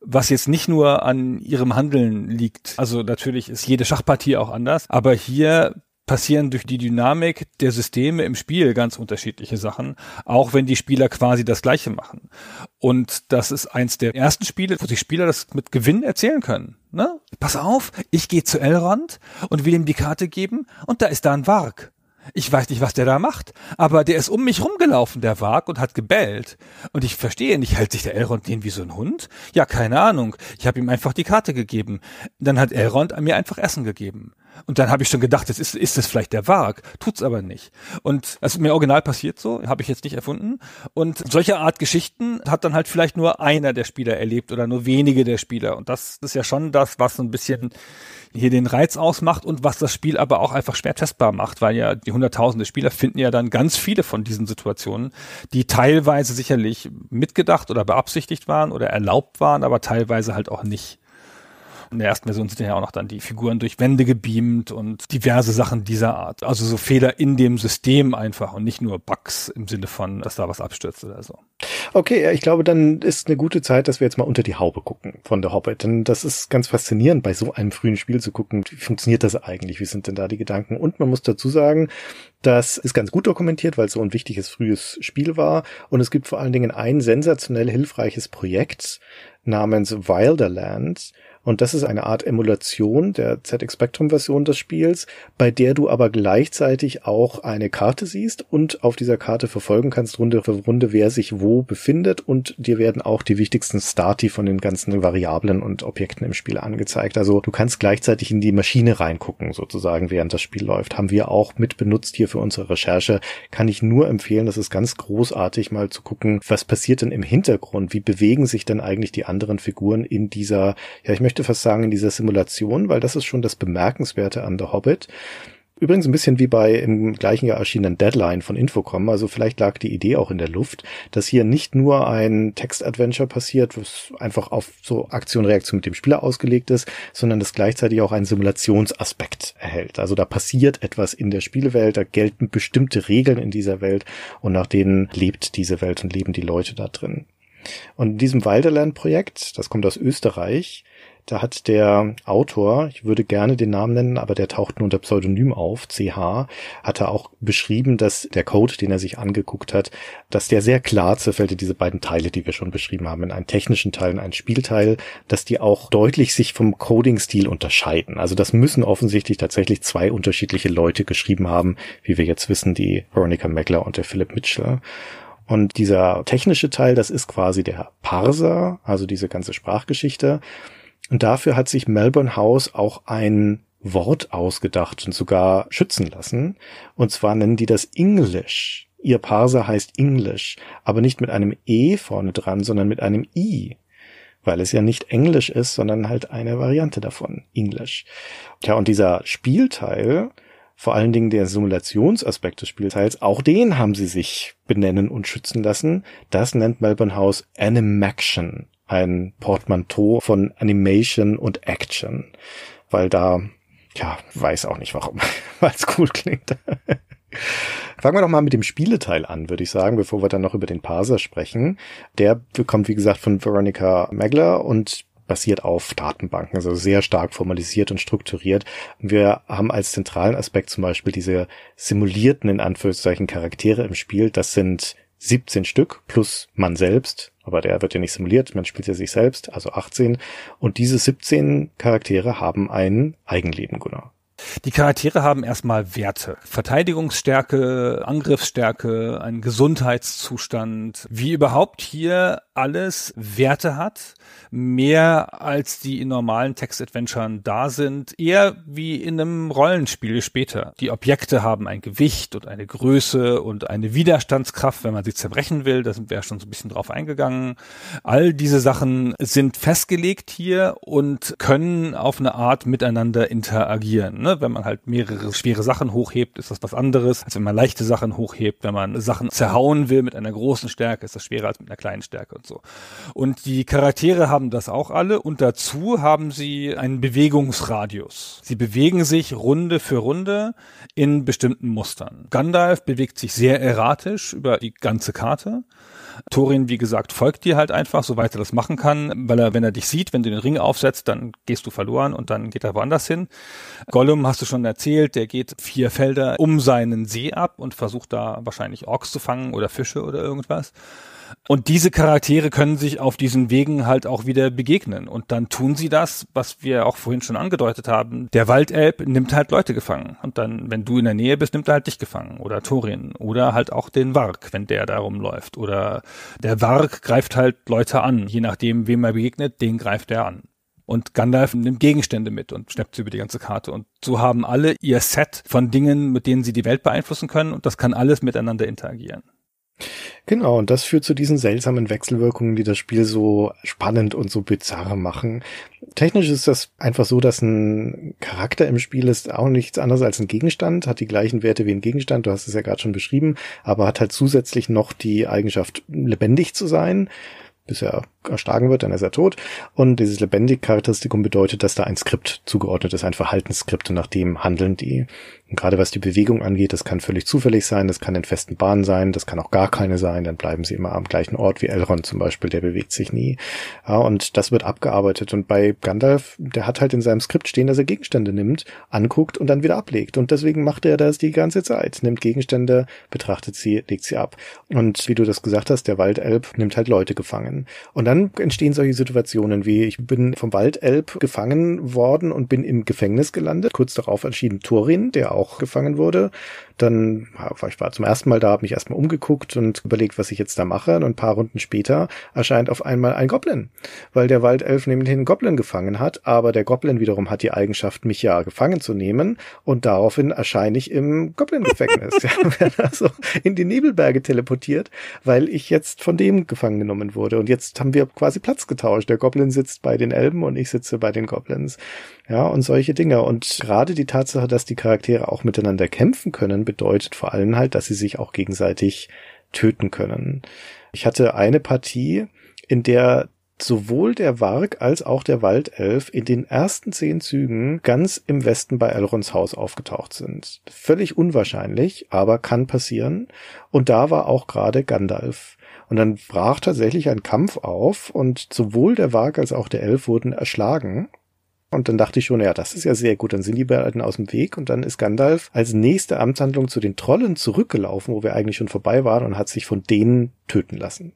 was jetzt nicht nur an ihrem Handeln liegt. Also natürlich ist jede Schachpartie auch anders, aber hier passieren durch die Dynamik der Systeme im Spiel ganz unterschiedliche Sachen, auch wenn die Spieler quasi das Gleiche machen. Und das ist eins der ersten Spiele, wo sich Spieler das mit Gewinn erzählen können. Ne? Pass auf, ich gehe zu Elrond und will ihm die Karte geben und da ist da ein Warg. Ich weiß nicht, was der da macht, aber der ist um mich rumgelaufen, der Wag, und hat gebellt. Und ich verstehe nicht, hält sich der Elrond den wie so ein Hund? Ja, keine Ahnung. Ich habe ihm einfach die Karte gegeben. Dann hat Elrond mir einfach Essen gegeben. Und dann habe ich schon gedacht, das ist, ist das vielleicht der Wag, tut's aber nicht. Und das ist mir original passiert so, habe ich jetzt nicht erfunden. Und solche Art Geschichten hat dann halt vielleicht nur einer der Spieler erlebt oder nur wenige der Spieler. Und das ist ja schon das, was so ein bisschen hier den Reiz ausmacht und was das Spiel aber auch einfach schwer testbar macht, weil ja die hunderttausende Spieler finden ja dann ganz viele von diesen Situationen, die teilweise sicherlich mitgedacht oder beabsichtigt waren oder erlaubt waren, aber teilweise halt auch nicht. In der ersten Version sind ja auch noch dann die Figuren durch Wände gebeamt und diverse Sachen dieser Art. Also so Fehler in dem System einfach und nicht nur Bugs im Sinne von, dass da was abstürzt oder so. Okay, ich glaube, dann ist eine gute Zeit, dass wir jetzt mal unter die Haube gucken von der Hobbit. Denn das ist ganz faszinierend, bei so einem frühen Spiel zu gucken, wie funktioniert das eigentlich? Wie sind denn da die Gedanken? Und man muss dazu sagen, das ist ganz gut dokumentiert, weil es so ein wichtiges frühes Spiel war. Und es gibt vor allen Dingen ein sensationell hilfreiches Projekt namens Wilderland, und das ist eine Art Emulation der ZX Spectrum Version des Spiels, bei der du aber gleichzeitig auch eine Karte siehst und auf dieser Karte verfolgen kannst, Runde für Runde, wer sich wo befindet und dir werden auch die wichtigsten Stati von den ganzen Variablen und Objekten im Spiel angezeigt. Also du kannst gleichzeitig in die Maschine reingucken, sozusagen, während das Spiel läuft. Haben wir auch mit benutzt hier für unsere Recherche. Kann ich nur empfehlen, das ist ganz großartig, mal zu gucken, was passiert denn im Hintergrund? Wie bewegen sich denn eigentlich die anderen Figuren in dieser, ja, ich möchte Rechteversagen in dieser Simulation, weil das ist schon das Bemerkenswerte an The Hobbit. Übrigens ein bisschen wie bei im gleichen Jahr erschienenen Deadline von Infocom. Also vielleicht lag die Idee auch in der Luft, dass hier nicht nur ein Text-Adventure passiert, was einfach auf so Aktion-Reaktion mit dem Spieler ausgelegt ist, sondern dass gleichzeitig auch ein Simulationsaspekt erhält. Also da passiert etwas in der Spielwelt, da gelten bestimmte Regeln in dieser Welt und nach denen lebt diese Welt und leben die Leute da drin. Und in diesem Wilderland-Projekt, das kommt aus Österreich, da hat der Autor, ich würde gerne den Namen nennen, aber der taucht nur unter Pseudonym auf, CH, hat er auch beschrieben, dass der Code, den er sich angeguckt hat, dass der sehr klar zerfällt in diese beiden Teile, die wir schon beschrieben haben, in einen technischen Teil und einen Spielteil, dass die auch deutlich sich vom Coding-Stil unterscheiden. Also das müssen offensichtlich tatsächlich zwei unterschiedliche Leute geschrieben haben, wie wir jetzt wissen, die Veronica Meckler und der Philip Mitchell. Und dieser technische Teil, das ist quasi der Parser, also diese ganze Sprachgeschichte. Und dafür hat sich Melbourne House auch ein Wort ausgedacht und sogar schützen lassen. Und zwar nennen die das English. Ihr Parser heißt English, aber nicht mit einem E vorne dran, sondern mit einem I. Weil es ja nicht Englisch ist, sondern halt eine Variante davon. English. Tja, und dieser Spielteil, vor allen Dingen der Simulationsaspekt des Spielteils, auch den haben sie sich benennen und schützen lassen. Das nennt Melbourne House Animation ein Portmanteau von Animation und Action, weil da, ja, weiß auch nicht warum, weil es cool klingt. Fangen wir doch mal mit dem Spieleteil an, würde ich sagen, bevor wir dann noch über den Parser sprechen. Der kommt, wie gesagt, von Veronica Megler und basiert auf Datenbanken, also sehr stark formalisiert und strukturiert. Wir haben als zentralen Aspekt zum Beispiel diese simulierten, in Anführungszeichen, Charaktere im Spiel. Das sind 17 Stück plus man selbst, aber der wird ja nicht simuliert, man spielt ja sich selbst, also 18. Und diese 17 Charaktere haben ein Eigenleben, Gunnar. Die Charaktere haben erstmal Werte. Verteidigungsstärke, Angriffsstärke, ein Gesundheitszustand, wie überhaupt hier alles Werte hat, mehr als die in normalen Text-Adventuren da sind, eher wie in einem Rollenspiel später. Die Objekte haben ein Gewicht und eine Größe und eine Widerstandskraft, wenn man sie zerbrechen will, da sind wir ja schon so ein bisschen drauf eingegangen. All diese Sachen sind festgelegt hier und können auf eine Art miteinander interagieren. Ne? Ne? Wenn man halt mehrere schwere Sachen hochhebt, ist das was anderes, als wenn man leichte Sachen hochhebt. Wenn man Sachen zerhauen will mit einer großen Stärke, ist das schwerer als mit einer kleinen Stärke und so. Und die Charaktere haben das auch alle und dazu haben sie einen Bewegungsradius. Sie bewegen sich Runde für Runde in bestimmten Mustern. Gandalf bewegt sich sehr erratisch über die ganze Karte. Torin, wie gesagt, folgt dir halt einfach, soweit er das machen kann, weil er, wenn er dich sieht, wenn du den Ring aufsetzt, dann gehst du verloren und dann geht er woanders hin. Gollum hast du schon erzählt, der geht vier Felder um seinen See ab und versucht da wahrscheinlich Orks zu fangen oder Fische oder irgendwas. Und diese Charaktere können sich auf diesen Wegen halt auch wieder begegnen. Und dann tun sie das, was wir auch vorhin schon angedeutet haben. Der Waldelb nimmt halt Leute gefangen. Und dann, wenn du in der Nähe bist, nimmt er halt dich gefangen. Oder Thorin. Oder halt auch den Warg, wenn der da rumläuft. Oder der Warg greift halt Leute an. Je nachdem, wem er begegnet, den greift er an. Und Gandalf nimmt Gegenstände mit und schnappt sie über die ganze Karte. Und so haben alle ihr Set von Dingen, mit denen sie die Welt beeinflussen können. Und das kann alles miteinander interagieren. Genau, und das führt zu diesen seltsamen Wechselwirkungen, die das Spiel so spannend und so bizarr machen. Technisch ist das einfach so, dass ein Charakter im Spiel ist auch nichts anderes als ein Gegenstand, hat die gleichen Werte wie ein Gegenstand, du hast es ja gerade schon beschrieben, aber hat halt zusätzlich noch die Eigenschaft, lebendig zu sein. Bisher erschlagen wird, dann ist er tot. Und dieses lebendig Charakteristikum bedeutet, dass da ein Skript zugeordnet ist, ein Verhaltensskript, nach dem handeln die. Und gerade was die Bewegung angeht, das kann völlig zufällig sein, das kann in festen Bahnen sein, das kann auch gar keine sein, dann bleiben sie immer am gleichen Ort wie Elrond zum Beispiel, der bewegt sich nie. Ja, und das wird abgearbeitet. Und bei Gandalf, der hat halt in seinem Skript stehen, dass er Gegenstände nimmt, anguckt und dann wieder ablegt. Und deswegen macht er das die ganze Zeit, nimmt Gegenstände, betrachtet sie, legt sie ab. Und wie du das gesagt hast, der Waldelb nimmt halt Leute gefangen. Und dann dann entstehen solche Situationen wie, ich bin vom Waldelb gefangen worden und bin im Gefängnis gelandet. Kurz darauf entschieden Turin, der auch gefangen wurde. Dann war ich zum ersten Mal da, habe mich erstmal umgeguckt und überlegt, was ich jetzt da mache. Und ein paar Runden später erscheint auf einmal ein Goblin, weil der Waldelf nämlich einen Goblin gefangen hat. Aber der Goblin wiederum hat die Eigenschaft, mich ja gefangen zu nehmen. Und daraufhin erscheine ich im Goblin-Gefängnis. ja, also in die Nebelberge teleportiert, weil ich jetzt von dem gefangen genommen wurde. Und jetzt haben wir wir quasi Platz getauscht. Der Goblin sitzt bei den Elben und ich sitze bei den Goblins. Ja, und solche Dinge. Und gerade die Tatsache, dass die Charaktere auch miteinander kämpfen können, bedeutet vor allem halt, dass sie sich auch gegenseitig töten können. Ich hatte eine Partie, in der sowohl der Warg als auch der Waldelf in den ersten zehn Zügen ganz im Westen bei Elrons Haus aufgetaucht sind. Völlig unwahrscheinlich, aber kann passieren. Und da war auch gerade Gandalf und dann brach tatsächlich ein Kampf auf und sowohl der Wag als auch der Elf wurden erschlagen. Und dann dachte ich schon, ja, das ist ja sehr gut, dann sind die beiden aus dem Weg und dann ist Gandalf als nächste Amtshandlung zu den Trollen zurückgelaufen, wo wir eigentlich schon vorbei waren und hat sich von denen töten lassen.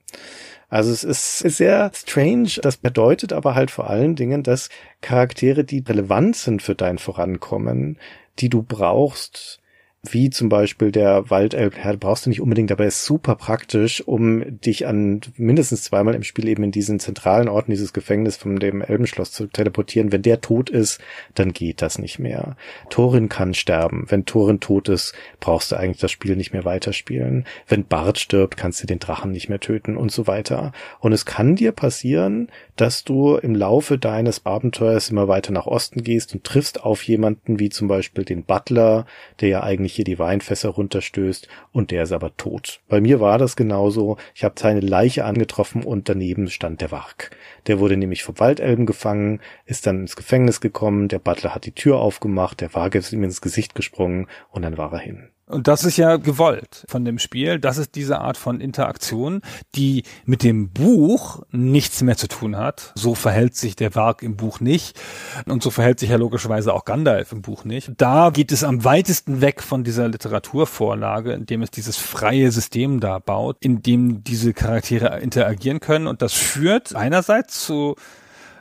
Also es ist, ist sehr strange. Das bedeutet aber halt vor allen Dingen, dass Charaktere, die relevant sind für dein Vorankommen, die du brauchst, wie zum Beispiel der Waldelb, ja, brauchst du nicht unbedingt, dabei, ist super praktisch, um dich an mindestens zweimal im Spiel eben in diesen zentralen Orten dieses Gefängnis von dem Elbenschloss zu teleportieren. Wenn der tot ist, dann geht das nicht mehr. Thorin kann sterben. Wenn Thorin tot ist, brauchst du eigentlich das Spiel nicht mehr weiterspielen. Wenn Bart stirbt, kannst du den Drachen nicht mehr töten und so weiter. Und es kann dir passieren, dass du im Laufe deines Abenteuers immer weiter nach Osten gehst und triffst auf jemanden wie zum Beispiel den Butler, der ja eigentlich sich hier die Weinfässer runterstößt und der ist aber tot. Bei mir war das genauso. Ich habe seine Leiche angetroffen und daneben stand der Warg. Der wurde nämlich vom Waldelben gefangen, ist dann ins Gefängnis gekommen, der Butler hat die Tür aufgemacht, der Warg ist ihm ins Gesicht gesprungen und dann war er hin. Und das ist ja gewollt von dem Spiel. Das ist diese Art von Interaktion, die mit dem Buch nichts mehr zu tun hat. So verhält sich der Werk im Buch nicht. Und so verhält sich ja logischerweise auch Gandalf im Buch nicht. Da geht es am weitesten weg von dieser Literaturvorlage, indem es dieses freie System da baut, in dem diese Charaktere interagieren können. Und das führt einerseits zu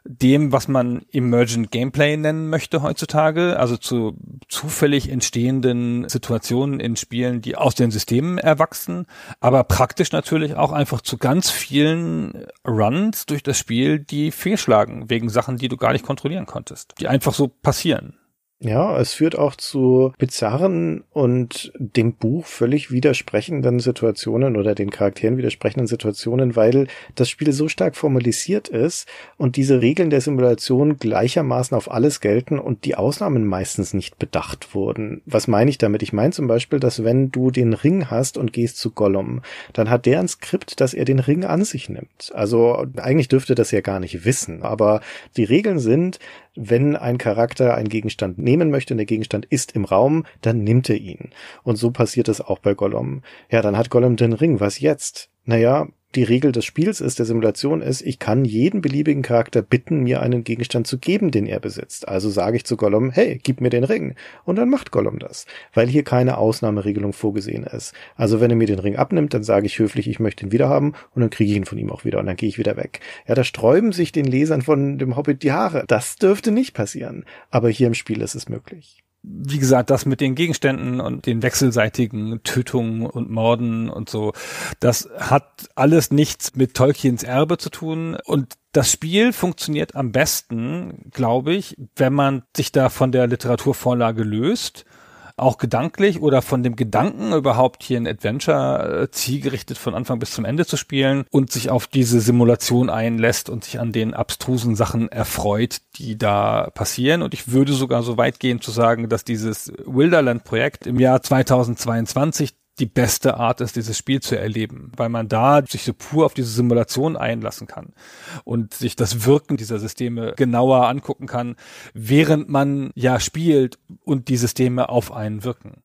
dem, was man Emergent Gameplay nennen möchte heutzutage, also zu zufällig entstehenden Situationen in Spielen, die aus den Systemen erwachsen, aber praktisch natürlich auch einfach zu ganz vielen Runs durch das Spiel, die fehlschlagen wegen Sachen, die du gar nicht kontrollieren konntest, die einfach so passieren. Ja, es führt auch zu bizarren und dem Buch völlig widersprechenden Situationen oder den Charakteren widersprechenden Situationen, weil das Spiel so stark formalisiert ist und diese Regeln der Simulation gleichermaßen auf alles gelten und die Ausnahmen meistens nicht bedacht wurden. Was meine ich damit? Ich meine zum Beispiel, dass wenn du den Ring hast und gehst zu Gollum, dann hat der ein Skript, dass er den Ring an sich nimmt. Also eigentlich dürfte das ja gar nicht wissen, aber die Regeln sind, wenn ein Charakter einen Gegenstand nehmen möchte und der Gegenstand ist im Raum, dann nimmt er ihn. Und so passiert es auch bei Gollum. Ja, dann hat Gollum den Ring. Was jetzt? Naja, die Regel des Spiels ist, der Simulation ist, ich kann jeden beliebigen Charakter bitten, mir einen Gegenstand zu geben, den er besitzt. Also sage ich zu Gollum, hey, gib mir den Ring. Und dann macht Gollum das, weil hier keine Ausnahmeregelung vorgesehen ist. Also wenn er mir den Ring abnimmt, dann sage ich höflich, ich möchte ihn wiederhaben und dann kriege ich ihn von ihm auch wieder und dann gehe ich wieder weg. Ja, da sträuben sich den Lesern von dem Hobbit die Haare. Das dürfte nicht passieren. Aber hier im Spiel ist es möglich wie gesagt, das mit den Gegenständen und den wechselseitigen Tötungen und Morden und so, das hat alles nichts mit Tolkiens Erbe zu tun. Und das Spiel funktioniert am besten, glaube ich, wenn man sich da von der Literaturvorlage löst auch gedanklich oder von dem Gedanken überhaupt hier ein Adventure äh, zielgerichtet von Anfang bis zum Ende zu spielen und sich auf diese Simulation einlässt und sich an den abstrusen Sachen erfreut, die da passieren. Und ich würde sogar so weit gehen zu sagen, dass dieses Wilderland-Projekt im Jahr 2022 die beste Art ist, dieses Spiel zu erleben, weil man da sich so pur auf diese Simulation einlassen kann und sich das Wirken dieser Systeme genauer angucken kann, während man ja spielt und die Systeme auf einen wirken.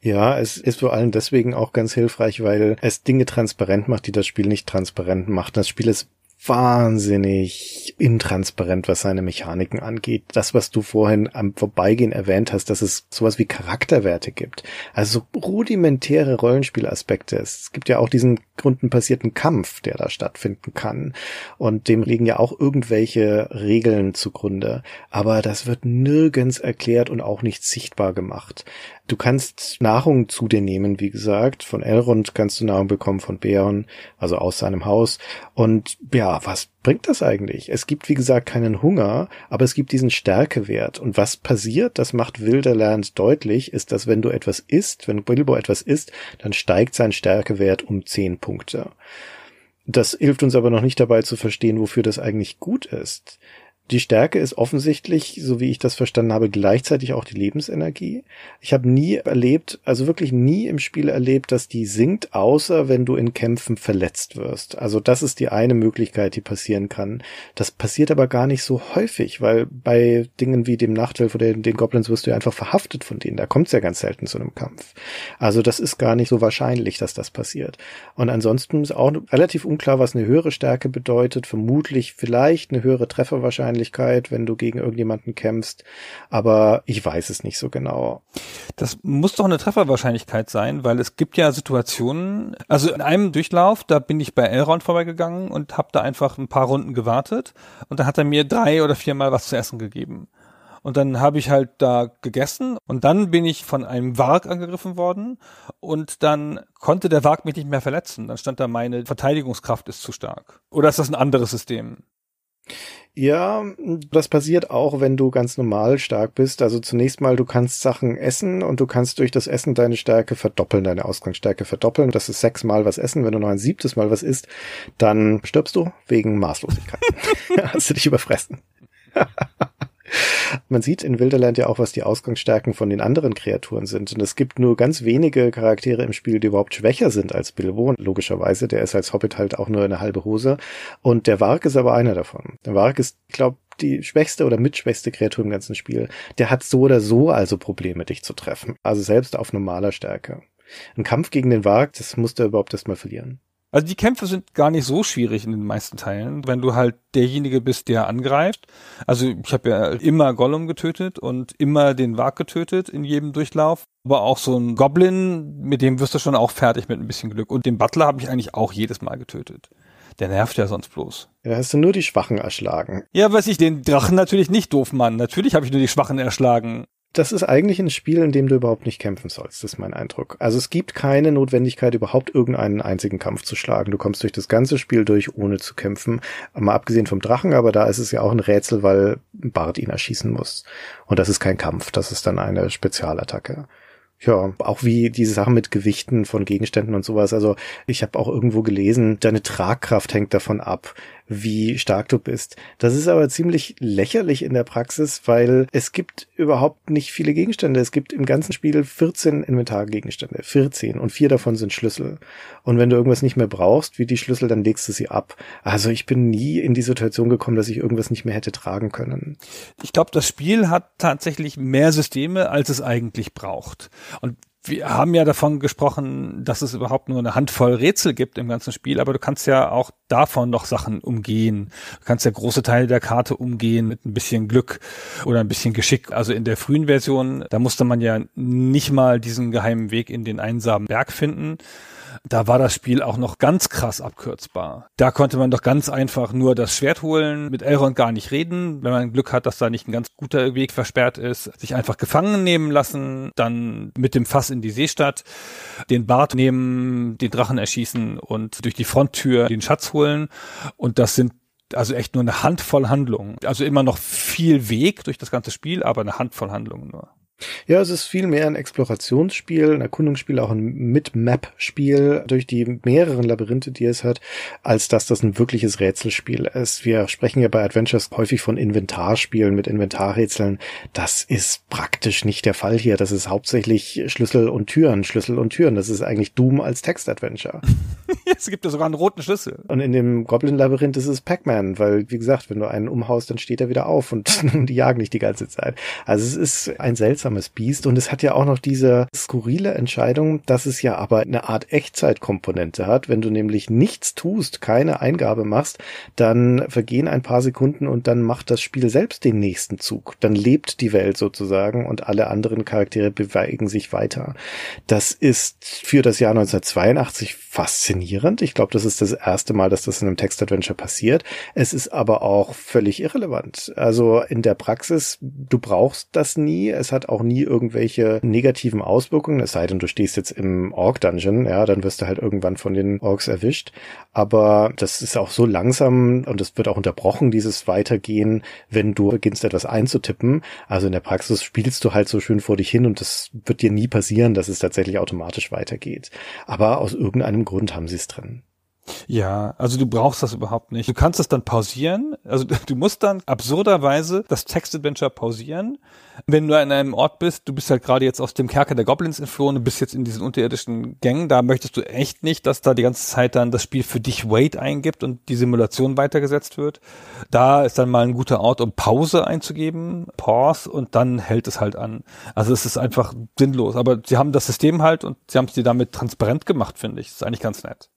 Ja, es ist vor allem deswegen auch ganz hilfreich, weil es Dinge transparent macht, die das Spiel nicht transparent macht. Das Spiel ist wahnsinnig intransparent, was seine Mechaniken angeht. Das, was du vorhin am Vorbeigehen erwähnt hast, dass es sowas wie Charakterwerte gibt. Also rudimentäre Rollenspielaspekte. Es gibt ja auch diesen grundenbasierten Kampf, der da stattfinden kann. Und dem liegen ja auch irgendwelche Regeln zugrunde. Aber das wird nirgends erklärt und auch nicht sichtbar gemacht. Du kannst Nahrung zu dir nehmen, wie gesagt. Von Elrond kannst du Nahrung bekommen, von Beon, also aus seinem Haus. Und ja, was bringt das eigentlich? Es gibt, wie gesagt, keinen Hunger, aber es gibt diesen Stärkewert. Und was passiert, das macht Wilderland deutlich, ist, dass wenn du etwas isst, wenn Bilbo etwas isst, dann steigt sein Stärkewert um zehn Punkte. Das hilft uns aber noch nicht dabei zu verstehen, wofür das eigentlich gut ist. Die Stärke ist offensichtlich, so wie ich das verstanden habe, gleichzeitig auch die Lebensenergie. Ich habe nie erlebt, also wirklich nie im Spiel erlebt, dass die sinkt, außer wenn du in Kämpfen verletzt wirst. Also das ist die eine Möglichkeit, die passieren kann. Das passiert aber gar nicht so häufig, weil bei Dingen wie dem Nachtwolf oder den Goblins wirst du einfach verhaftet von denen. Da kommt es ja ganz selten zu einem Kampf. Also das ist gar nicht so wahrscheinlich, dass das passiert. Und ansonsten ist auch relativ unklar, was eine höhere Stärke bedeutet. Vermutlich vielleicht eine höhere Trefferwahrscheinlichkeit Wahrscheinlichkeit, wenn du gegen irgendjemanden kämpfst. Aber ich weiß es nicht so genau. Das muss doch eine Trefferwahrscheinlichkeit sein, weil es gibt ja Situationen, also in einem Durchlauf, da bin ich bei Elrond vorbeigegangen und habe da einfach ein paar Runden gewartet und dann hat er mir drei oder viermal was zu essen gegeben. Und dann habe ich halt da gegessen und dann bin ich von einem Warg angegriffen worden und dann konnte der Warg mich nicht mehr verletzen. Dann stand da, meine Verteidigungskraft ist zu stark. Oder ist das ein anderes System? Ja, das passiert auch, wenn du ganz normal stark bist. Also zunächst mal, du kannst Sachen essen und du kannst durch das Essen deine Stärke verdoppeln, deine Ausgangsstärke verdoppeln. Das ist sechsmal was essen. Wenn du noch ein siebtes Mal was isst, dann stirbst du wegen Maßlosigkeit. Hast du dich überfressen. Man sieht in Wilderland ja auch, was die Ausgangsstärken von den anderen Kreaturen sind. Und es gibt nur ganz wenige Charaktere im Spiel, die überhaupt schwächer sind als Bilbo. Und logischerweise, der ist als Hobbit halt auch nur eine halbe Hose. Und der Warg ist aber einer davon. Der Warg ist, glaube die schwächste oder mitschwächste Kreatur im ganzen Spiel. Der hat so oder so also Probleme, dich zu treffen. Also selbst auf normaler Stärke. Ein Kampf gegen den Warg, das musst du überhaupt erstmal verlieren. Also die Kämpfe sind gar nicht so schwierig in den meisten Teilen, wenn du halt derjenige bist, der angreift. Also ich habe ja immer Gollum getötet und immer den Wag getötet in jedem Durchlauf. Aber auch so ein Goblin, mit dem wirst du schon auch fertig mit ein bisschen Glück. Und den Butler habe ich eigentlich auch jedes Mal getötet. Der nervt ja sonst bloß. Ja, hast du nur die Schwachen erschlagen. Ja, weiß ich, den Drachen natürlich nicht, doof Mann. Natürlich habe ich nur die Schwachen erschlagen das ist eigentlich ein Spiel, in dem du überhaupt nicht kämpfen sollst, ist mein Eindruck. Also es gibt keine Notwendigkeit, überhaupt irgendeinen einzigen Kampf zu schlagen. Du kommst durch das ganze Spiel durch, ohne zu kämpfen. Mal abgesehen vom Drachen, aber da ist es ja auch ein Rätsel, weil Bart ihn erschießen muss. Und das ist kein Kampf, das ist dann eine Spezialattacke. Ja, auch wie diese Sachen mit Gewichten von Gegenständen und sowas. Also ich habe auch irgendwo gelesen, deine Tragkraft hängt davon ab, wie stark du bist. Das ist aber ziemlich lächerlich in der Praxis, weil es gibt überhaupt nicht viele Gegenstände. Es gibt im ganzen Spiel 14 Inventargegenstände, 14 und vier davon sind Schlüssel. Und wenn du irgendwas nicht mehr brauchst, wie die Schlüssel, dann legst du sie ab. Also ich bin nie in die Situation gekommen, dass ich irgendwas nicht mehr hätte tragen können. Ich glaube, das Spiel hat tatsächlich mehr Systeme, als es eigentlich braucht. Und wir haben ja davon gesprochen, dass es überhaupt nur eine Handvoll Rätsel gibt im ganzen Spiel, aber du kannst ja auch davon noch Sachen umgehen. Du kannst ja große Teile der Karte umgehen mit ein bisschen Glück oder ein bisschen Geschick. Also in der frühen Version, da musste man ja nicht mal diesen geheimen Weg in den einsamen Berg finden, da war das Spiel auch noch ganz krass abkürzbar. Da konnte man doch ganz einfach nur das Schwert holen, mit Elrond gar nicht reden, wenn man Glück hat, dass da nicht ein ganz guter Weg versperrt ist, sich einfach gefangen nehmen lassen, dann mit dem Fass in die Seestadt, den Bart nehmen, den Drachen erschießen und durch die Fronttür den Schatz holen. Und das sind also echt nur eine Handvoll Handlungen. Also immer noch viel Weg durch das ganze Spiel, aber eine Handvoll Handlungen nur. Ja, es ist vielmehr ein Explorationsspiel, ein Erkundungsspiel, auch ein Mid-Map-Spiel durch die mehreren Labyrinthe, die es hat, als dass das ein wirkliches Rätselspiel ist. Wir sprechen ja bei Adventures häufig von Inventarspielen mit Inventarrätseln. Das ist praktisch nicht der Fall hier. Das ist hauptsächlich Schlüssel und Türen, Schlüssel und Türen. Das ist eigentlich Doom als Text-Adventure. es gibt ja sogar einen roten Schlüssel. Und in dem Goblin-Labyrinth ist es Pac-Man, weil, wie gesagt, wenn du einen umhaust, dann steht er wieder auf und die jagen dich die ganze Zeit. Also es ist ein seltsames seltsames Biest und es hat ja auch noch diese skurrile Entscheidung, dass es ja aber eine Art Echtzeitkomponente hat. Wenn du nämlich nichts tust, keine Eingabe machst, dann vergehen ein paar Sekunden und dann macht das Spiel selbst den nächsten Zug. Dann lebt die Welt sozusagen und alle anderen Charaktere bewegen sich weiter. Das ist für das Jahr 1982 faszinierend. Ich glaube, das ist das erste Mal, dass das in einem Textadventure passiert. Es ist aber auch völlig irrelevant. Also in der Praxis, du brauchst das nie. Es hat auch auch nie irgendwelche negativen Auswirkungen, es sei denn, du stehst jetzt im Ork-Dungeon, ja, dann wirst du halt irgendwann von den Orks erwischt. Aber das ist auch so langsam und es wird auch unterbrochen, dieses Weitergehen, wenn du beginnst, etwas einzutippen. Also in der Praxis spielst du halt so schön vor dich hin und das wird dir nie passieren, dass es tatsächlich automatisch weitergeht. Aber aus irgendeinem Grund haben sie es drin. Ja, also du brauchst das überhaupt nicht. Du kannst es dann pausieren. Also du musst dann absurderweise das Text-Adventure pausieren. Wenn du an einem Ort bist, du bist halt gerade jetzt aus dem Kerker der Goblins entflohen, du bist jetzt in diesen unterirdischen Gängen, da möchtest du echt nicht, dass da die ganze Zeit dann das Spiel für dich Wait eingibt und die Simulation weitergesetzt wird. Da ist dann mal ein guter Ort, um Pause einzugeben, Pause, und dann hält es halt an. Also es ist einfach sinnlos. Aber sie haben das System halt und sie haben es dir damit transparent gemacht, finde ich. Das ist eigentlich ganz nett.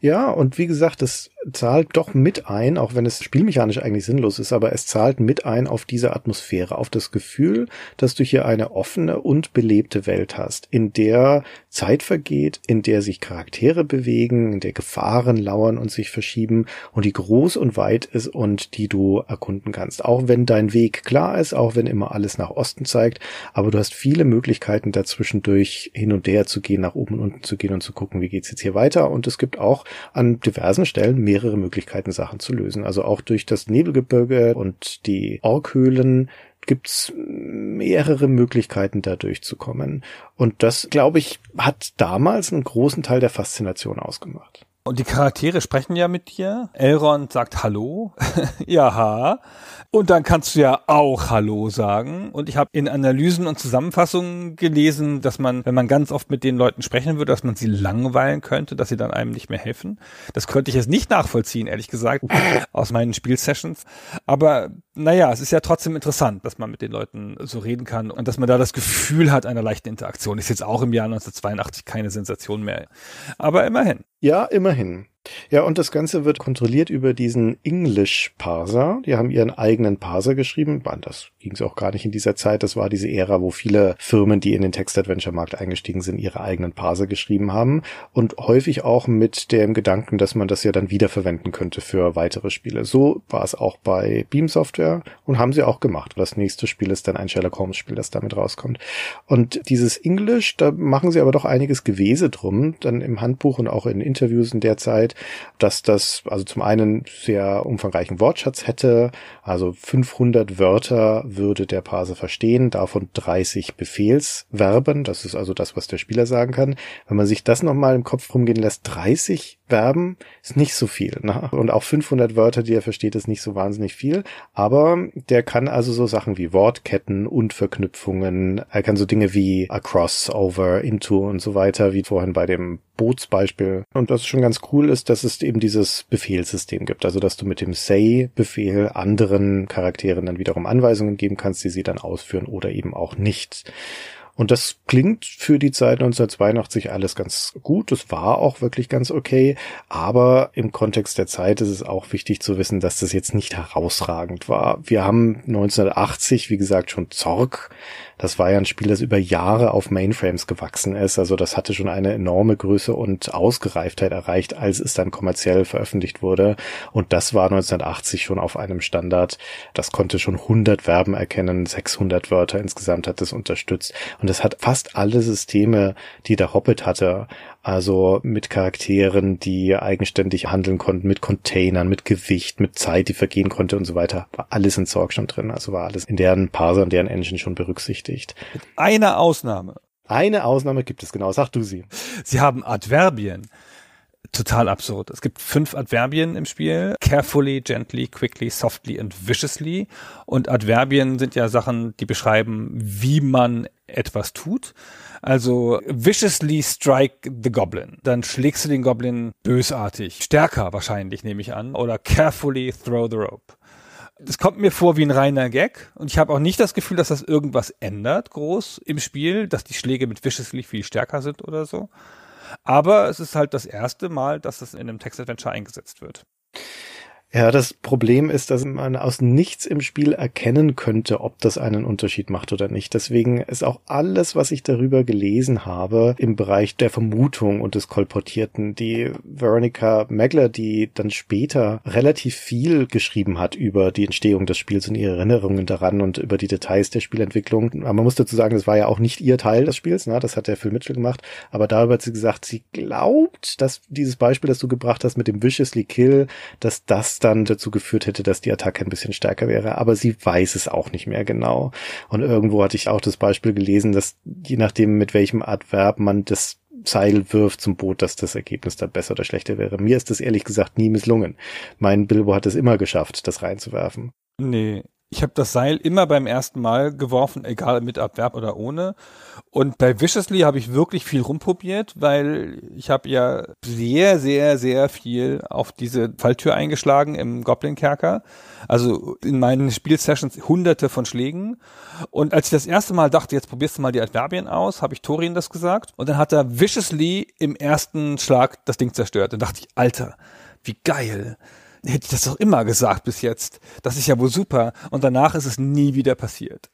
Ja, und wie gesagt, das zahlt doch mit ein, auch wenn es spielmechanisch eigentlich sinnlos ist, aber es zahlt mit ein auf diese Atmosphäre, auf das Gefühl, dass du hier eine offene und belebte Welt hast, in der Zeit vergeht, in der sich Charaktere bewegen, in der Gefahren lauern und sich verschieben und die groß und weit ist und die du erkunden kannst. Auch wenn dein Weg klar ist, auch wenn immer alles nach Osten zeigt, aber du hast viele Möglichkeiten dazwischen durch hin und her zu gehen, nach oben und unten zu gehen und zu gucken, wie geht's jetzt hier weiter und es gibt auch an diversen Stellen mehr mehrere Möglichkeiten, Sachen zu lösen. Also auch durch das Nebelgebirge und die Orkhöhlen gibt's mehrere Möglichkeiten, da durchzukommen. Und das, glaube ich, hat damals einen großen Teil der Faszination ausgemacht. Und die Charaktere sprechen ja mit dir. Elrond sagt Hallo. ja, ha. Und dann kannst du ja auch Hallo sagen. Und ich habe in Analysen und Zusammenfassungen gelesen, dass man, wenn man ganz oft mit den Leuten sprechen würde, dass man sie langweilen könnte, dass sie dann einem nicht mehr helfen. Das könnte ich jetzt nicht nachvollziehen, ehrlich gesagt, aus meinen Spielsessions. Aber naja, es ist ja trotzdem interessant, dass man mit den Leuten so reden kann und dass man da das Gefühl hat einer leichten Interaktion. Ist jetzt auch im Jahr 1982 keine Sensation mehr. Aber immerhin. Ja, immerhin. Ja, und das Ganze wird kontrolliert über diesen English-Parser. Die haben ihren eigenen Parser geschrieben. Das ging es auch gar nicht in dieser Zeit. Das war diese Ära, wo viele Firmen, die in den Text-Adventure-Markt eingestiegen sind, ihre eigenen Parser geschrieben haben. Und häufig auch mit dem Gedanken, dass man das ja dann wiederverwenden könnte für weitere Spiele. So war es auch bei Beam Software und haben sie auch gemacht. Das nächste Spiel ist dann ein Sherlock Holmes-Spiel, das damit rauskommt. Und dieses English, da machen sie aber doch einiges Gewese drum. Dann im Handbuch und auch in Interviews in der Zeit festgestellt, dass das also zum einen sehr umfangreichen Wortschatz hätte, also 500 Wörter würde der Parser verstehen, davon 30 Befehlsverben, das ist also das, was der Spieler sagen kann. Wenn man sich das nochmal im Kopf rumgehen lässt, 30 Verben ist nicht so viel. Ne? Und auch 500 Wörter, die er versteht, ist nicht so wahnsinnig viel. Aber der kann also so Sachen wie Wortketten und Verknüpfungen. Er kann so Dinge wie across, over, into und so weiter, wie vorhin bei dem Bootsbeispiel. Und was schon ganz cool ist, dass es eben dieses Befehlssystem gibt. Also, dass du mit dem Say-Befehl anderen Charakteren dann wiederum Anweisungen geben kannst, die sie dann ausführen oder eben auch nicht. Und das klingt für die Zeit 1982 alles ganz gut. Das war auch wirklich ganz okay. Aber im Kontext der Zeit ist es auch wichtig zu wissen, dass das jetzt nicht herausragend war. Wir haben 1980, wie gesagt, schon Zork. Das war ja ein Spiel, das über Jahre auf Mainframes gewachsen ist. Also das hatte schon eine enorme Größe und Ausgereiftheit erreicht, als es dann kommerziell veröffentlicht wurde. Und das war 1980 schon auf einem Standard. Das konnte schon 100 Verben erkennen, 600 Wörter insgesamt hat es unterstützt. Und das hat fast alle Systeme, die der Hobbit hatte. Also mit Charakteren, die eigenständig handeln konnten, mit Containern, mit Gewicht, mit Zeit, die vergehen konnte und so weiter. War alles in Zorg schon drin. Also war alles in deren Parser und deren Engine schon berücksichtigt. Eine Ausnahme. Eine Ausnahme gibt es genau. Sag du sie. Sie haben Adverbien total absurd. Es gibt fünf Adverbien im Spiel. Carefully, gently, quickly, softly and viciously. Und Adverbien sind ja Sachen, die beschreiben, wie man etwas tut. Also viciously strike the goblin. Dann schlägst du den Goblin bösartig. Stärker wahrscheinlich, nehme ich an. Oder carefully throw the rope. Das kommt mir vor wie ein reiner Gag und ich habe auch nicht das Gefühl, dass das irgendwas ändert groß im Spiel, dass die Schläge mit viciously viel stärker sind oder so. Aber es ist halt das erste Mal, dass es in einem Text-Adventure eingesetzt wird. Ja, das Problem ist, dass man aus nichts im Spiel erkennen könnte, ob das einen Unterschied macht oder nicht. Deswegen ist auch alles, was ich darüber gelesen habe, im Bereich der Vermutung und des Kolportierten. Die Veronica Megler, die dann später relativ viel geschrieben hat über die Entstehung des Spiels und ihre Erinnerungen daran und über die Details der Spielentwicklung. Aber man muss dazu sagen, das war ja auch nicht ihr Teil des Spiels, na, ne? das hat der Phil Mitchell gemacht. Aber darüber hat sie gesagt, sie glaubt, dass dieses Beispiel, das du gebracht hast mit dem Viciously Kill, dass das dann dazu geführt hätte, dass die Attacke ein bisschen stärker wäre. Aber sie weiß es auch nicht mehr genau. Und irgendwo hatte ich auch das Beispiel gelesen, dass je nachdem, mit welchem Adverb man das Seil wirft zum Boot, dass das Ergebnis dann besser oder schlechter wäre. Mir ist das ehrlich gesagt nie misslungen. Mein Bilbo hat es immer geschafft, das reinzuwerfen. Nee, ich habe das Seil immer beim ersten Mal geworfen, egal mit Abwerb oder ohne. Und bei Viciously habe ich wirklich viel rumprobiert, weil ich habe ja sehr, sehr, sehr viel auf diese Falltür eingeschlagen im Goblin-Kerker. Also in meinen Spielsessions hunderte von Schlägen. Und als ich das erste Mal dachte, jetzt probierst du mal die Adverbien aus, habe ich Torin das gesagt. Und dann hat er Viciously im ersten Schlag das Ding zerstört. Dann dachte ich, Alter, wie geil hätte ich das doch immer gesagt bis jetzt. Das ist ja wohl super. Und danach ist es nie wieder passiert.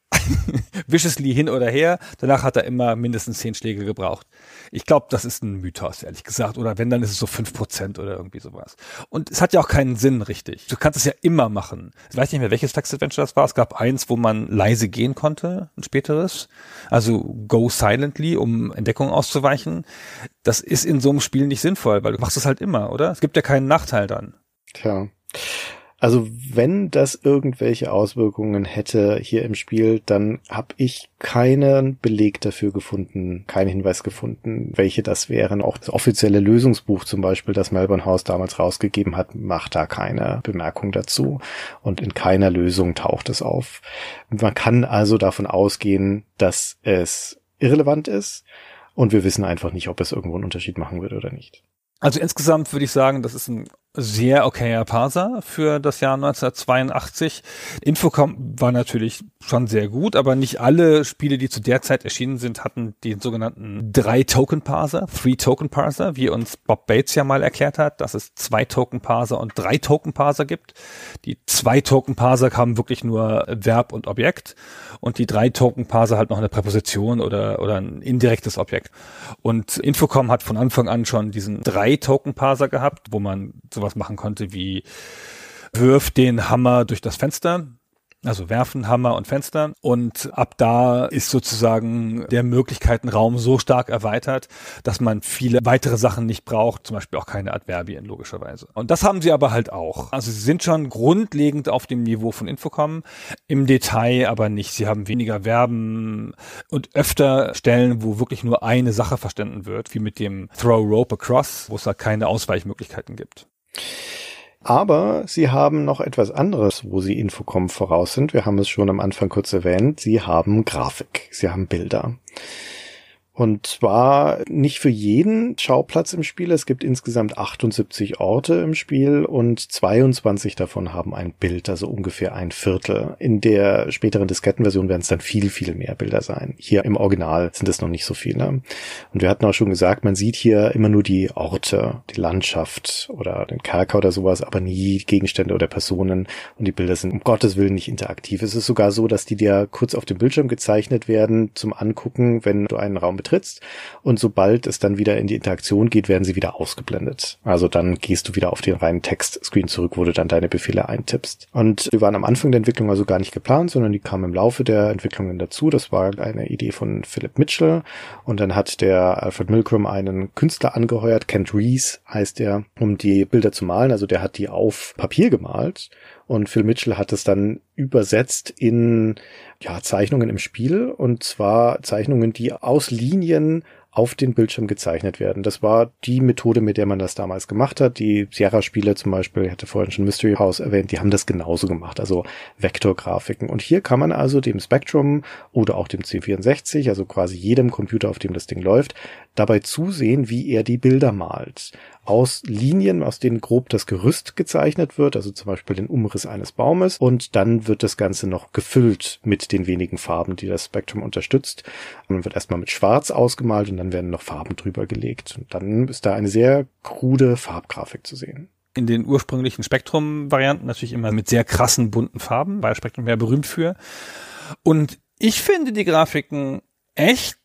Viciously hin oder her, danach hat er immer mindestens zehn Schläge gebraucht. Ich glaube, das ist ein Mythos, ehrlich gesagt. Oder wenn, dann ist es so fünf Prozent oder irgendwie sowas. Und es hat ja auch keinen Sinn, richtig. Du kannst es ja immer machen. Ich weiß nicht mehr, welches Text-Adventure das war. Es gab eins, wo man leise gehen konnte, ein späteres. Also go silently, um Entdeckung auszuweichen. Das ist in so einem Spiel nicht sinnvoll, weil du machst es halt immer, oder? Es gibt ja keinen Nachteil dann. Tja. Also wenn das irgendwelche Auswirkungen hätte hier im Spiel, dann habe ich keinen Beleg dafür gefunden, keinen Hinweis gefunden, welche das wären. Auch das offizielle Lösungsbuch zum Beispiel, das Melbourne House damals rausgegeben hat, macht da keine Bemerkung dazu und in keiner Lösung taucht es auf. Man kann also davon ausgehen, dass es irrelevant ist und wir wissen einfach nicht, ob es irgendwo einen Unterschied machen würde oder nicht. Also insgesamt würde ich sagen, das ist ein sehr okayer Parser für das Jahr 1982. Infocom war natürlich schon sehr gut, aber nicht alle Spiele, die zu der Zeit erschienen sind, hatten den sogenannten Drei-Token-Parser, Three-Token-Parser, wie uns Bob Bates ja mal erklärt hat, dass es Zwei-Token-Parser und Drei-Token-Parser gibt. Die Zwei-Token-Parser haben wirklich nur Verb und Objekt und die Drei-Token-Parser halt noch eine Präposition oder, oder ein indirektes Objekt. Und Infocom hat von Anfang an schon diesen Drei-Token-Parser gehabt, wo man sowas machen konnte wie wirf den Hammer durch das Fenster. Also werfen Hammer und Fenster. Und ab da ist sozusagen der Möglichkeitenraum so stark erweitert, dass man viele weitere Sachen nicht braucht, zum Beispiel auch keine Adverbien logischerweise. Und das haben sie aber halt auch. Also sie sind schon grundlegend auf dem Niveau von Infocom, im Detail aber nicht. Sie haben weniger Verben und öfter Stellen, wo wirklich nur eine Sache verstanden wird, wie mit dem Throw Rope Across, wo es da halt keine Ausweichmöglichkeiten gibt. Aber sie haben noch etwas anderes, wo sie Infocom voraus sind. Wir haben es schon am Anfang kurz erwähnt. Sie haben Grafik. Sie haben Bilder. Und zwar nicht für jeden Schauplatz im Spiel. Es gibt insgesamt 78 Orte im Spiel und 22 davon haben ein Bild, also ungefähr ein Viertel. In der späteren Diskettenversion werden es dann viel, viel mehr Bilder sein. Hier im Original sind es noch nicht so viele. Und wir hatten auch schon gesagt, man sieht hier immer nur die Orte, die Landschaft oder den Kerker oder sowas, aber nie Gegenstände oder Personen. Und die Bilder sind um Gottes Willen nicht interaktiv. Es ist sogar so, dass die dir kurz auf dem Bildschirm gezeichnet werden zum Angucken, wenn du einen Raum trittst. Und sobald es dann wieder in die Interaktion geht, werden sie wieder ausgeblendet. Also dann gehst du wieder auf den reinen Textscreen zurück, wo du dann deine Befehle eintippst. Und die waren am Anfang der Entwicklung also gar nicht geplant, sondern die kamen im Laufe der Entwicklungen dazu. Das war eine Idee von Philip Mitchell. Und dann hat der Alfred Milgram einen Künstler angeheuert, Kent Rees heißt er, um die Bilder zu malen. Also der hat die auf Papier gemalt und Phil Mitchell hat es dann übersetzt in ja, Zeichnungen im Spiel und zwar Zeichnungen, die aus Linien auf den Bildschirm gezeichnet werden. Das war die Methode, mit der man das damals gemacht hat. Die Sierra-Spiele zum Beispiel, ich hatte vorhin schon Mystery House erwähnt, die haben das genauso gemacht, also Vektorgrafiken. Und hier kann man also dem Spectrum oder auch dem C64, also quasi jedem Computer, auf dem das Ding läuft, dabei zusehen, wie er die Bilder malt aus Linien, aus denen grob das Gerüst gezeichnet wird, also zum Beispiel den Umriss eines Baumes. Und dann wird das Ganze noch gefüllt mit den wenigen Farben, die das Spektrum unterstützt. Man wird erstmal mit Schwarz ausgemalt und dann werden noch Farben drüber gelegt. Und dann ist da eine sehr krude Farbgrafik zu sehen in den ursprünglichen Spektrum-Varianten natürlich immer mit sehr krassen bunten Farben, weil Spektrum ja berühmt für. Und ich finde die Grafiken echt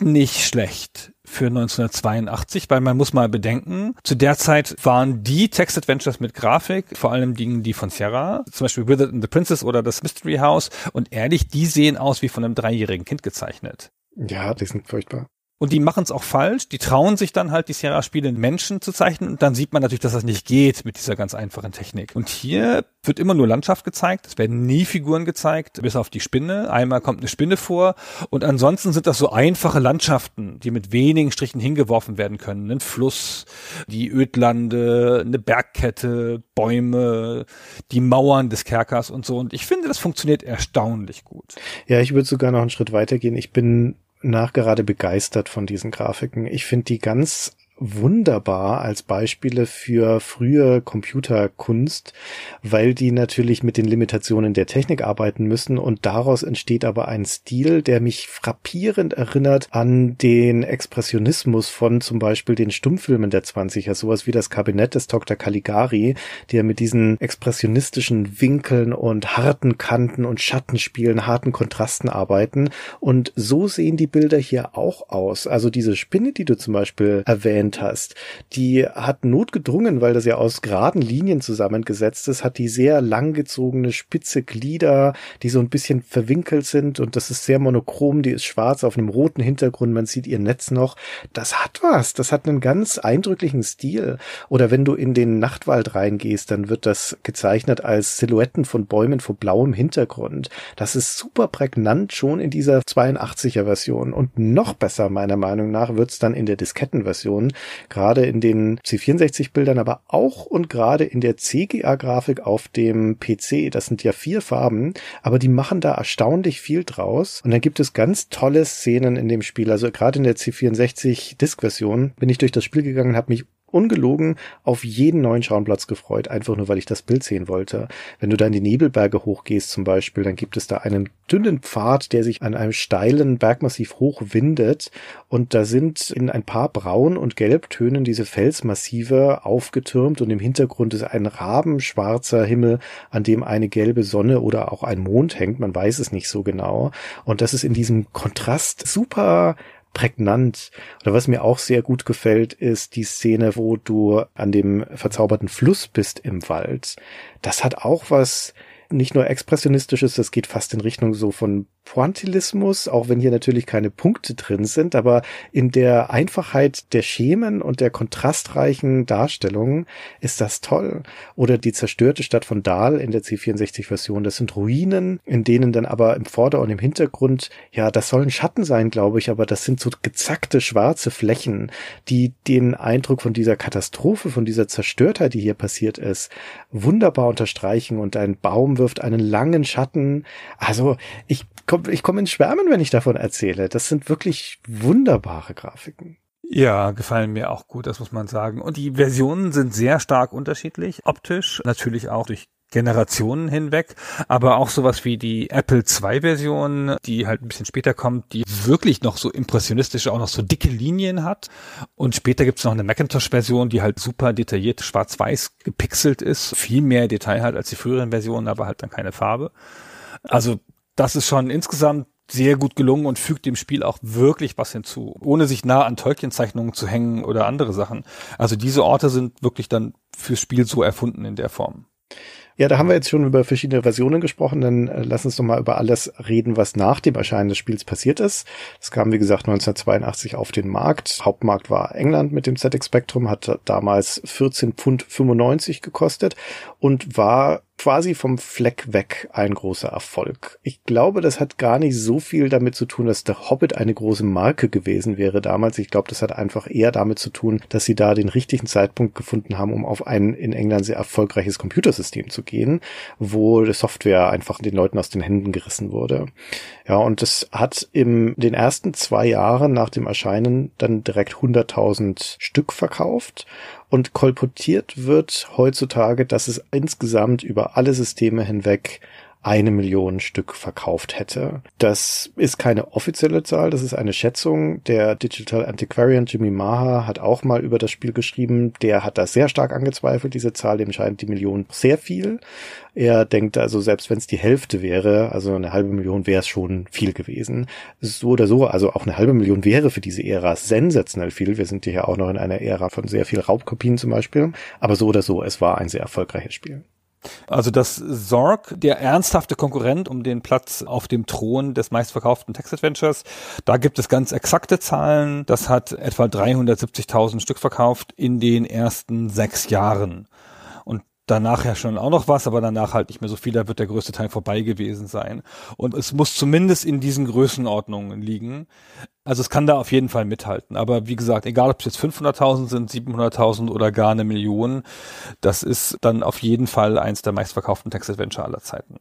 nicht schlecht für 1982, weil man muss mal bedenken, zu der Zeit waren die Text-Adventures mit Grafik, vor allem die, die von Sierra, zum Beispiel Withered and the Princess oder das Mystery House und ehrlich, die sehen aus wie von einem dreijährigen Kind gezeichnet. Ja, die sind furchtbar. Und die machen es auch falsch. Die trauen sich dann halt, die Sierra-Spiele in Menschen zu zeichnen. Und dann sieht man natürlich, dass das nicht geht mit dieser ganz einfachen Technik. Und hier wird immer nur Landschaft gezeigt. Es werden nie Figuren gezeigt, bis auf die Spinne. Einmal kommt eine Spinne vor. Und ansonsten sind das so einfache Landschaften, die mit wenigen Strichen hingeworfen werden können. Ein Fluss, die Ödlande, eine Bergkette, Bäume, die Mauern des Kerkers und so. Und ich finde, das funktioniert erstaunlich gut. Ja, ich würde sogar noch einen Schritt weitergehen. Ich bin nachgerade begeistert von diesen Grafiken. Ich finde die ganz wunderbar als Beispiele für frühe Computerkunst, weil die natürlich mit den Limitationen der Technik arbeiten müssen und daraus entsteht aber ein Stil, der mich frappierend erinnert an den Expressionismus von zum Beispiel den Stummfilmen der 20er, sowas wie das Kabinett des Dr. Caligari, der mit diesen expressionistischen Winkeln und harten Kanten und Schattenspielen, harten Kontrasten arbeiten und so sehen die Bilder hier auch aus. Also diese Spinne, die du zum Beispiel erwähnt genannt hast, die hat notgedrungen, weil das ja aus geraden Linien zusammengesetzt ist, hat die sehr langgezogene, spitze Glieder, die so ein bisschen verwinkelt sind und das ist sehr monochrom, die ist schwarz auf einem roten Hintergrund, man sieht ihr Netz noch. Das hat was, das hat einen ganz eindrücklichen Stil. Oder wenn du in den Nachtwald reingehst, dann wird das gezeichnet als Silhouetten von Bäumen vor blauem Hintergrund. Das ist super prägnant schon in dieser 82er Version und noch besser meiner Meinung nach wird's dann in der Diskettenversion, gerade in den C64-Bildern, aber auch und gerade in der CGA-Grafik auf dem PC. Das sind ja vier Farben, aber die machen da erstaunlich viel draus. Und dann gibt es ganz tolle Szenen in dem Spiel. Also gerade in der C64-Disk-Version bin ich durch das Spiel gegangen, habe mich ungelogen auf jeden neuen Schauplatz gefreut, einfach nur weil ich das Bild sehen wollte. Wenn du da in die Nebelberge hochgehst zum Beispiel, dann gibt es da einen dünnen Pfad, der sich an einem steilen Bergmassiv hochwindet und da sind in ein paar Braun- und Gelbtönen diese Felsmassive aufgetürmt und im Hintergrund ist ein rabenschwarzer Himmel, an dem eine gelbe Sonne oder auch ein Mond hängt, man weiß es nicht so genau. Und das ist in diesem Kontrast super prägnant. Oder was mir auch sehr gut gefällt, ist die Szene, wo du an dem verzauberten Fluss bist im Wald. Das hat auch was, nicht nur expressionistisch ist, das geht fast in Richtung so von Pointillismus, auch wenn hier natürlich keine Punkte drin sind, aber in der Einfachheit der Schemen und der kontrastreichen Darstellungen ist das toll. Oder die zerstörte Stadt von Dahl in der C64-Version, das sind Ruinen, in denen dann aber im Vorder- und im Hintergrund, ja, das sollen Schatten sein, glaube ich, aber das sind so gezackte schwarze Flächen, die den Eindruck von dieser Katastrophe, von dieser Zerstörtheit, die hier passiert ist, wunderbar unterstreichen und ein Baum wirft einen langen Schatten. Also ich komme ich komm ins Schwärmen, wenn ich davon erzähle. Das sind wirklich wunderbare Grafiken. Ja, gefallen mir auch gut, das muss man sagen. Und die Versionen sind sehr stark unterschiedlich, optisch, natürlich auch durch Generationen hinweg, aber auch sowas wie die Apple II Version, die halt ein bisschen später kommt, die wirklich noch so impressionistisch auch noch so dicke Linien hat. Und später gibt's noch eine Macintosh Version, die halt super detailliert schwarz-weiß gepixelt ist, viel mehr Detail hat als die früheren Versionen, aber halt dann keine Farbe. Also das ist schon insgesamt sehr gut gelungen und fügt dem Spiel auch wirklich was hinzu, ohne sich nah an Tolkien-Zeichnungen zu hängen oder andere Sachen. Also diese Orte sind wirklich dann fürs Spiel so erfunden in der Form. Ja, da haben wir jetzt schon über verschiedene Versionen gesprochen. Dann äh, lass uns noch mal über alles reden, was nach dem Erscheinen des Spiels passiert ist. Es kam, wie gesagt, 1982 auf den Markt. Hauptmarkt war England mit dem ZX Spectrum, hat damals 14 Pfund 95 gekostet und war quasi vom Fleck weg ein großer Erfolg. Ich glaube, das hat gar nicht so viel damit zu tun, dass der Hobbit eine große Marke gewesen wäre damals. Ich glaube, das hat einfach eher damit zu tun, dass sie da den richtigen Zeitpunkt gefunden haben, um auf ein in England sehr erfolgreiches Computersystem zu gehen, wo die Software einfach den Leuten aus den Händen gerissen wurde. Ja, und das hat im den ersten zwei Jahren nach dem Erscheinen dann direkt 100.000 Stück verkauft und kolportiert wird heutzutage, dass es insgesamt über alle Systeme hinweg eine Million Stück verkauft hätte. Das ist keine offizielle Zahl, das ist eine Schätzung. Der Digital Antiquarian Jimmy Maha hat auch mal über das Spiel geschrieben. Der hat das sehr stark angezweifelt, diese Zahl. Dem scheint die Million sehr viel. Er denkt also, selbst wenn es die Hälfte wäre, also eine halbe Million wäre es schon viel gewesen. So oder so, also auch eine halbe Million wäre für diese Ära sensationell viel. Wir sind hier auch noch in einer Ära von sehr viel Raubkopien zum Beispiel. Aber so oder so, es war ein sehr erfolgreiches Spiel. Also dass Zorg, der ernsthafte Konkurrent um den Platz auf dem Thron des meistverkauften Text-Adventures, da gibt es ganz exakte Zahlen. Das hat etwa 370.000 Stück verkauft in den ersten sechs Jahren danach ja schon auch noch was, aber danach halt nicht mehr so viel, da wird der größte Teil vorbei gewesen sein. Und es muss zumindest in diesen Größenordnungen liegen. Also es kann da auf jeden Fall mithalten. Aber wie gesagt, egal ob es jetzt 500.000 sind, 700.000 oder gar eine Million, das ist dann auf jeden Fall eins der meistverkauften Text-Adventure aller Zeiten.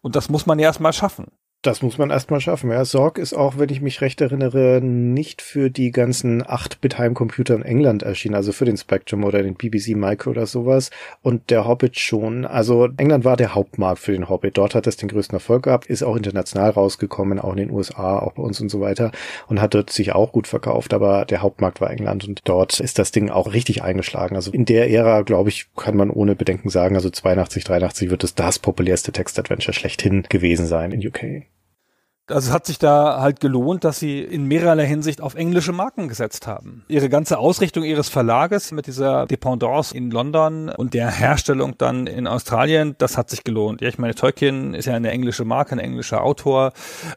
Und das muss man ja erstmal schaffen. Das muss man erstmal schaffen. Ja, Sorg ist auch, wenn ich mich recht erinnere, nicht für die ganzen 8-Bit-Heimcomputer in England erschienen, also für den Spectrum oder den BBC Micro oder sowas. Und der Hobbit schon. Also England war der Hauptmarkt für den Hobbit. Dort hat das den größten Erfolg gehabt, ist auch international rausgekommen, auch in den USA, auch bei uns und so weiter und hat dort sich auch gut verkauft. Aber der Hauptmarkt war England und dort ist das Ding auch richtig eingeschlagen. Also in der Ära, glaube ich, kann man ohne Bedenken sagen, also 82, 83 wird es das populärste Text-Adventure schlechthin gewesen sein in UK. Also es hat sich da halt gelohnt, dass sie in mehrerlei Hinsicht auf englische Marken gesetzt haben. Ihre ganze Ausrichtung ihres Verlages mit dieser Dependance in London und der Herstellung dann in Australien, das hat sich gelohnt. Ja, ich meine, Tolkien ist ja eine englische Marke, ein englischer Autor.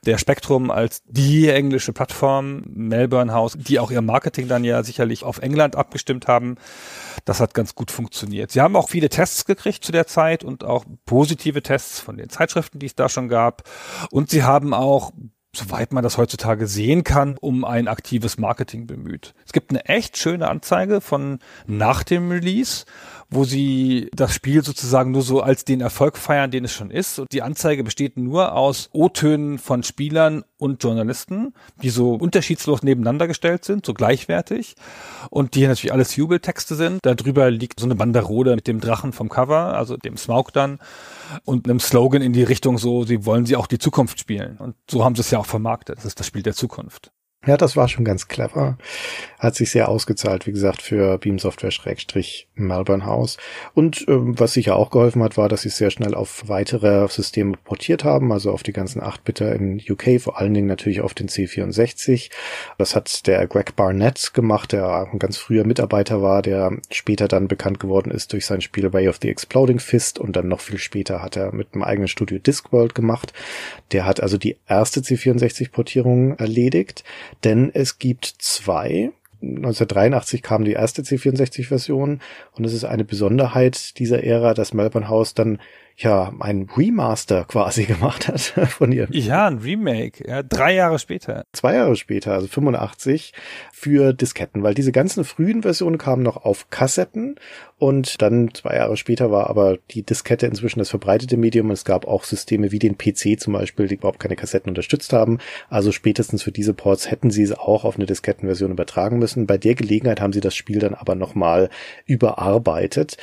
Der Spektrum als die englische Plattform, Melbourne House, die auch ihr Marketing dann ja sicherlich auf England abgestimmt haben das hat ganz gut funktioniert. Sie haben auch viele Tests gekriegt zu der Zeit und auch positive Tests von den Zeitschriften, die es da schon gab. Und sie haben auch soweit man das heutzutage sehen kann, um ein aktives Marketing bemüht. Es gibt eine echt schöne Anzeige von nach dem Release, wo sie das Spiel sozusagen nur so als den Erfolg feiern, den es schon ist. Und die Anzeige besteht nur aus O-Tönen von Spielern und Journalisten, die so unterschiedslos nebeneinander gestellt sind, so gleichwertig. Und die natürlich alles Jubeltexte sind. Darüber liegt so eine Banderole mit dem Drachen vom Cover, also dem Smaug dann, und einem Slogan in die Richtung so, sie wollen sie auch die Zukunft spielen. Und so haben sie es ja auch vermarktet. Das ist das Spiel der Zukunft. Ja, das war schon ganz clever. Hat sich sehr ausgezahlt, wie gesagt, für Beam Software Schrägstrich Melbourne House. Und ähm, was sicher auch geholfen hat, war, dass sie es sehr schnell auf weitere Systeme portiert haben, also auf die ganzen 8-Bitter im UK, vor allen Dingen natürlich auf den C64. Das hat der Greg Barnett gemacht, der ein ganz früher Mitarbeiter war, der später dann bekannt geworden ist durch sein Spiel Way of the Exploding Fist und dann noch viel später hat er mit einem eigenen Studio Discworld gemacht. Der hat also die erste C64-Portierung erledigt. Denn es gibt zwei 1983 kam die erste C64-Version und es ist eine Besonderheit dieser Ära, dass Melbourne House dann ja, ein Remaster quasi gemacht hat von ihr. Ja, ein Remake, ja, drei Jahre später. Zwei Jahre später, also 85, für Disketten, weil diese ganzen frühen Versionen kamen noch auf Kassetten und dann zwei Jahre später war aber die Diskette inzwischen das verbreitete Medium und es gab auch Systeme wie den PC zum Beispiel, die überhaupt keine Kassetten unterstützt haben. Also spätestens für diese Ports hätten sie es auch auf eine Diskettenversion übertragen müssen. Bei der Gelegenheit haben sie das Spiel dann aber nochmal überarbeitet.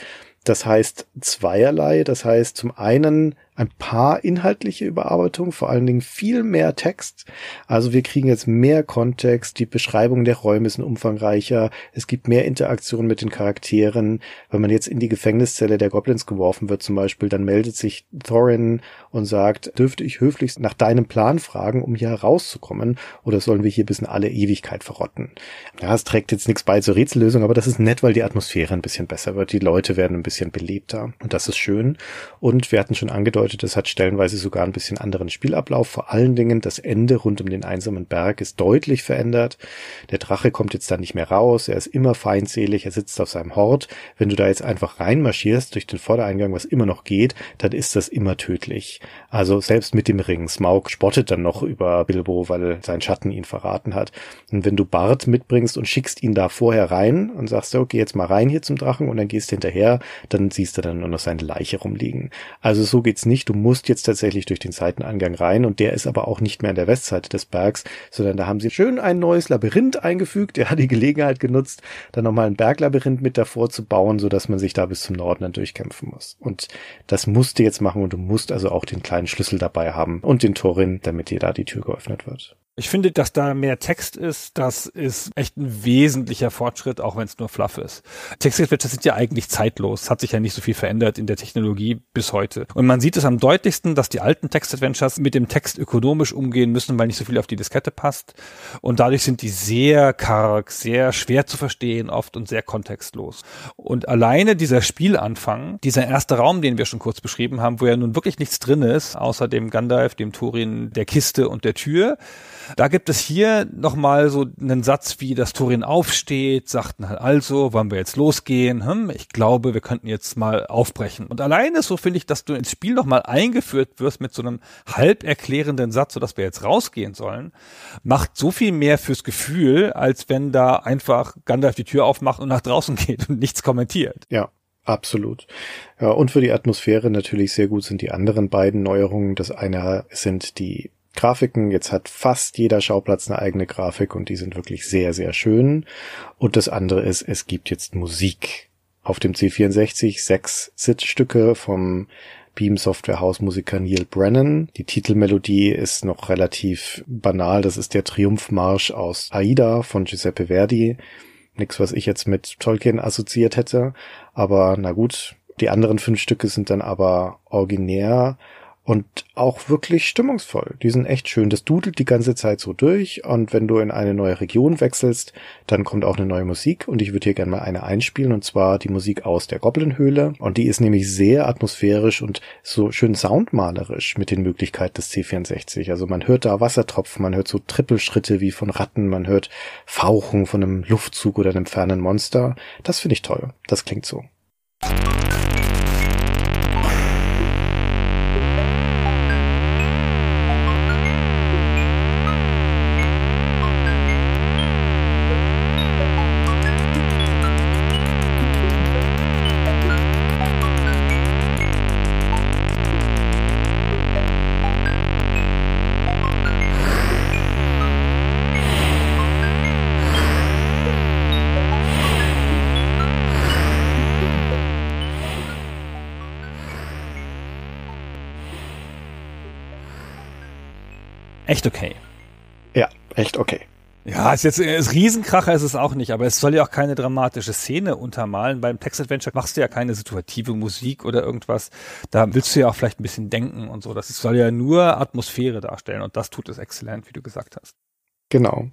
Das heißt zweierlei. Das heißt zum einen ein paar inhaltliche Überarbeitungen, vor allen Dingen viel mehr Text. Also wir kriegen jetzt mehr Kontext, die Beschreibung der Räume sind umfangreicher, es gibt mehr Interaktion mit den Charakteren. Wenn man jetzt in die Gefängniszelle der Goblins geworfen wird zum Beispiel, dann meldet sich Thorin und sagt, dürfte ich höflichst nach deinem Plan fragen, um hier rauszukommen, oder sollen wir hier bis in alle Ewigkeit verrotten? Ja, es trägt jetzt nichts bei zur Rätsellösung, aber das ist nett, weil die Atmosphäre ein bisschen besser wird, die Leute werden ein bisschen belebter und das ist schön. Und wir hatten schon angedeutet, bedeutet, es hat stellenweise sogar ein bisschen anderen Spielablauf. Vor allen Dingen das Ende rund um den einsamen Berg ist deutlich verändert. Der Drache kommt jetzt da nicht mehr raus. Er ist immer feindselig. Er sitzt auf seinem Hort. Wenn du da jetzt einfach reinmarschierst durch den Vordereingang, was immer noch geht, dann ist das immer tödlich. Also selbst mit dem Ring. Smaug spottet dann noch über Bilbo, weil sein Schatten ihn verraten hat. Und wenn du Bart mitbringst und schickst ihn da vorher rein und sagst, okay, jetzt mal rein hier zum Drachen und dann gehst hinterher, dann siehst du dann nur noch seine Leiche rumliegen. Also so geht's nicht nicht. Du musst jetzt tatsächlich durch den Seitenangang rein und der ist aber auch nicht mehr an der Westseite des Bergs, sondern da haben sie schön ein neues Labyrinth eingefügt. Er hat die Gelegenheit genutzt, dann nochmal ein Berglabyrinth mit davor zu bauen, sodass man sich da bis zum Norden dann durchkämpfen muss. Und das musst du jetzt machen und du musst also auch den kleinen Schlüssel dabei haben und den Torin, damit dir da die Tür geöffnet wird. Ich finde, dass da mehr Text ist, das ist echt ein wesentlicher Fortschritt, auch wenn es nur Fluff ist. Textgespräche sind ja eigentlich zeitlos, hat sich ja nicht so viel verändert in der Technologie bis heute. Und man sieht es am deutlichsten, dass die alten Textadventures mit dem Text ökonomisch umgehen müssen, weil nicht so viel auf die Diskette passt. Und dadurch sind die sehr karg, sehr schwer zu verstehen oft und sehr kontextlos. Und alleine dieser Spielanfang, dieser erste Raum, den wir schon kurz beschrieben haben, wo ja nun wirklich nichts drin ist, außer dem Gandalf, dem Turin, der Kiste und der Tür, da gibt es hier nochmal so einen Satz wie, das Turin aufsteht, sagt, halt also, wollen wir jetzt losgehen? Hm, ich glaube, wir könnten jetzt mal aufbrechen. Und alleine so finde ich, dass du ins Spiel nochmal eingeführt wirst mit so einem halb erklärenden Satz, sodass wir jetzt rausgehen sollen, macht so viel mehr fürs Gefühl, als wenn da einfach Gandalf die Tür aufmacht und nach draußen geht und nichts kommentiert. Ja, Absolut. Ja, und für die Atmosphäre natürlich sehr gut sind die anderen beiden Neuerungen. Das eine sind die Grafiken. Jetzt hat fast jeder Schauplatz eine eigene Grafik und die sind wirklich sehr, sehr schön. Und das andere ist, es gibt jetzt Musik. Auf dem C64 sechs Sitzstücke vom Beam Software Hausmusiker Neil Brennan. Die Titelmelodie ist noch relativ banal. Das ist der Triumphmarsch aus Aida von Giuseppe Verdi. Nix, was ich jetzt mit Tolkien assoziiert hätte. Aber na gut, die anderen fünf Stücke sind dann aber originär und auch wirklich stimmungsvoll. Die sind echt schön. Das dudelt die ganze Zeit so durch und wenn du in eine neue Region wechselst, dann kommt auch eine neue Musik und ich würde hier gerne mal eine einspielen und zwar die Musik aus der Goblinhöhle und die ist nämlich sehr atmosphärisch und so schön soundmalerisch mit den Möglichkeiten des C64. Also man hört da Wassertropfen, man hört so Trippelschritte wie von Ratten, man hört Fauchen von einem Luftzug oder einem fernen Monster. Das finde ich toll. Das klingt so. echt okay. Ja, echt okay. Ja, ist jetzt äh, ist Riesenkracher ist es auch nicht, aber es soll ja auch keine dramatische Szene untermalen. Beim Text Adventure machst du ja keine situative Musik oder irgendwas. Da willst du ja auch vielleicht ein bisschen denken und so. Das soll ja nur Atmosphäre darstellen und das tut es exzellent, wie du gesagt hast. Genau.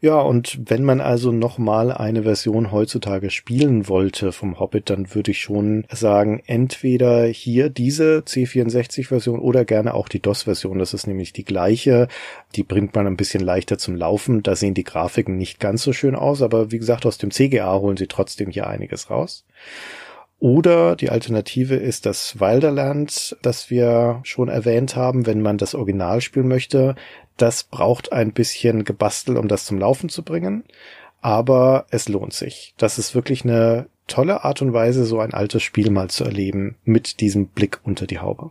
Ja, und wenn man also nochmal eine Version heutzutage spielen wollte vom Hobbit, dann würde ich schon sagen, entweder hier diese C64-Version oder gerne auch die DOS-Version. Das ist nämlich die gleiche. Die bringt man ein bisschen leichter zum Laufen. Da sehen die Grafiken nicht ganz so schön aus, aber wie gesagt, aus dem CGA holen sie trotzdem hier einiges raus. Oder die Alternative ist das Wilderland, das wir schon erwähnt haben, wenn man das Original spielen möchte. Das braucht ein bisschen Gebastel, um das zum Laufen zu bringen. Aber es lohnt sich. Das ist wirklich eine tolle Art und Weise, so ein altes Spiel mal zu erleben, mit diesem Blick unter die Haube.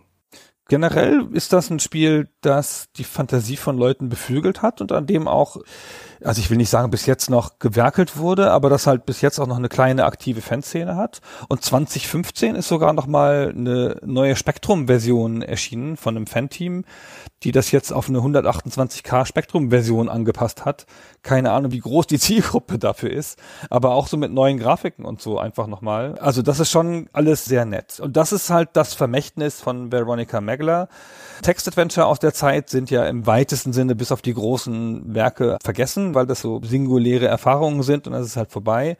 Generell ist das ein Spiel, das die Fantasie von Leuten beflügelt hat und an dem auch, also ich will nicht sagen, bis jetzt noch gewerkelt wurde, aber das halt bis jetzt auch noch eine kleine aktive Fanszene hat. Und 2015 ist sogar noch mal eine neue Spektrum-Version erschienen von einem Fanteam, die das jetzt auf eine 128K Spektrum-Version angepasst hat. Keine Ahnung, wie groß die Zielgruppe dafür ist, aber auch so mit neuen Grafiken und so einfach nochmal. Also das ist schon alles sehr nett. Und das ist halt das Vermächtnis von Veronica Megler. Textadventure aus der Zeit sind ja im weitesten Sinne bis auf die großen Werke vergessen, weil das so singuläre Erfahrungen sind und das ist halt vorbei.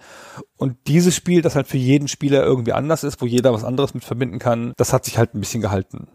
Und dieses Spiel, das halt für jeden Spieler irgendwie anders ist, wo jeder was anderes mit verbinden kann, das hat sich halt ein bisschen gehalten.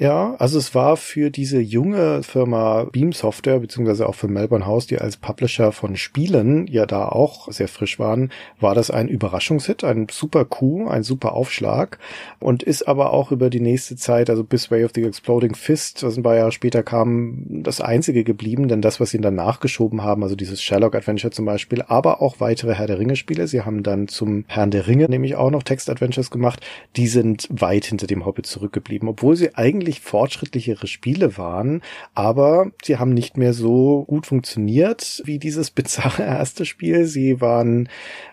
Ja, also es war für diese junge Firma Beam Software, beziehungsweise auch für Melbourne House, die als Publisher von Spielen ja da auch sehr frisch waren, war das ein Überraschungshit, ein super Coup, ein super Aufschlag und ist aber auch über die nächste Zeit, also bis Way of the Exploding Fist, was ein paar Jahre später kam, das einzige geblieben, denn das, was sie dann nachgeschoben haben, also dieses Sherlock Adventure zum Beispiel, aber auch weitere Herr der Ringe Spiele, sie haben dann zum Herrn der Ringe nämlich auch noch Text Adventures gemacht, die sind weit hinter dem Hobbit zurückgeblieben, obwohl sie eigentlich deutlich fortschrittlichere Spiele waren, aber sie haben nicht mehr so gut funktioniert wie dieses bizarre erste Spiel. Sie waren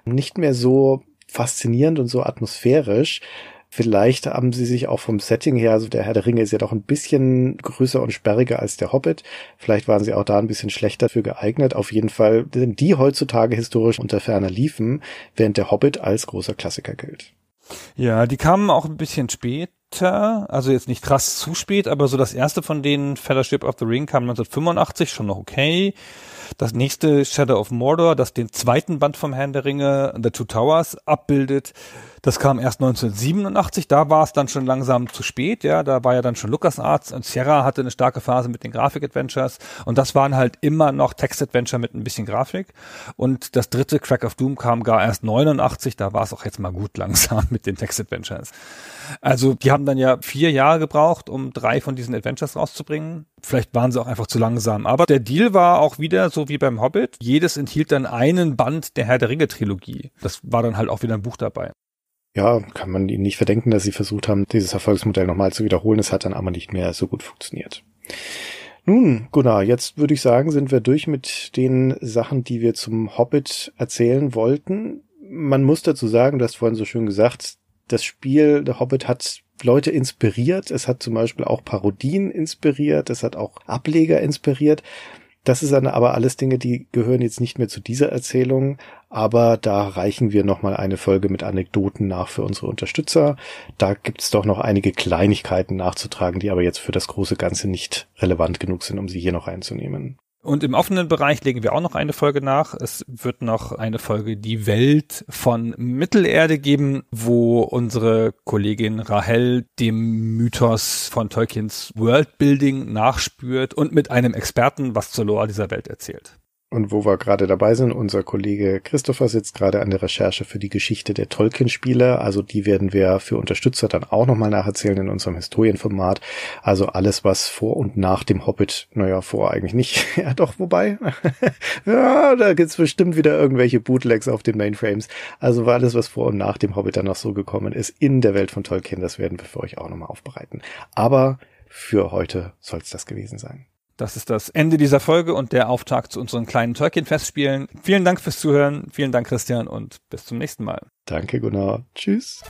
nicht mehr so faszinierend und so atmosphärisch. Vielleicht haben sie sich auch vom Setting her, also der Herr der Ringe ist ja doch ein bisschen größer und sperriger als der Hobbit. Vielleicht waren sie auch da ein bisschen schlechter für geeignet. Auf jeden Fall sind die heutzutage historisch unter ferner liefen, während der Hobbit als großer Klassiker gilt. Ja, die kamen auch ein bisschen spät später, also jetzt nicht krass zu spät, aber so das erste von denen, Fellowship of the Ring, kam 1985, schon noch okay. Das nächste, Shadow of Mordor, das den zweiten Band vom Herrn der Ringe, The Two Towers, abbildet, das kam erst 1987, da war es dann schon langsam zu spät, ja, da war ja dann schon LucasArts und Sierra hatte eine starke Phase mit den Grafik-Adventures und das waren halt immer noch Text-Adventure mit ein bisschen Grafik und das dritte Crack of Doom kam gar erst 89, da war es auch jetzt mal gut langsam mit den Text-Adventures. Also die haben dann ja vier Jahre gebraucht, um drei von diesen Adventures rauszubringen. Vielleicht waren sie auch einfach zu langsam, aber der Deal war auch wieder so wie beim Hobbit, jedes enthielt dann einen Band der Herr der Ringe-Trilogie. Das war dann halt auch wieder ein Buch dabei ja, kann man ihnen nicht verdenken, dass sie versucht haben, dieses Erfolgsmodell nochmal zu wiederholen. Es hat dann aber nicht mehr so gut funktioniert. Nun, Gunnar, jetzt würde ich sagen, sind wir durch mit den Sachen, die wir zum Hobbit erzählen wollten. Man muss dazu sagen, du hast vorhin so schön gesagt, das Spiel The Hobbit hat Leute inspiriert. Es hat zum Beispiel auch Parodien inspiriert. Es hat auch Ableger inspiriert. Das ist dann aber alles Dinge, die gehören jetzt nicht mehr zu dieser Erzählung, aber da reichen wir nochmal eine Folge mit Anekdoten nach für unsere Unterstützer. Da gibt es doch noch einige Kleinigkeiten nachzutragen, die aber jetzt für das große Ganze nicht relevant genug sind, um sie hier noch einzunehmen. Und im offenen Bereich legen wir auch noch eine Folge nach. Es wird noch eine Folge Die Welt von Mittelerde geben, wo unsere Kollegin Rahel dem Mythos von Tolkiens Worldbuilding nachspürt und mit einem Experten was zur Lore dieser Welt erzählt. Und wo wir gerade dabei sind, unser Kollege Christopher sitzt gerade an der Recherche für die Geschichte der Tolkien-Spiele. Also die werden wir für Unterstützer dann auch nochmal nacherzählen in unserem Historienformat. Also alles, was vor und nach dem Hobbit, naja, vor eigentlich nicht. Ja, doch, wobei. ja, da gibt's bestimmt wieder irgendwelche Bootlegs auf den Mainframes. Also alles, was vor und nach dem Hobbit dann noch so gekommen ist in der Welt von Tolkien, das werden wir für euch auch nochmal aufbereiten. Aber für heute soll's das gewesen sein. Das ist das Ende dieser Folge und der Auftakt zu unseren kleinen Tolkien-Festspielen. Vielen Dank fürs Zuhören. Vielen Dank, Christian, und bis zum nächsten Mal. Danke, Gunnar. Tschüss.